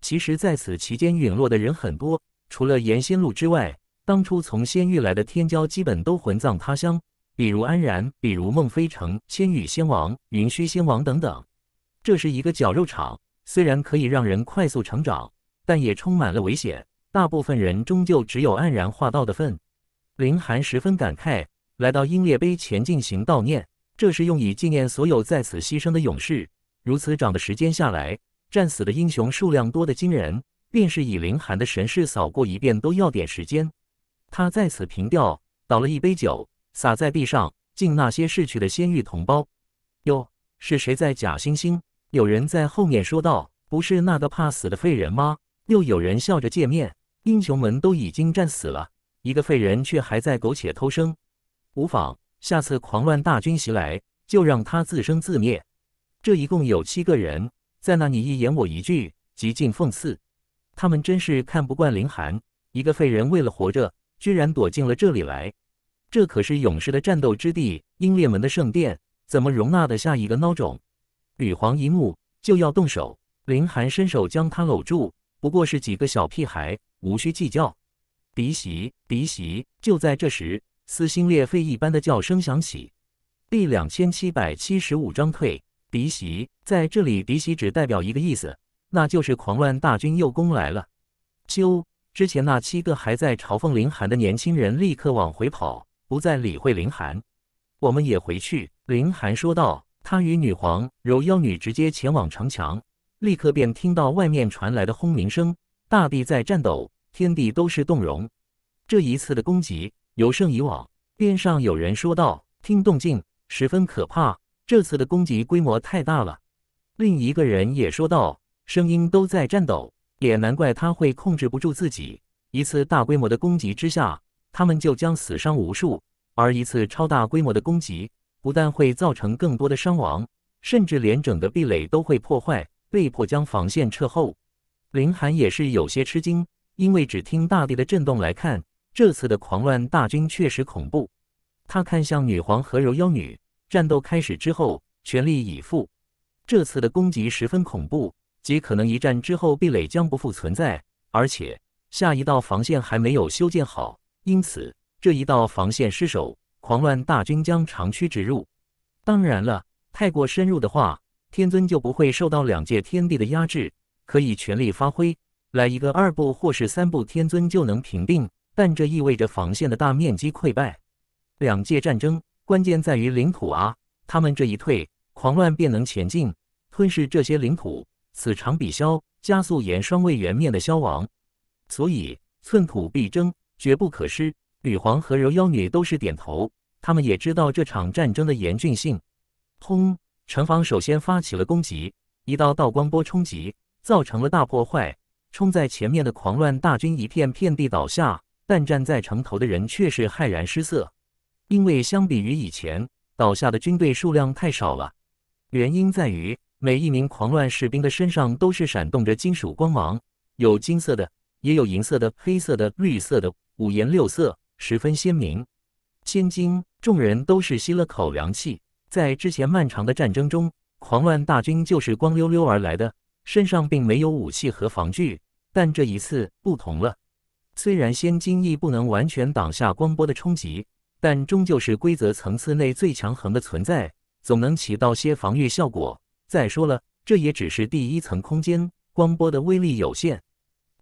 其实，在此期间陨落的人很多，除了炎仙路之外，当初从仙域来的天骄，基本都魂葬他乡。比如安然，比如孟非城、仙羽仙王、云虚仙王等等。这是一个绞肉场，虽然可以让人快速成长，但也充满了危险。大部分人终究只有黯然化道的份。林寒十分感慨，来到英烈碑前进行悼念，这是用以纪念所有在此牺牲的勇士。如此长的时间下来。战死的英雄数量多得惊人，便是以凌寒的神识扫过一遍都要点时间。他再次凭吊，倒了一杯酒洒在地上，敬那些逝去的仙域同胞。哟，是谁在假惺惺？有人在后面说道：“不是那个怕死的废人吗？”又有人笑着见面：“英雄们都已经战死了，一个废人却还在苟且偷生。无妨，下次狂乱大军袭来，就让他自生自灭。”这一共有七个人。在那，你一言我一句，极尽讽刺。他们真是看不惯林寒，一个废人，为了活着，居然躲进了这里来。这可是勇士的战斗之地，英烈门的圣殿，怎么容纳得下一个孬种？女皇一怒就要动手。林寒伸手将他搂住，不过是几个小屁孩，无需计较。鼻息，鼻息。就在这时，撕心裂肺一般的叫声响起。第两千七百七十五章退。敌袭在这里，敌袭只代表一个意思，那就是狂乱大军又攻来了。秋，之前那七个还在嘲讽林寒的年轻人立刻往回跑，不再理会林寒。我们也回去。”林寒说道。他与女皇柔妖女直接前往城墙，立刻便听到外面传来的轰鸣声，大地在颤抖，天地都是动容。这一次的攻击有胜以往。边上有人说道：“听动静，十分可怕。”这次的攻击规模太大了，另一个人也说道，声音都在颤抖，也难怪他会控制不住自己。一次大规模的攻击之下，他们就将死伤无数；而一次超大规模的攻击，不但会造成更多的伤亡，甚至连整个壁垒都会破坏，被迫将防线撤后。林寒也是有些吃惊，因为只听大地的震动来看，这次的狂乱大军确实恐怖。他看向女皇和柔妖女。战斗开始之后，全力以赴。这次的攻击十分恐怖，极可能一战之后壁垒将不复存在，而且下一道防线还没有修建好，因此这一道防线失守，狂乱大军将长驱直入。当然了，太过深入的话，天尊就不会受到两界天地的压制，可以全力发挥，来一个二步或是三步，天尊就能平定。但这意味着防线的大面积溃败，两界战争。关键在于领土啊！他们这一退，狂乱便能前进，吞噬这些领土。此长彼消，加速炎双位元面的消亡。所以寸土必争，绝不可失。女皇和柔妖女都是点头，他们也知道这场战争的严峻性。轰！城防首先发起了攻击，一道道光波冲击，造成了大破坏。冲在前面的狂乱大军一片片地倒下，但站在城头的人却是骇然失色。因为相比于以前倒下的军队数量太少了，原因在于每一名狂乱士兵的身上都是闪动着金属光芒，有金色的，也有银色的、黑色的、绿色的，五颜六色，十分鲜明。千金，众人都是吸了口凉气，在之前漫长的战争中，狂乱大军就是光溜溜而来的，身上并没有武器和防具，但这一次不同了。虽然仙金翼不能完全挡下光波的冲击。但终究是规则层次内最强横的存在，总能起到些防御效果。再说了，这也只是第一层空间，光波的威力有限。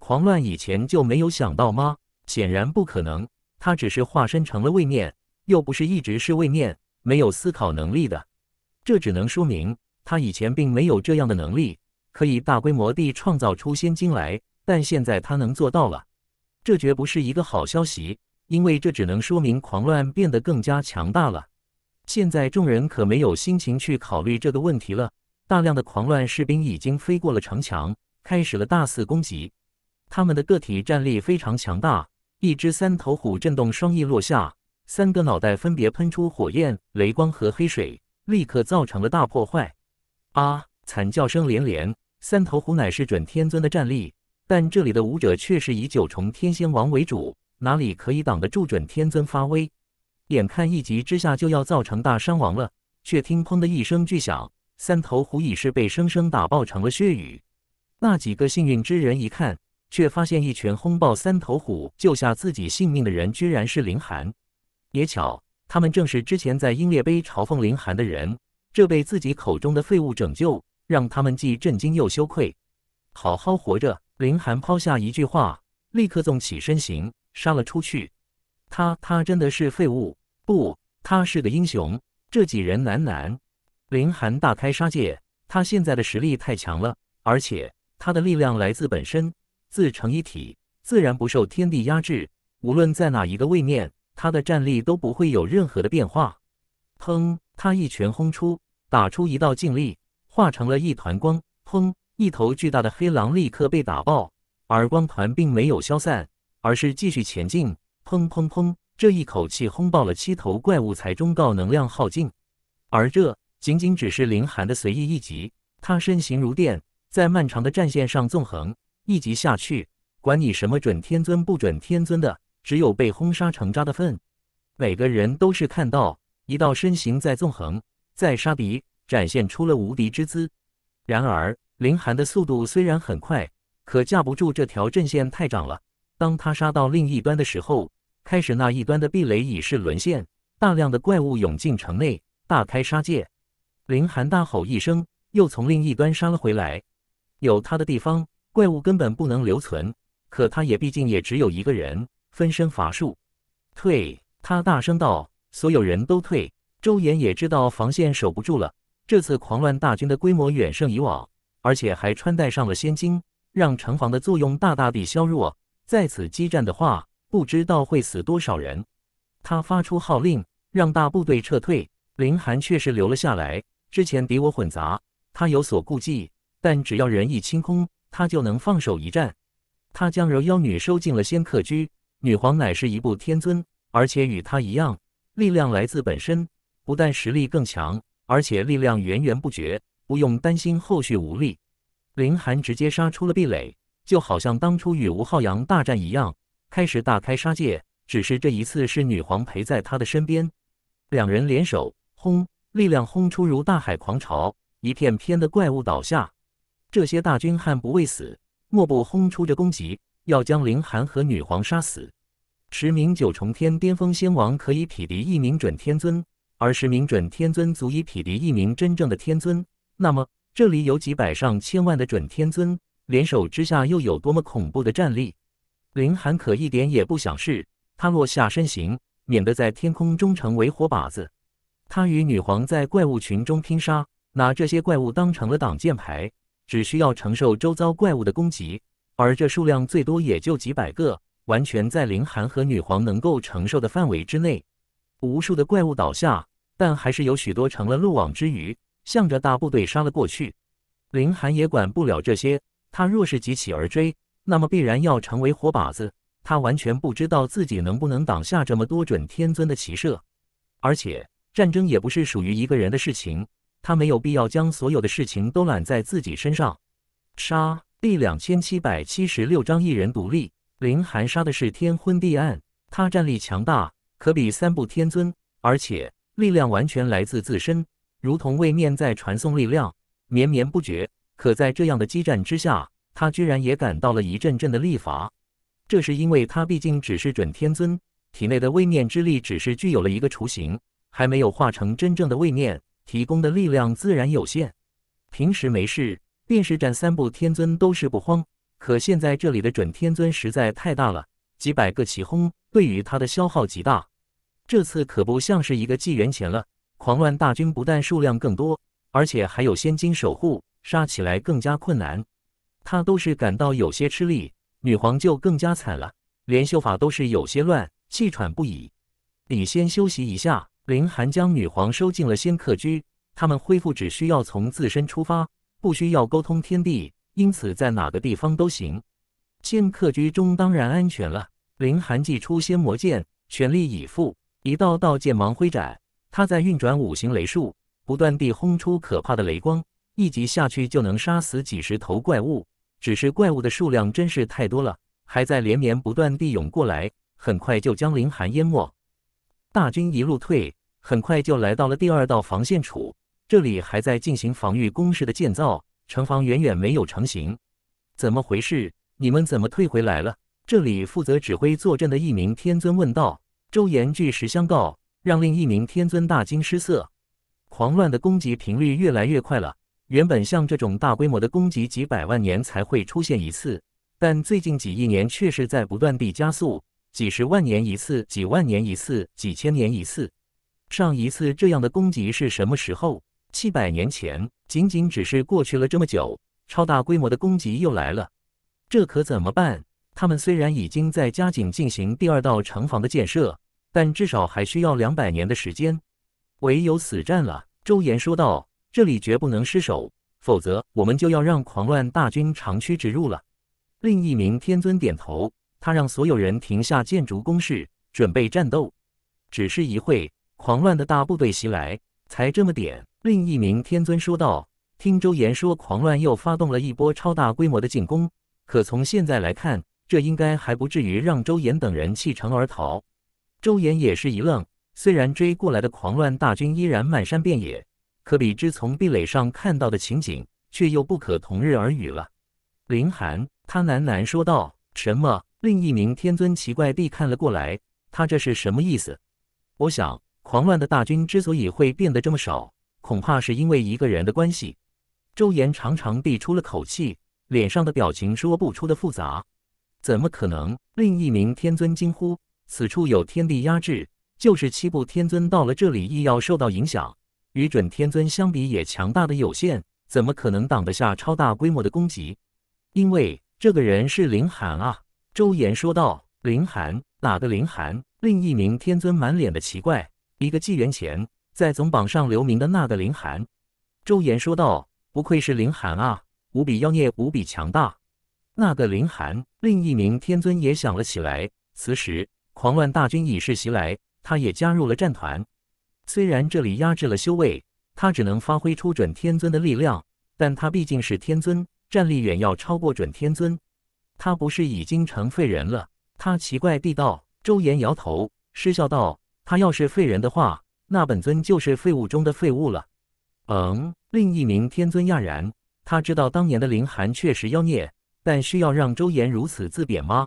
狂乱以前就没有想到吗？显然不可能。他只是化身成了位面，又不是一直是位面，没有思考能力的。这只能说明他以前并没有这样的能力，可以大规模地创造出仙晶来。但现在他能做到了，这绝不是一个好消息。因为这只能说明狂乱变得更加强大了。现在众人可没有心情去考虑这个问题了。大量的狂乱士兵已经飞过了城墙，开始了大肆攻击。他们的个体战力非常强大。一只三头虎震动双翼落下，三个脑袋分别喷出火焰、雷光和黑水，立刻造成了大破坏。啊！惨叫声连连。三头虎乃是准天尊的战力，但这里的武者却是以九重天仙王为主。哪里可以挡得住准天尊发威？眼看一击之下就要造成大伤亡了，却听“砰”的一声巨响，三头虎已是被生生打爆成了血雨。那几个幸运之人一看，却发现一拳轰爆三头虎救下自己性命的人，居然是林寒。也巧，他们正是之前在英烈碑嘲讽林寒的人。这被自己口中的废物拯救，让他们既震惊又羞愧。好好活着，林寒抛下一句话，立刻纵起身行。杀了出去，他他真的是废物？不，他是个英雄。这几人喃喃。林寒大开杀戒，他现在的实力太强了，而且他的力量来自本身，自成一体，自然不受天地压制。无论在哪一个位面，他的战力都不会有任何的变化。砰！他一拳轰出，打出一道劲力，化成了一团光。砰！一头巨大的黑狼立刻被打爆，而光团并没有消散。而是继续前进，砰砰砰！这一口气轰爆了七头怪物才忠告能量耗尽，而这仅仅只是林寒的随意一击。他身形如电，在漫长的战线上纵横一击下去，管你什么准天尊不准天尊的，只有被轰杀成渣的份。每个人都是看到一道身形在纵横，在杀敌，展现出了无敌之姿。然而，林寒的速度虽然很快，可架不住这条阵线太长了。当他杀到另一端的时候，开始那一端的壁垒已是沦陷，大量的怪物涌进城内，大开杀戒。林寒大吼一声，又从另一端杀了回来。有他的地方，怪物根本不能留存。可他也毕竟也只有一个人，分身乏术。退！他大声道：“所有人都退！”周岩也知道防线守不住了。这次狂乱大军的规模远胜以往，而且还穿戴上了仙经，让城防的作用大大地削弱。在此激战的话，不知道会死多少人。他发出号令，让大部队撤退。林寒却是留了下来。之前敌我混杂，他有所顾忌，但只要人一清空，他就能放手一战。他将柔妖女收进了仙客居。女皇乃是一部天尊，而且与他一样，力量来自本身，不但实力更强，而且力量源源不绝，不用担心后续无力。林寒直接杀出了壁垒。就好像当初与吴浩洋大战一样，开始大开杀戒。只是这一次是女皇陪在他的身边，两人联手轰力量，轰出如大海狂潮，一片片的怪物倒下。这些大军悍不畏死，莫不轰出着攻击，要将凌寒和女皇杀死。十名九重天巅峰仙王可以匹敌一名准天尊，而十名准天尊足以匹敌一名真正的天尊。那么，这里有几百上千万的准天尊。联手之下又有多么恐怖的战力？林寒可一点也不想试。他落下身形，免得在天空中成为活靶子。他与女皇在怪物群中拼杀，拿这些怪物当成了挡箭牌，只需要承受周遭怪物的攻击。而这数量最多也就几百个，完全在林寒和女皇能够承受的范围之内。无数的怪物倒下，但还是有许多成了漏网之鱼，向着大部队杀了过去。林寒也管不了这些。他若是急起而追，那么必然要成为活靶子。他完全不知道自己能不能挡下这么多准天尊的骑射，而且战争也不是属于一个人的事情。他没有必要将所有的事情都揽在自己身上。杀第两千七百七十六章一人独立。林寒杀的是天昏地暗，他战力强大，可比三部天尊，而且力量完全来自自身，如同位面在传送力量，绵绵不绝。可在这样的激战之下，他居然也感到了一阵阵的力乏。这是因为他毕竟只是准天尊，体内的位面之力只是具有了一个雏形，还没有化成真正的位面，提供的力量自然有限。平时没事，便是斩三步天尊都是不慌。可现在这里的准天尊实在太大了，几百个齐轰对于他的消耗极大。这次可不像是一个纪元前了，狂乱大军不但数量更多，而且还有仙金守护。杀起来更加困难，他都是感到有些吃力。女皇就更加惨了，连秀发都是有些乱，气喘不已。你先休息一下。林寒将女皇收进了仙客居，他们恢复只需要从自身出发，不需要沟通天地，因此在哪个地方都行。仙客居中当然安全了。林寒祭出仙魔剑，全力以赴，一道道剑芒挥斩。他在运转五行雷术，不断地轰出可怕的雷光。一级下去就能杀死几十头怪物，只是怪物的数量真是太多了，还在连绵不断地涌过来，很快就将凌寒淹没。大军一路退，很快就来到了第二道防线处，这里还在进行防御工事的建造，城防远远没有成型。怎么回事？你们怎么退回来了？这里负责指挥坐镇的一名天尊问道。周岩据实相告，让另一名天尊大惊失色。狂乱的攻击频率越来越快了。原本像这种大规模的攻击，几百万年才会出现一次，但最近几亿年却是在不断地加速，几十万年一次，几万年一次，几千年一次。上一次这样的攻击是什么时候？七百年前，仅仅只是过去了这么久，超大规模的攻击又来了，这可怎么办？他们虽然已经在加紧进行第二道城防的建设，但至少还需要两百年的时间，唯有死战了。”周岩说道。这里绝不能失手，否则我们就要让狂乱大军长驱直入了。另一名天尊点头，他让所有人停下建筑攻势，准备战斗。只是一会，狂乱的大部队袭来，才这么点。另一名天尊说道：“听周岩说，狂乱又发动了一波超大规模的进攻，可从现在来看，这应该还不至于让周岩等人弃城而逃。”周岩也是一愣，虽然追过来的狂乱大军依然漫山遍野。可比之从壁垒上看到的情景，却又不可同日而语了。林寒，他喃喃说道：“什么？”另一名天尊奇怪地看了过来，他这是什么意思？我想，狂乱的大军之所以会变得这么少，恐怕是因为一个人的关系。周延长长地出了口气，脸上的表情说不出的复杂。怎么可能？另一名天尊惊呼：“此处有天地压制，就是七步天尊到了这里，亦要受到影响。”与准天尊相比，也强大的有限，怎么可能挡得下超大规模的攻击？因为这个人是林寒啊！周岩说道。林寒？哪个林寒？另一名天尊满脸的奇怪。一个纪元前，在总榜上留名的那个林寒。周岩说道：“不愧是林寒啊，无比妖孽，无比强大。”那个林寒，另一名天尊也想了起来。此时，狂乱大军已是袭来，他也加入了战团。虽然这里压制了修为，他只能发挥出准天尊的力量，但他毕竟是天尊，战力远要超过准天尊。他不是已经成废人了？他奇怪地道。周岩摇头，失笑道：“他要是废人的话，那本尊就是废物中的废物了。”嗯，另一名天尊讶然，他知道当年的凌寒确实妖孽，但需要让周岩如此自贬吗？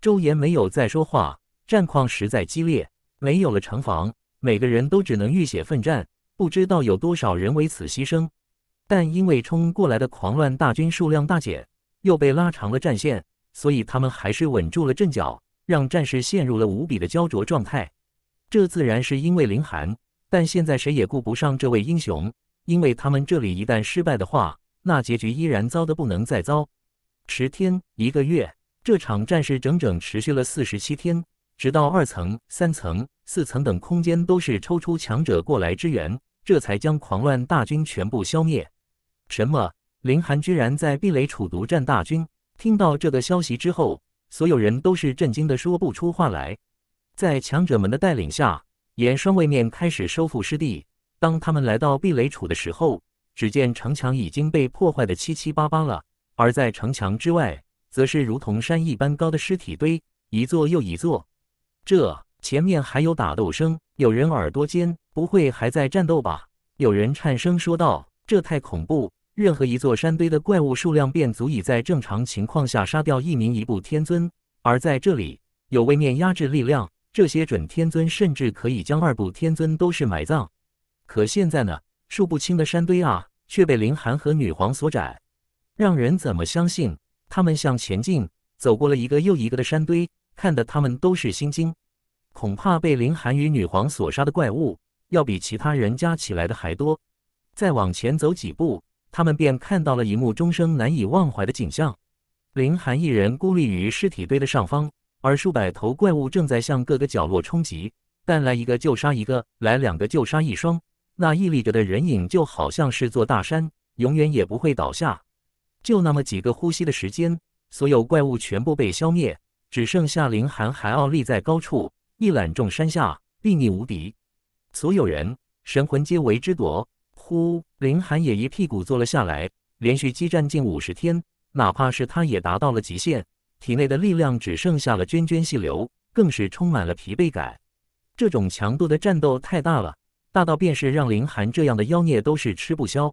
周岩没有再说话。战况实在激烈，没有了城防。每个人都只能浴血奋战，不知道有多少人为此牺牲。但因为冲过来的狂乱大军数量大减，又被拉长了战线，所以他们还是稳住了阵脚，让战士陷入了无比的焦灼状态。这自然是因为凌寒，但现在谁也顾不上这位英雄，因为他们这里一旦失败的话，那结局依然糟得不能再糟。十天，一个月，这场战事整整持续了四十七天。直到二层、三层、四层等空间都是抽出强者过来支援，这才将狂乱大军全部消灭。什么？林寒居然在壁垒处独占大军！听到这个消息之后，所有人都是震惊的，说不出话来。在强者们的带领下，沿双位面开始收复失地。当他们来到避雷处的时候，只见城墙已经被破坏的七七八八了，而在城墙之外，则是如同山一般高的尸体堆，一座又一座。这前面还有打斗声，有人耳朵尖，不会还在战斗吧？有人颤声说道：“这太恐怖！任何一座山堆的怪物数量，便足以在正常情况下杀掉一名一部天尊。而在这里，有位面压制力量，这些准天尊甚至可以将二部天尊都是埋葬。可现在呢，数不清的山堆啊，却被林寒和女皇所斩，让人怎么相信？他们向前进，走过了一个又一个的山堆。”看得他们都是心惊，恐怕被林寒与女皇所杀的怪物，要比其他人加起来的还多。再往前走几步，他们便看到了一幕终生难以忘怀的景象：林寒一人孤立于尸体堆的上方，而数百头怪物正在向各个角落冲击，但来一个就杀一个，来两个就杀一双。那屹立着的人影就好像是座大山，永远也不会倒下。就那么几个呼吸的时间，所有怪物全部被消灭。只剩下林寒还傲立在高处，一览众山下，睥睨无敌。所有人神魂皆为之夺。呼！林寒也一屁股坐了下来。连续激战近五十天，哪怕是他也达到了极限，体内的力量只剩下了涓涓细流，更是充满了疲惫感。这种强度的战斗太大了，大到便是让林寒这样的妖孽都是吃不消。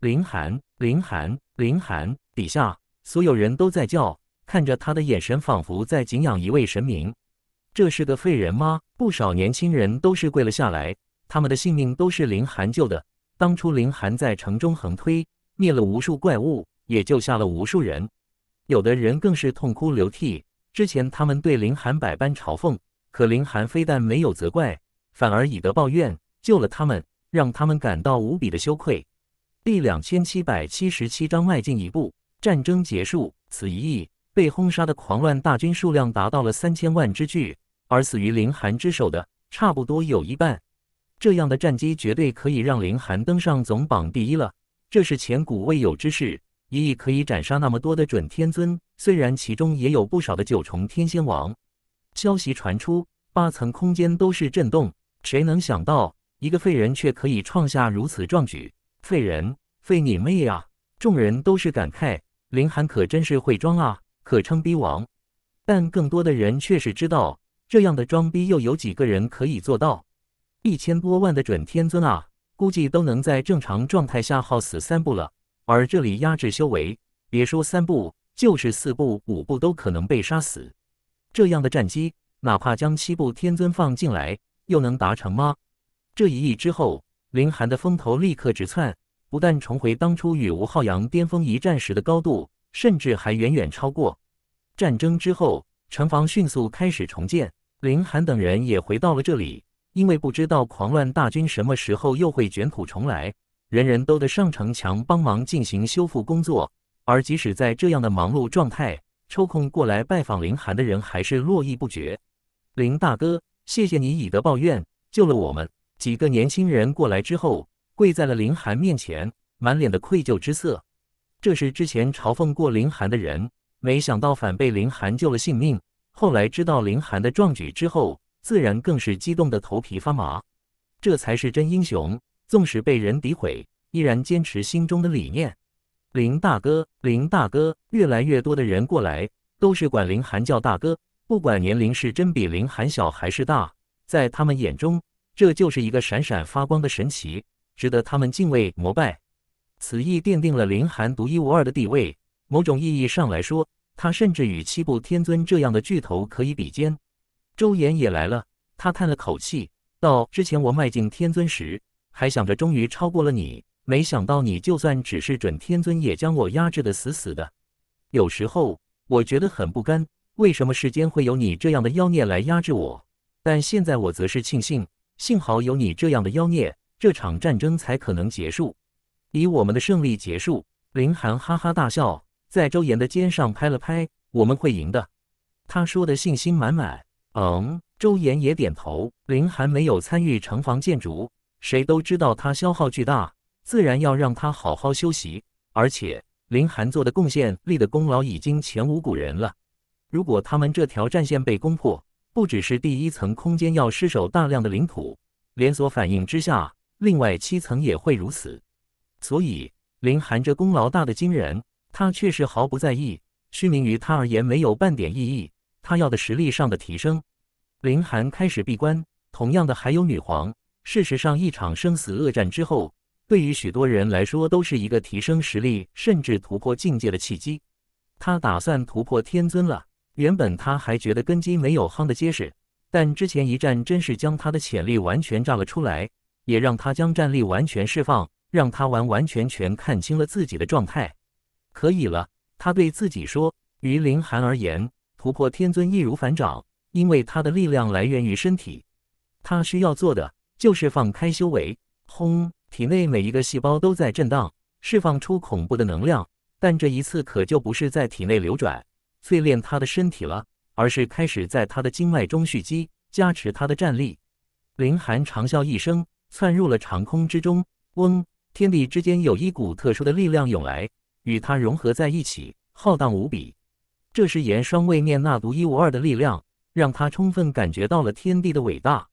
林寒，林寒，林寒！底下所有人都在叫。看着他的眼神，仿佛在敬仰一位神明。这是个废人吗？不少年轻人都是跪了下来，他们的性命都是林寒救的。当初林寒在城中横推，灭了无数怪物，也救下了无数人。有的人更是痛哭流涕。之前他们对林寒百般嘲讽，可林寒非但没有责怪，反而以德报怨，救了他们，让他们感到无比的羞愧。第两千七百七十七章迈进一步。战争结束，此一役。被轰杀的狂乱大军数量达到了三千万之巨，而死于凌寒之手的差不多有一半。这样的战机绝对可以让凌寒登上总榜第一了，这是前古未有之事。一亿可以斩杀那么多的准天尊，虽然其中也有不少的九重天仙王。消息传出，八层空间都是震动。谁能想到，一个废人却可以创下如此壮举？废人，废你妹啊！众人都是感慨，凌寒可真是会装啊！可称逼王，但更多的人确实知道，这样的装逼又有几个人可以做到？一千多万的准天尊啊，估计都能在正常状态下耗死三步了。而这里压制修为，别说三步，就是四步、五步都可能被杀死。这样的战机，哪怕将七步天尊放进来，又能达成吗？这一役之后，林寒的风头立刻直窜，不但重回当初与吴浩洋巅峰一战时的高度，甚至还远远超过。战争之后，城防迅速开始重建。林寒等人也回到了这里，因为不知道狂乱大军什么时候又会卷土重来，人人都得上城墙帮忙进行修复工作。而即使在这样的忙碌状态，抽空过来拜访林寒的人还是络绎不绝。林大哥，谢谢你以德报怨，救了我们几个年轻人。过来之后，跪在了林寒面前，满脸的愧疚之色。这是之前嘲讽过林寒的人。没想到反被林寒救了性命。后来知道林寒的壮举之后，自然更是激动的头皮发麻。这才是真英雄，纵使被人诋毁，依然坚持心中的理念。林大哥，林大哥，越来越多的人过来，都是管林寒叫大哥，不管年龄是真比林寒小还是大，在他们眼中，这就是一个闪闪发光的神奇，值得他们敬畏膜拜。此役奠定了林寒独一无二的地位。某种意义上来说，他甚至与七部天尊这样的巨头可以比肩。周岩也来了，他叹了口气道：“之前我迈进天尊时，还想着终于超过了你，没想到你就算只是准天尊，也将我压制得死死的。有时候我觉得很不甘，为什么世间会有你这样的妖孽来压制我？但现在我则是庆幸，幸好有你这样的妖孽，这场战争才可能结束，以我们的胜利结束。”林寒哈哈大笑。在周岩的肩上拍了拍，我们会赢的。他说的信心满满。嗯，周岩也点头。林寒没有参与城防建筑，谁都知道他消耗巨大，自然要让他好好休息。而且林寒做的贡献、立的功劳已经前无古人了。如果他们这条战线被攻破，不只是第一层空间要失守大量的领土，连锁反应之下，另外七层也会如此。所以林寒这功劳大的惊人。他确实毫不在意，虚名于他而言没有半点意义。他要的实力上的提升。林寒开始闭关，同样的还有女皇。事实上，一场生死恶战之后，对于许多人来说都是一个提升实力，甚至突破境界的契机。他打算突破天尊了。原本他还觉得根基没有夯得结实，但之前一战真是将他的潜力完全炸了出来，也让他将战力完全释放，让他完完全全看清了自己的状态。可以了，他对自己说：“于凌寒而言，突破天尊易如反掌，因为他的力量来源于身体。他需要做的就是放开修为，轰！体内每一个细胞都在震荡，释放出恐怖的能量。但这一次可就不是在体内流转、淬炼他的身体了，而是开始在他的经脉中蓄积，加持他的战力。”凌寒长啸一声，窜入了长空之中。嗡！天地之间有一股特殊的力量涌来。与它融合在一起，浩荡无比。这是岩霜位面那独一无二的力量，让他充分感觉到了天地的伟大。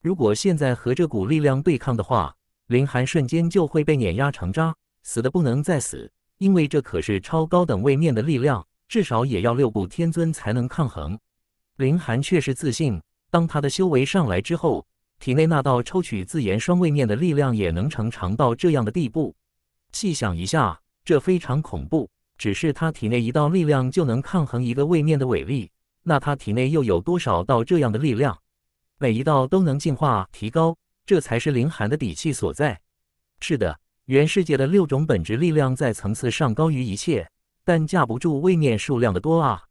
如果现在和这股力量对抗的话，林寒瞬间就会被碾压成渣，死的不能再死。因为这可是超高等位面的力量，至少也要六部天尊才能抗衡。林寒却是自信，当他的修为上来之后，体内那道抽取自岩霜位面的力量也能成长到这样的地步。细想一下。这非常恐怖，只是他体内一道力量就能抗衡一个位面的伟力，那他体内又有多少道这样的力量？每一道都能进化提高，这才是凌寒的底气所在。是的，原世界的六种本质力量在层次上高于一切，但架不住位面数量的多啊。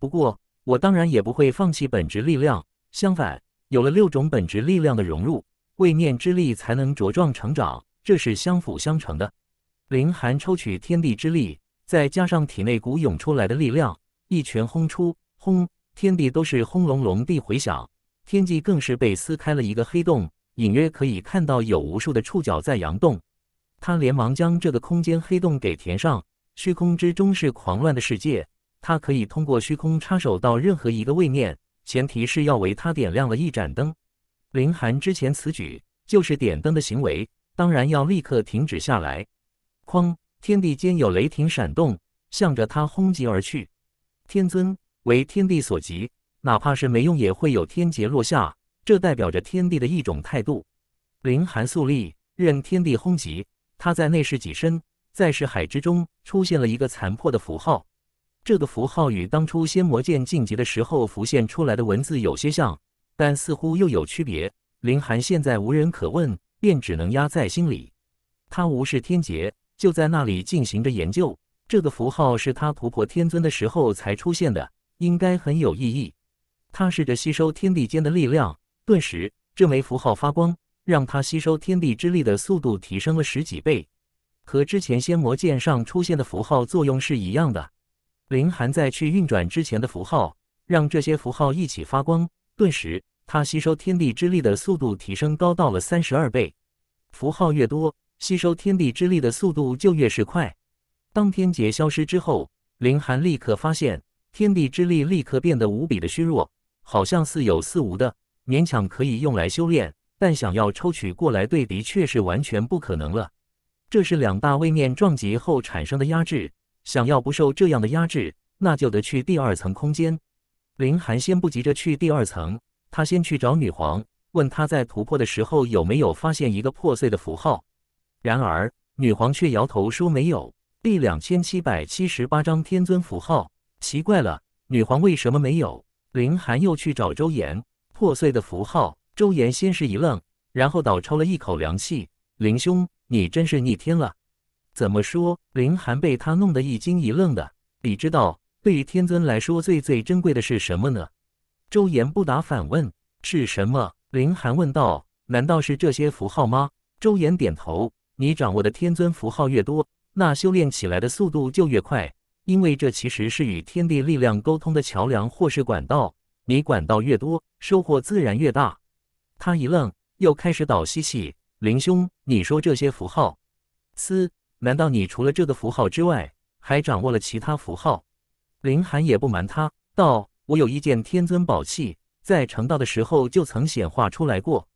不过我当然也不会放弃本质力量，相反，有了六种本质力量的融入，位面之力才能茁壮成长，这是相辅相成的。林寒抽取天地之力，再加上体内鼓涌出来的力量，一拳轰出，轰！天地都是轰隆隆地回响，天际更是被撕开了一个黑洞，隐约可以看到有无数的触角在扬动。他连忙将这个空间黑洞给填上。虚空之中是狂乱的世界，他可以通过虚空插手到任何一个位面，前提是要为他点亮了一盏灯。林寒之前此举就是点灯的行为，当然要立刻停止下来。哐！天地间有雷霆闪动，向着他轰击而去。天尊为天地所及，哪怕是没用，也会有天劫落下。这代表着天地的一种态度。凌寒肃立，任天地轰击。他在内视己身，在识海之中出现了一个残破的符号。这个符号与当初仙魔剑晋级的时候浮现出来的文字有些像，但似乎又有区别。凌寒现在无人可问，便只能压在心里。他无视天劫。就在那里进行着研究。这个符号是他突破天尊的时候才出现的，应该很有意义。他试着吸收天地间的力量，顿时这枚符号发光，让他吸收天地之力的速度提升了十几倍。和之前仙魔剑上出现的符号作用是一样的。林寒在去运转之前的符号，让这些符号一起发光，顿时他吸收天地之力的速度提升高到了三十二倍。符号越多。吸收天地之力的速度就越是快。当天劫消失之后，林寒立刻发现天地之力立刻变得无比的虚弱，好像似有似无的，勉强可以用来修炼，但想要抽取过来，对的确是完全不可能了。这是两大位面撞击后产生的压制，想要不受这样的压制，那就得去第二层空间。林寒先不急着去第二层，他先去找女皇，问她在突破的时候有没有发现一个破碎的符号。然而，女皇却摇头说：“没有。”第两千七百七十八章天尊符号，奇怪了，女皇为什么没有？林寒又去找周岩，破碎的符号。周岩先是一愣，然后倒抽了一口凉气：“林兄，你真是逆天了！”怎么说？林寒被他弄得一惊一愣的。你知道，对于天尊来说，最最珍贵的是什么呢？周岩不答，反问：“是什么？”林寒问道：“难道是这些符号吗？”周岩点头。你掌握的天尊符号越多，那修炼起来的速度就越快，因为这其实是与天地力量沟通的桥梁或是管道。你管道越多，收获自然越大。他一愣，又开始倒吸气。林兄，你说这些符号？嘶，难道你除了这个符号之外，还掌握了其他符号？林寒也不瞒他道：“我有一件天尊宝器，在成道的时候就曾显化出来过。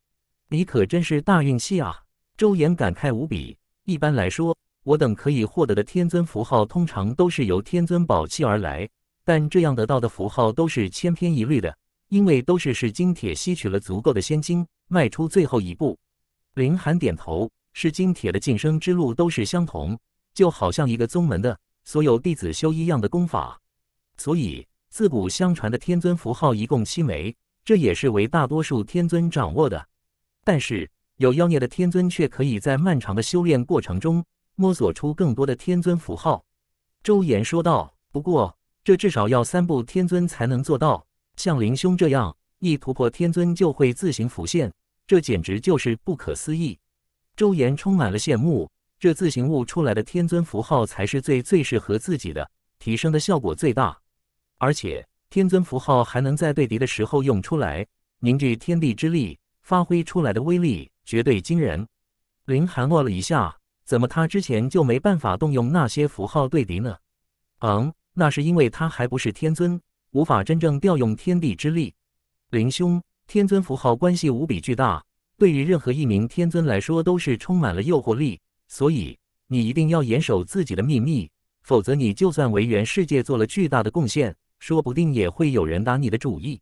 你可真是大运气啊！”周岩感慨无比。一般来说，我等可以获得的天尊符号，通常都是由天尊宝器而来，但这样得到的符号都是千篇一律的，因为都是是金铁吸取了足够的仙经，迈出最后一步。林寒点头，是金铁的晋升之路都是相同，就好像一个宗门的所有弟子修一样的功法。所以，自古相传的天尊符号一共七枚，这也是为大多数天尊掌握的。但是，有妖孽的天尊却可以在漫长的修炼过程中摸索出更多的天尊符号，周岩说道。不过，这至少要三步天尊才能做到。像林兄这样一突破天尊就会自行浮现，这简直就是不可思议。周岩充满了羡慕。这自行悟出来的天尊符号才是最最适合自己的，提升的效果最大。而且，天尊符号还能在对敌的时候用出来，凝聚天地之力，发挥出来的威力。绝对惊人，林寒愕了一下，怎么他之前就没办法动用那些符号对敌呢？嗯，那是因为他还不是天尊，无法真正调用天地之力。林兄，天尊符号关系无比巨大，对于任何一名天尊来说都是充满了诱惑力，所以你一定要严守自己的秘密，否则你就算为元世界做了巨大的贡献，说不定也会有人打你的主意。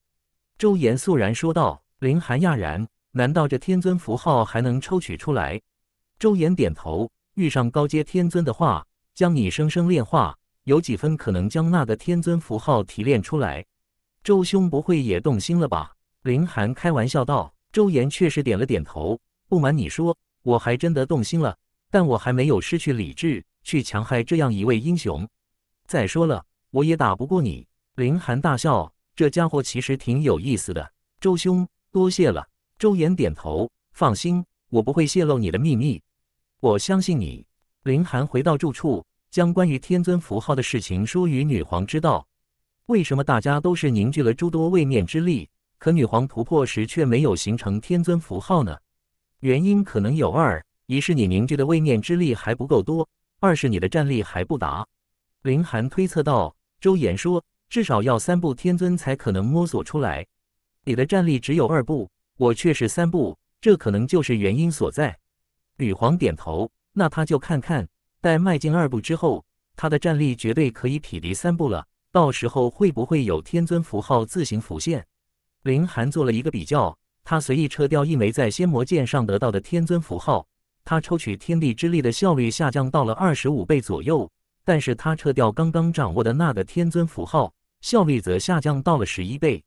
周岩肃然说道，林寒讶然。难道这天尊符号还能抽取出来？周岩点头，遇上高阶天尊的话，将你生生炼化，有几分可能将那个天尊符号提炼出来。周兄不会也动心了吧？林寒开玩笑道。周岩确实点了点头。不瞒你说，我还真的动心了，但我还没有失去理智，去强害这样一位英雄。再说了，我也打不过你。林寒大笑，这家伙其实挺有意思的。周兄，多谢了。周岩点头，放心，我不会泄露你的秘密。我相信你。林寒回到住处，将关于天尊符号的事情说与女皇知道。为什么大家都是凝聚了诸多位面之力，可女皇突破时却没有形成天尊符号呢？原因可能有二：一是你凝聚的位面之力还不够多；二是你的战力还不达。林寒推测道。周岩说：“至少要三步天尊才可能摸索出来。你的战力只有二步。”我却是三步，这可能就是原因所在。吕皇点头，那他就看看，待迈进二步之后，他的战力绝对可以匹敌三步了。到时候会不会有天尊符号自行浮现？林寒做了一个比较，他随意撤掉一枚在仙魔剑上得到的天尊符号，他抽取天地之力的效率下降到了二十五倍左右。但是他撤掉刚刚掌握的那个天尊符号，效率则下降到了十一倍，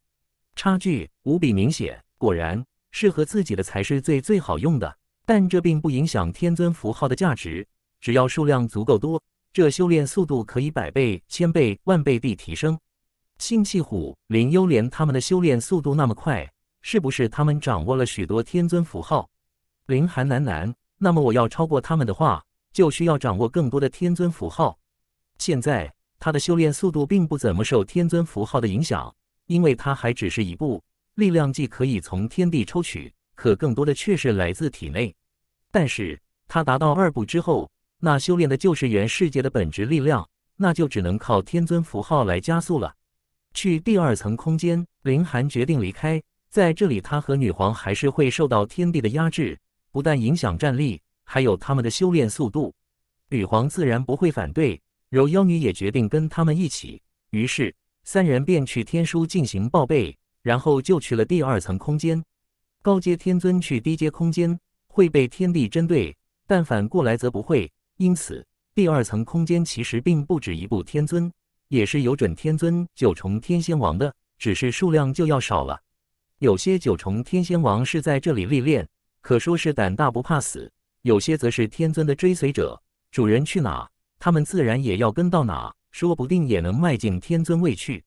差距无比明显。果然，适合自己的才是最最好用的。但这并不影响天尊符号的价值，只要数量足够多，这修炼速度可以百倍、千倍、万倍地提升。星系虎、林幽莲他们的修炼速度那么快，是不是他们掌握了许多天尊符号？林寒喃喃：“那么我要超过他们的话，就需要掌握更多的天尊符号。现在他的修炼速度并不怎么受天尊符号的影响，因为他还只是一步。”力量既可以从天地抽取，可更多的却是来自体内。但是他达到二步之后，那修炼的就是元世界的本质力量，那就只能靠天尊符号来加速了。去第二层空间，林寒决定离开。在这里，他和女皇还是会受到天地的压制，不但影响战力，还有他们的修炼速度。女皇自然不会反对，柔妖女也决定跟他们一起。于是三人便去天书进行报备。然后就去了第二层空间。高阶天尊去低阶空间会被天地针对，但反过来则不会。因此，第二层空间其实并不止一部天尊，也是有准天尊、九重天仙王的，只是数量就要少了。有些九重天仙王是在这里历练，可说是胆大不怕死；有些则是天尊的追随者，主人去哪，他们自然也要跟到哪，说不定也能迈进天尊位去。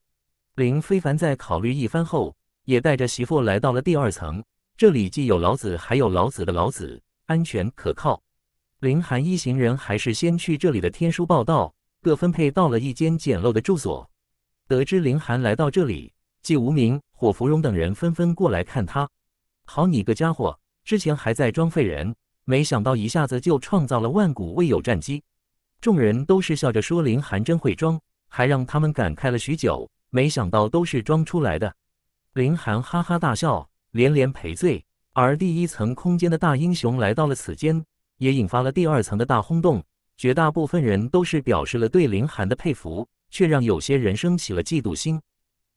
林非凡在考虑一番后，也带着媳妇来到了第二层。这里既有老子，还有老子的老子，安全可靠。林寒一行人还是先去这里的天书报道，各分配到了一间简陋的住所。得知林寒来到这里，季无名、火芙蓉等人纷纷过来看他。好你个家伙，之前还在装废人，没想到一下子就创造了万古未有战绩。众人都是笑着说林寒真会装，还让他们感慨了许久。没想到都是装出来的，林寒哈哈大笑，连连赔罪。而第一层空间的大英雄来到了此间，也引发了第二层的大轰动。绝大部分人都是表示了对林寒的佩服，却让有些人生起了嫉妒心。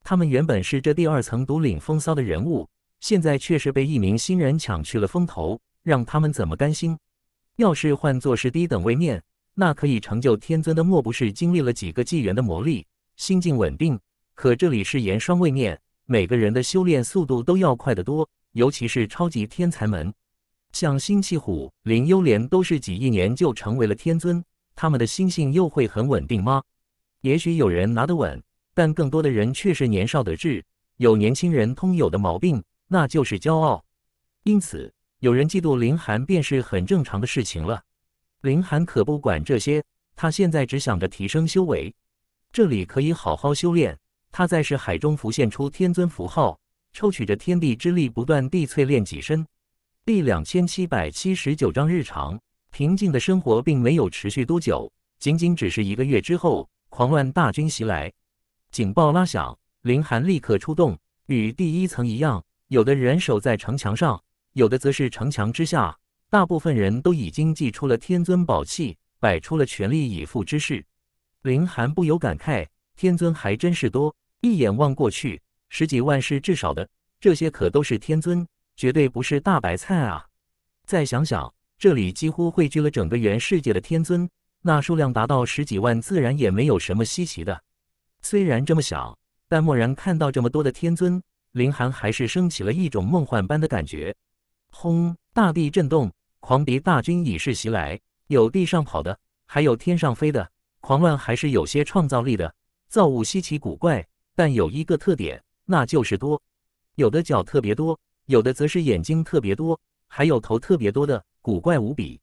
他们原本是这第二层独领风骚的人物，现在却是被一名新人抢去了风头，让他们怎么甘心？要是换作是低等位面，那可以成就天尊的，莫不是经历了几个纪元的磨砺，心境稳定？可这里是岩霜位面，每个人的修炼速度都要快得多，尤其是超级天才们，像星弃虎、林幽莲都是几亿年就成为了天尊，他们的心性又会很稳定吗？也许有人拿得稳，但更多的人却是年少得志，有年轻人通有的毛病，那就是骄傲。因此，有人嫉妒林寒便是很正常的事情了。林寒可不管这些，他现在只想着提升修为，这里可以好好修炼。他在是海中浮现出天尊符号，抽取着天地之力，不断地淬炼己身。第两千七百七十九章日常平静的生活并没有持续多久，仅仅只是一个月之后，狂乱大军袭来，警报拉响，林寒立刻出动。与第一层一样，有的人守在城墙上，有的则是城墙之下。大部分人都已经祭出了天尊宝器，摆出了全力以赴之势。林寒不由感慨：天尊还真是多。一眼望过去，十几万是至少的。这些可都是天尊，绝对不是大白菜啊！再想想，这里几乎汇聚了整个原世界的天尊，那数量达到十几万，自然也没有什么稀奇的。虽然这么小，但蓦然看到这么多的天尊，林寒还是升起了一种梦幻般的感觉。轰！大地震动，狂敌大军已是袭来，有地上跑的，还有天上飞的，狂乱还是有些创造力的，造物稀奇古怪。但有一个特点，那就是多，有的脚特别多，有的则是眼睛特别多，还有头特别多的古怪无比。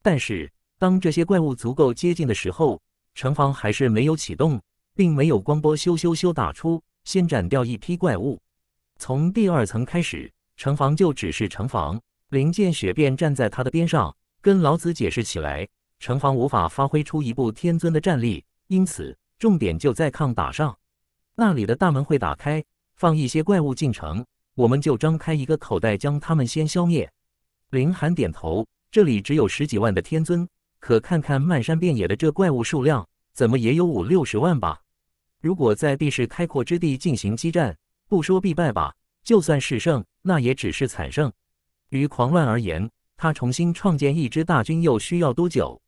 但是当这些怪物足够接近的时候，城防还是没有启动，并没有光波咻咻咻打出，先斩掉一批怪物。从第二层开始，城防就只是城防。林建雪便站在他的边上，跟老子解释起来：城防无法发挥出一部天尊的战力，因此重点就在抗打上。那里的大门会打开，放一些怪物进城，我们就张开一个口袋将他们先消灭。林寒点头，这里只有十几万的天尊，可看看漫山遍野的这怪物数量，怎么也有五六十万吧？如果在地势开阔之地进行激战，不说必败吧，就算是胜，那也只是惨胜。于狂乱而言，他重新创建一支大军又需要多久？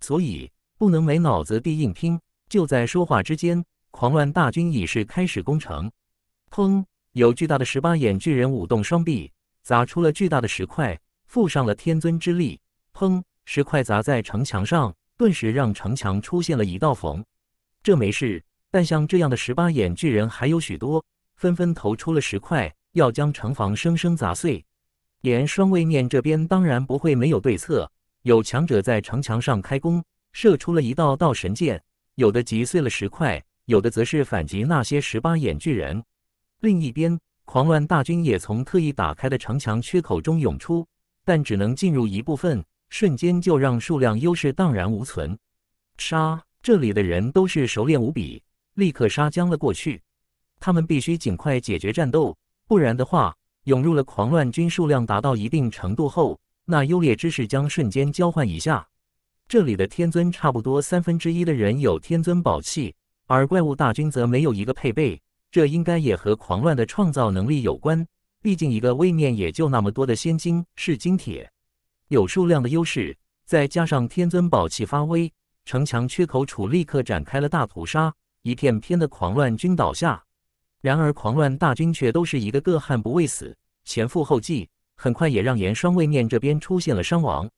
所以不能没脑子地硬拼。就在说话之间。狂乱大军已是开始攻城，砰！有巨大的十八眼巨人舞动双臂，砸出了巨大的石块，附上了天尊之力。砰！石块砸在城墙上，顿时让城墙出现了一道缝。这没事，但像这样的十八眼巨人还有许多，纷纷投出了石块，要将城防生生砸碎。连双位面这边当然不会没有对策，有强者在城墙上开弓，射出了一道道神箭，有的击碎了石块。有的则是反击那些十八眼巨人。另一边，狂乱大军也从特意打开的城墙缺口中涌出，但只能进入一部分，瞬间就让数量优势荡然无存。杀！这里的人都是熟练无比，立刻杀将了过去。他们必须尽快解决战斗，不然的话，涌入了狂乱军数量达到一定程度后，那优劣之势将瞬间交换一下。这里的天尊，差不多三分之一的人有天尊宝器。而怪物大军则没有一个配备，这应该也和狂乱的创造能力有关。毕竟一个位面也就那么多的仙晶，是晶体，有数量的优势。再加上天尊宝器发威，城墙缺口处立刻展开了大屠杀，一片片的狂乱军倒下。然而狂乱大军却都是一个个悍不畏死，前赴后继，很快也让岩霜位面这边出现了伤亡。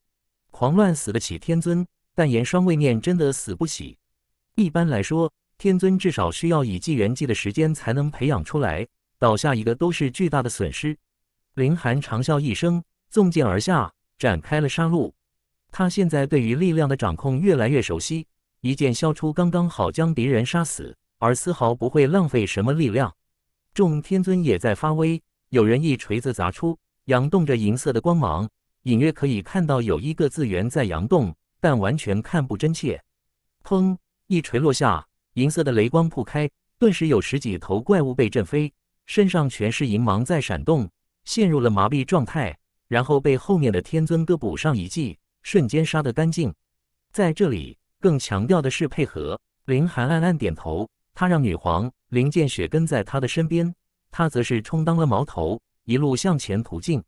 狂乱死得起天尊，但岩霜位面真的死不起。一般来说。天尊至少需要以纪元纪的时间才能培养出来，倒下一个都是巨大的损失。林寒长笑一声，纵剑而下，展开了杀戮。他现在对于力量的掌控越来越熟悉，一剑削出，刚刚好将敌人杀死，而丝毫不会浪费什么力量。众天尊也在发威，有人一锤子砸出，扬动着银色的光芒，隐约可以看到有一个字元在扬动，但完全看不真切。砰！一锤落下。银色的雷光铺开，顿时有十几头怪物被震飞，身上全是银芒在闪动，陷入了麻痹状态，然后被后面的天尊哥补上一记，瞬间杀得干净。在这里，更强调的是配合。林寒暗暗点头，他让女皇林剑雪跟在他的身边，他则是充当了矛头，一路向前突进。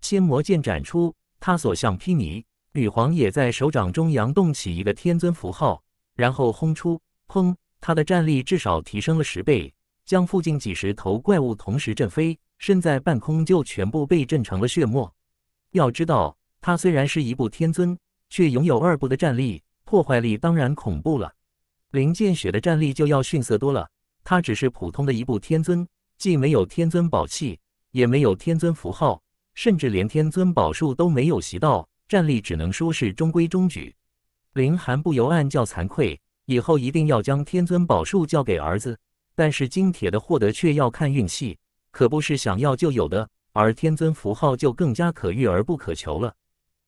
仙魔剑斩出，他所向披靡。女皇也在手掌中扬动起一个天尊符号，然后轰出，砰！他的战力至少提升了十倍，将附近几十头怪物同时震飞，身在半空就全部被震成了血沫。要知道，他虽然是一部天尊，却拥有二部的战力，破坏力当然恐怖了。林见雪的战力就要逊色多了，他只是普通的一部天尊，既没有天尊宝器，也没有天尊符号，甚至连天尊宝术都没有习到，战力只能说是中规中矩。林寒不由暗叫惭愧。以后一定要将天尊宝术交给儿子，但是金铁的获得却要看运气，可不是想要就有的。而天尊符号就更加可遇而不可求了。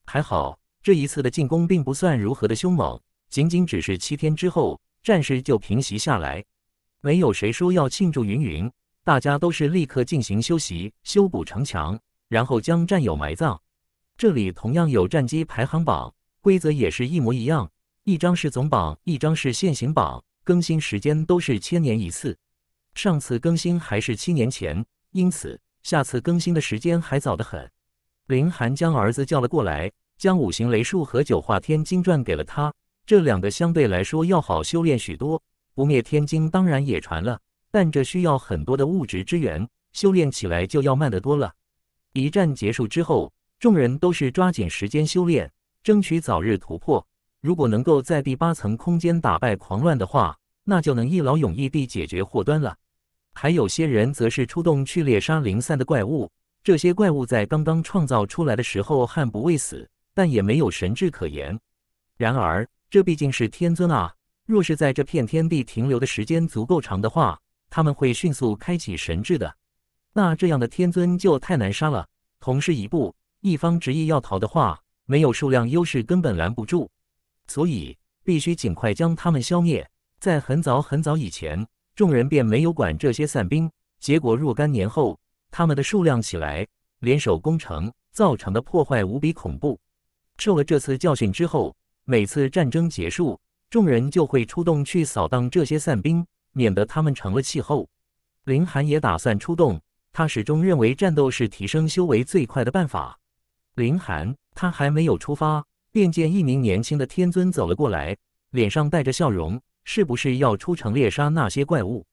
还好这一次的进攻并不算如何的凶猛，仅仅只是七天之后，战事就平息下来。没有谁说要庆祝云云，大家都是立刻进行休息、修补城墙，然后将战友埋葬。这里同样有战机排行榜，规则也是一模一样。一张是总榜，一张是现行榜，更新时间都是千年一次。上次更新还是七年前，因此下次更新的时间还早得很。林寒将儿子叫了过来，将五行雷术和九化天金传给了他。这两个相对来说要好修炼许多。不灭天经当然也传了，但这需要很多的物质支援，修炼起来就要慢得多了。一战结束之后，众人都是抓紧时间修炼，争取早日突破。如果能够在第八层空间打败狂乱的话，那就能一劳永逸地解决祸端了。还有些人则是出动去猎杀零散的怪物，这些怪物在刚刚创造出来的时候悍不畏死，但也没有神智可言。然而，这毕竟是天尊啊！若是在这片天地停留的时间足够长的话，他们会迅速开启神智的。那这样的天尊就太难杀了。同事一步，一方执意要逃的话，没有数量优势，根本拦不住。所以必须尽快将他们消灭。在很早很早以前，众人便没有管这些散兵，结果若干年后，他们的数量起来，联手攻城造成的破坏无比恐怖。受了这次教训之后，每次战争结束，众人就会出动去扫荡这些散兵，免得他们成了气候。林寒也打算出动，他始终认为战斗是提升修为最快的办法。林寒，他还没有出发。便见一名年轻的天尊走了过来，脸上带着笑容，是不是要出城猎杀那些怪物？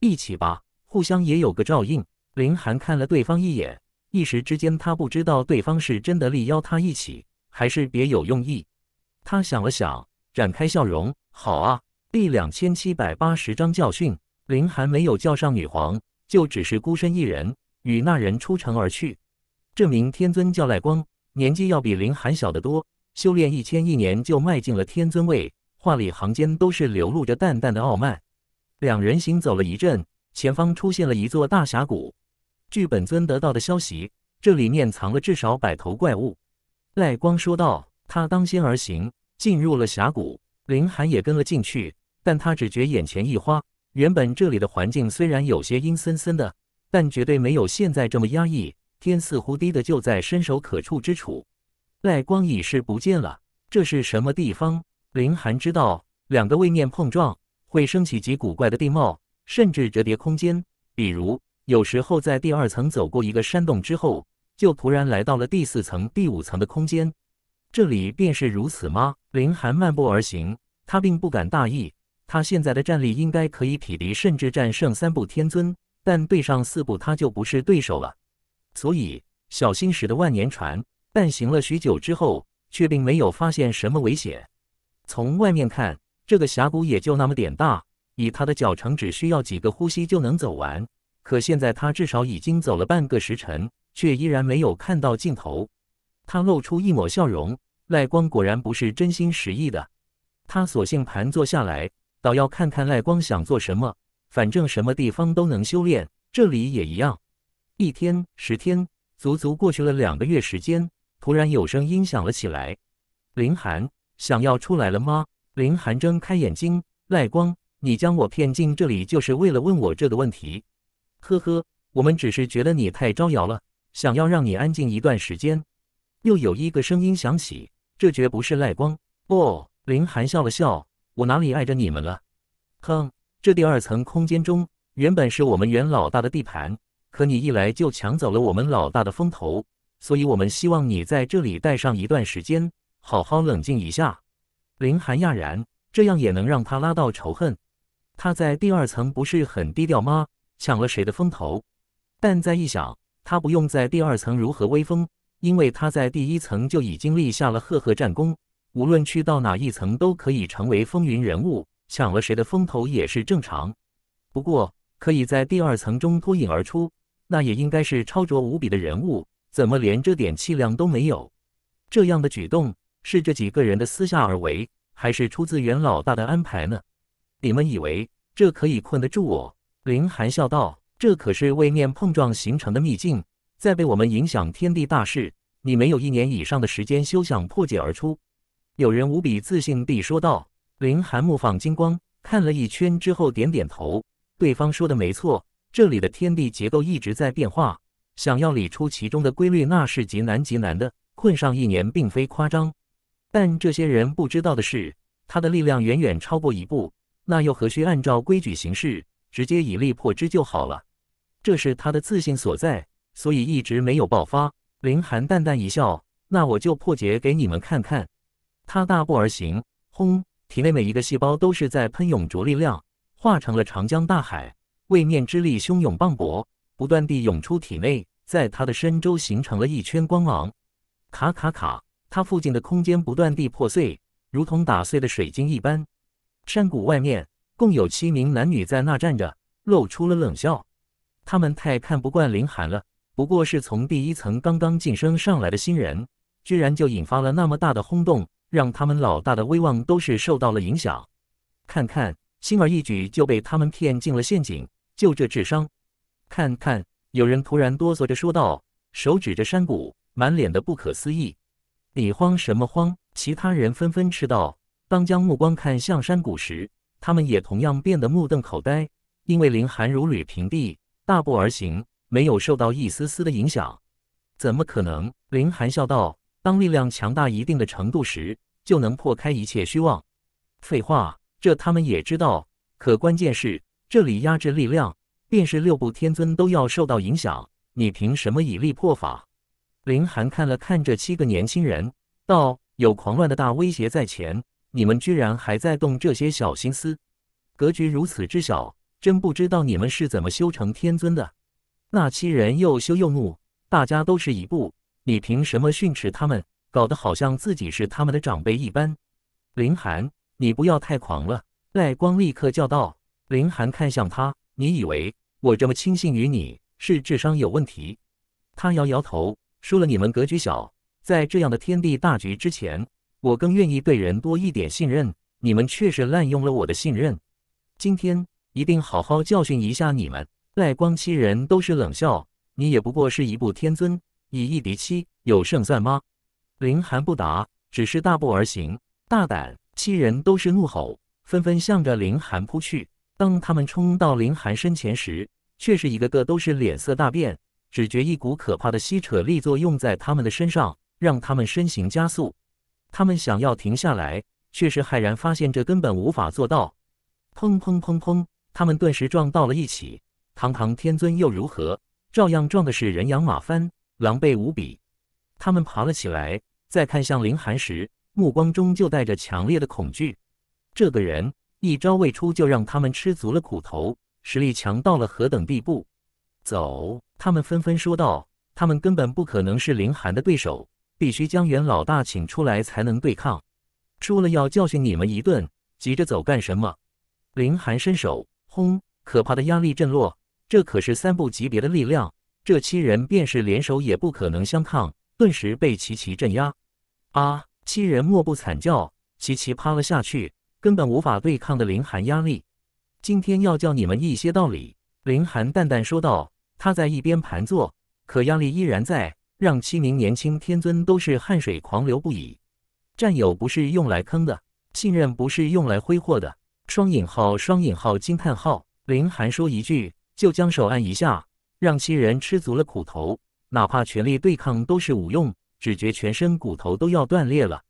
一起吧，互相也有个照应。林寒看了对方一眼，一时之间他不知道对方是真的力邀他一起，还是别有用意。他想了想，展开笑容：“好啊。”第两千七百八十章教训。林寒没有叫上女皇，就只是孤身一人与那人出城而去。这名天尊叫赖光，年纪要比林寒小得多。修炼一千亿年就迈进了天尊位，话里行间都是流露着淡淡的傲慢。两人行走了一阵，前方出现了一座大峡谷。据本尊得到的消息，这里面藏了至少百头怪物。赖光说道：“他当先而行，进入了峡谷，林寒也跟了进去。但他只觉眼前一花，原本这里的环境虽然有些阴森森的，但绝对没有现在这么压抑。天似乎低的就在伸手可触之处。”赖光已是不见了。这是什么地方？林寒知道，两个位面碰撞会升起极古怪的地貌，甚至折叠空间。比如，有时候在第二层走过一个山洞之后，就突然来到了第四层、第五层的空间。这里便是如此吗？林寒漫步而行，他并不敢大意。他现在的战力应该可以匹敌，甚至战胜三步天尊，但对上四步，他就不是对手了。所以，小心驶的万年船。但行了许久之后，却并没有发现什么危险。从外面看，这个峡谷也就那么点大，以他的脚程，只需要几个呼吸就能走完。可现在他至少已经走了半个时辰，却依然没有看到尽头。他露出一抹笑容，赖光果然不是真心实意的。他索性盘坐下来，倒要看看赖光想做什么。反正什么地方都能修炼，这里也一样。一天、十天，足足过去了两个月时间。突然有声音响了起来，林寒想要出来了吗？林寒睁开眼睛，赖光，你将我骗进这里就是为了问我这个问题？呵呵，我们只是觉得你太招摇了，想要让你安静一段时间。又有一个声音响起，这绝不是赖光。不，林寒笑了笑，我哪里碍着你们了？哼，这第二层空间中原本是我们袁老大的地盘，可你一来就抢走了我们老大的风头。所以我们希望你在这里待上一段时间，好好冷静一下。林寒讶然，这样也能让他拉到仇恨。他在第二层不是很低调吗？抢了谁的风头？但再一想，他不用在第二层如何威风，因为他在第一层就已经立下了赫赫战功，无论去到哪一层都可以成为风云人物，抢了谁的风头也是正常。不过，可以在第二层中脱颖而出，那也应该是超卓无比的人物。怎么连这点气量都没有？这样的举动是这几个人的私下而为，还是出自袁老大的安排呢？你们以为这可以困得住我？林寒笑道：“这可是位面碰撞形成的秘境，在被我们影响天地大势，你没有一年以上的时间，休想破解而出。”有人无比自信地说道。林寒目放金光，看了一圈之后点点头：“对方说的没错，这里的天地结构一直在变化。”想要理出其中的规律，那是极难极难的，困上一年并非夸张。但这些人不知道的是，他的力量远远超过一步，那又何须按照规矩行事，直接以力破之就好了。这是他的自信所在，所以一直没有爆发。林寒淡淡一笑：“那我就破解给你们看看。”他大步而行，轰！体内每一个细胞都是在喷涌着力量，化成了长江大海，位面之力汹涌磅礴，不断地涌出体内。在他的身周形成了一圈光芒，卡卡卡！他附近的空间不断地破碎，如同打碎的水晶一般。山谷外面共有七名男女在那站着，露出了冷笑。他们太看不惯林寒了，不过是从第一层刚刚晋升上来的新人，居然就引发了那么大的轰动，让他们老大的威望都是受到了影响。看看，轻而易举就被他们骗进了陷阱，就这智商，看看。有人突然哆嗦着说道，手指着山谷，满脸的不可思议。你慌什么慌？其他人纷纷斥道。当将目光看向山谷时，他们也同样变得目瞪口呆，因为林寒如履平地，大步而行，没有受到一丝丝的影响。怎么可能？林寒笑道。当力量强大一定的程度时，就能破开一切虚妄。废话，这他们也知道。可关键是，这里压制力量。便是六部天尊都要受到影响，你凭什么以力破法？林寒看了看这七个年轻人，道：“有狂乱的大威胁在前，你们居然还在动这些小心思，格局如此之小，真不知道你们是怎么修成天尊的。”那七人又羞又怒，大家都是一部，你凭什么训斥他们？搞得好像自己是他们的长辈一般。林寒，你不要太狂了！”赖光立刻叫道。林寒看向他。你以为我这么轻信于你是智商有问题？他摇摇头，说了：“你们格局小，在这样的天地大局之前，我更愿意对人多一点信任。你们确实滥用了我的信任，今天一定好好教训一下你们。”赖光七人都是冷笑：“你也不过是一步天尊，以一敌七，有胜算吗？”林寒不答，只是大步而行。大胆！七人都是怒吼，纷纷向着林寒扑去。当他们冲到林寒身前时，却是一个个都是脸色大变，只觉一股可怕的吸扯力作用在他们的身上，让他们身形加速。他们想要停下来，却是骇然发现这根本无法做到。砰砰砰砰，他们顿时撞到了一起。堂堂天尊又如何，照样撞的是人仰马翻，狼狈无比。他们爬了起来，再看向林寒时，目光中就带着强烈的恐惧。这个人。一招未出，就让他们吃足了苦头，实力强到了何等地步？走，他们纷纷说道：“他们根本不可能是林寒的对手，必须将袁老大请出来才能对抗。输了要教训你们一顿，急着走干什么？”林寒伸手，轰，可怕的压力震落，这可是三部级别的力量，这七人便是联手也不可能相抗，顿时被齐齐镇压。啊！七人莫不惨叫，齐齐趴了下去。根本无法对抗的凌寒压力，今天要教你们一些道理。”凌寒淡淡说道。他在一边盘坐，可压力依然在，让七名年轻天尊都是汗水狂流不已。战友不是用来坑的，信任不是用来挥霍的。双引号双引号惊叹号凌寒说一句，就将手按一下，让七人吃足了苦头。哪怕全力对抗都是无用，只觉全身骨头都要断裂了。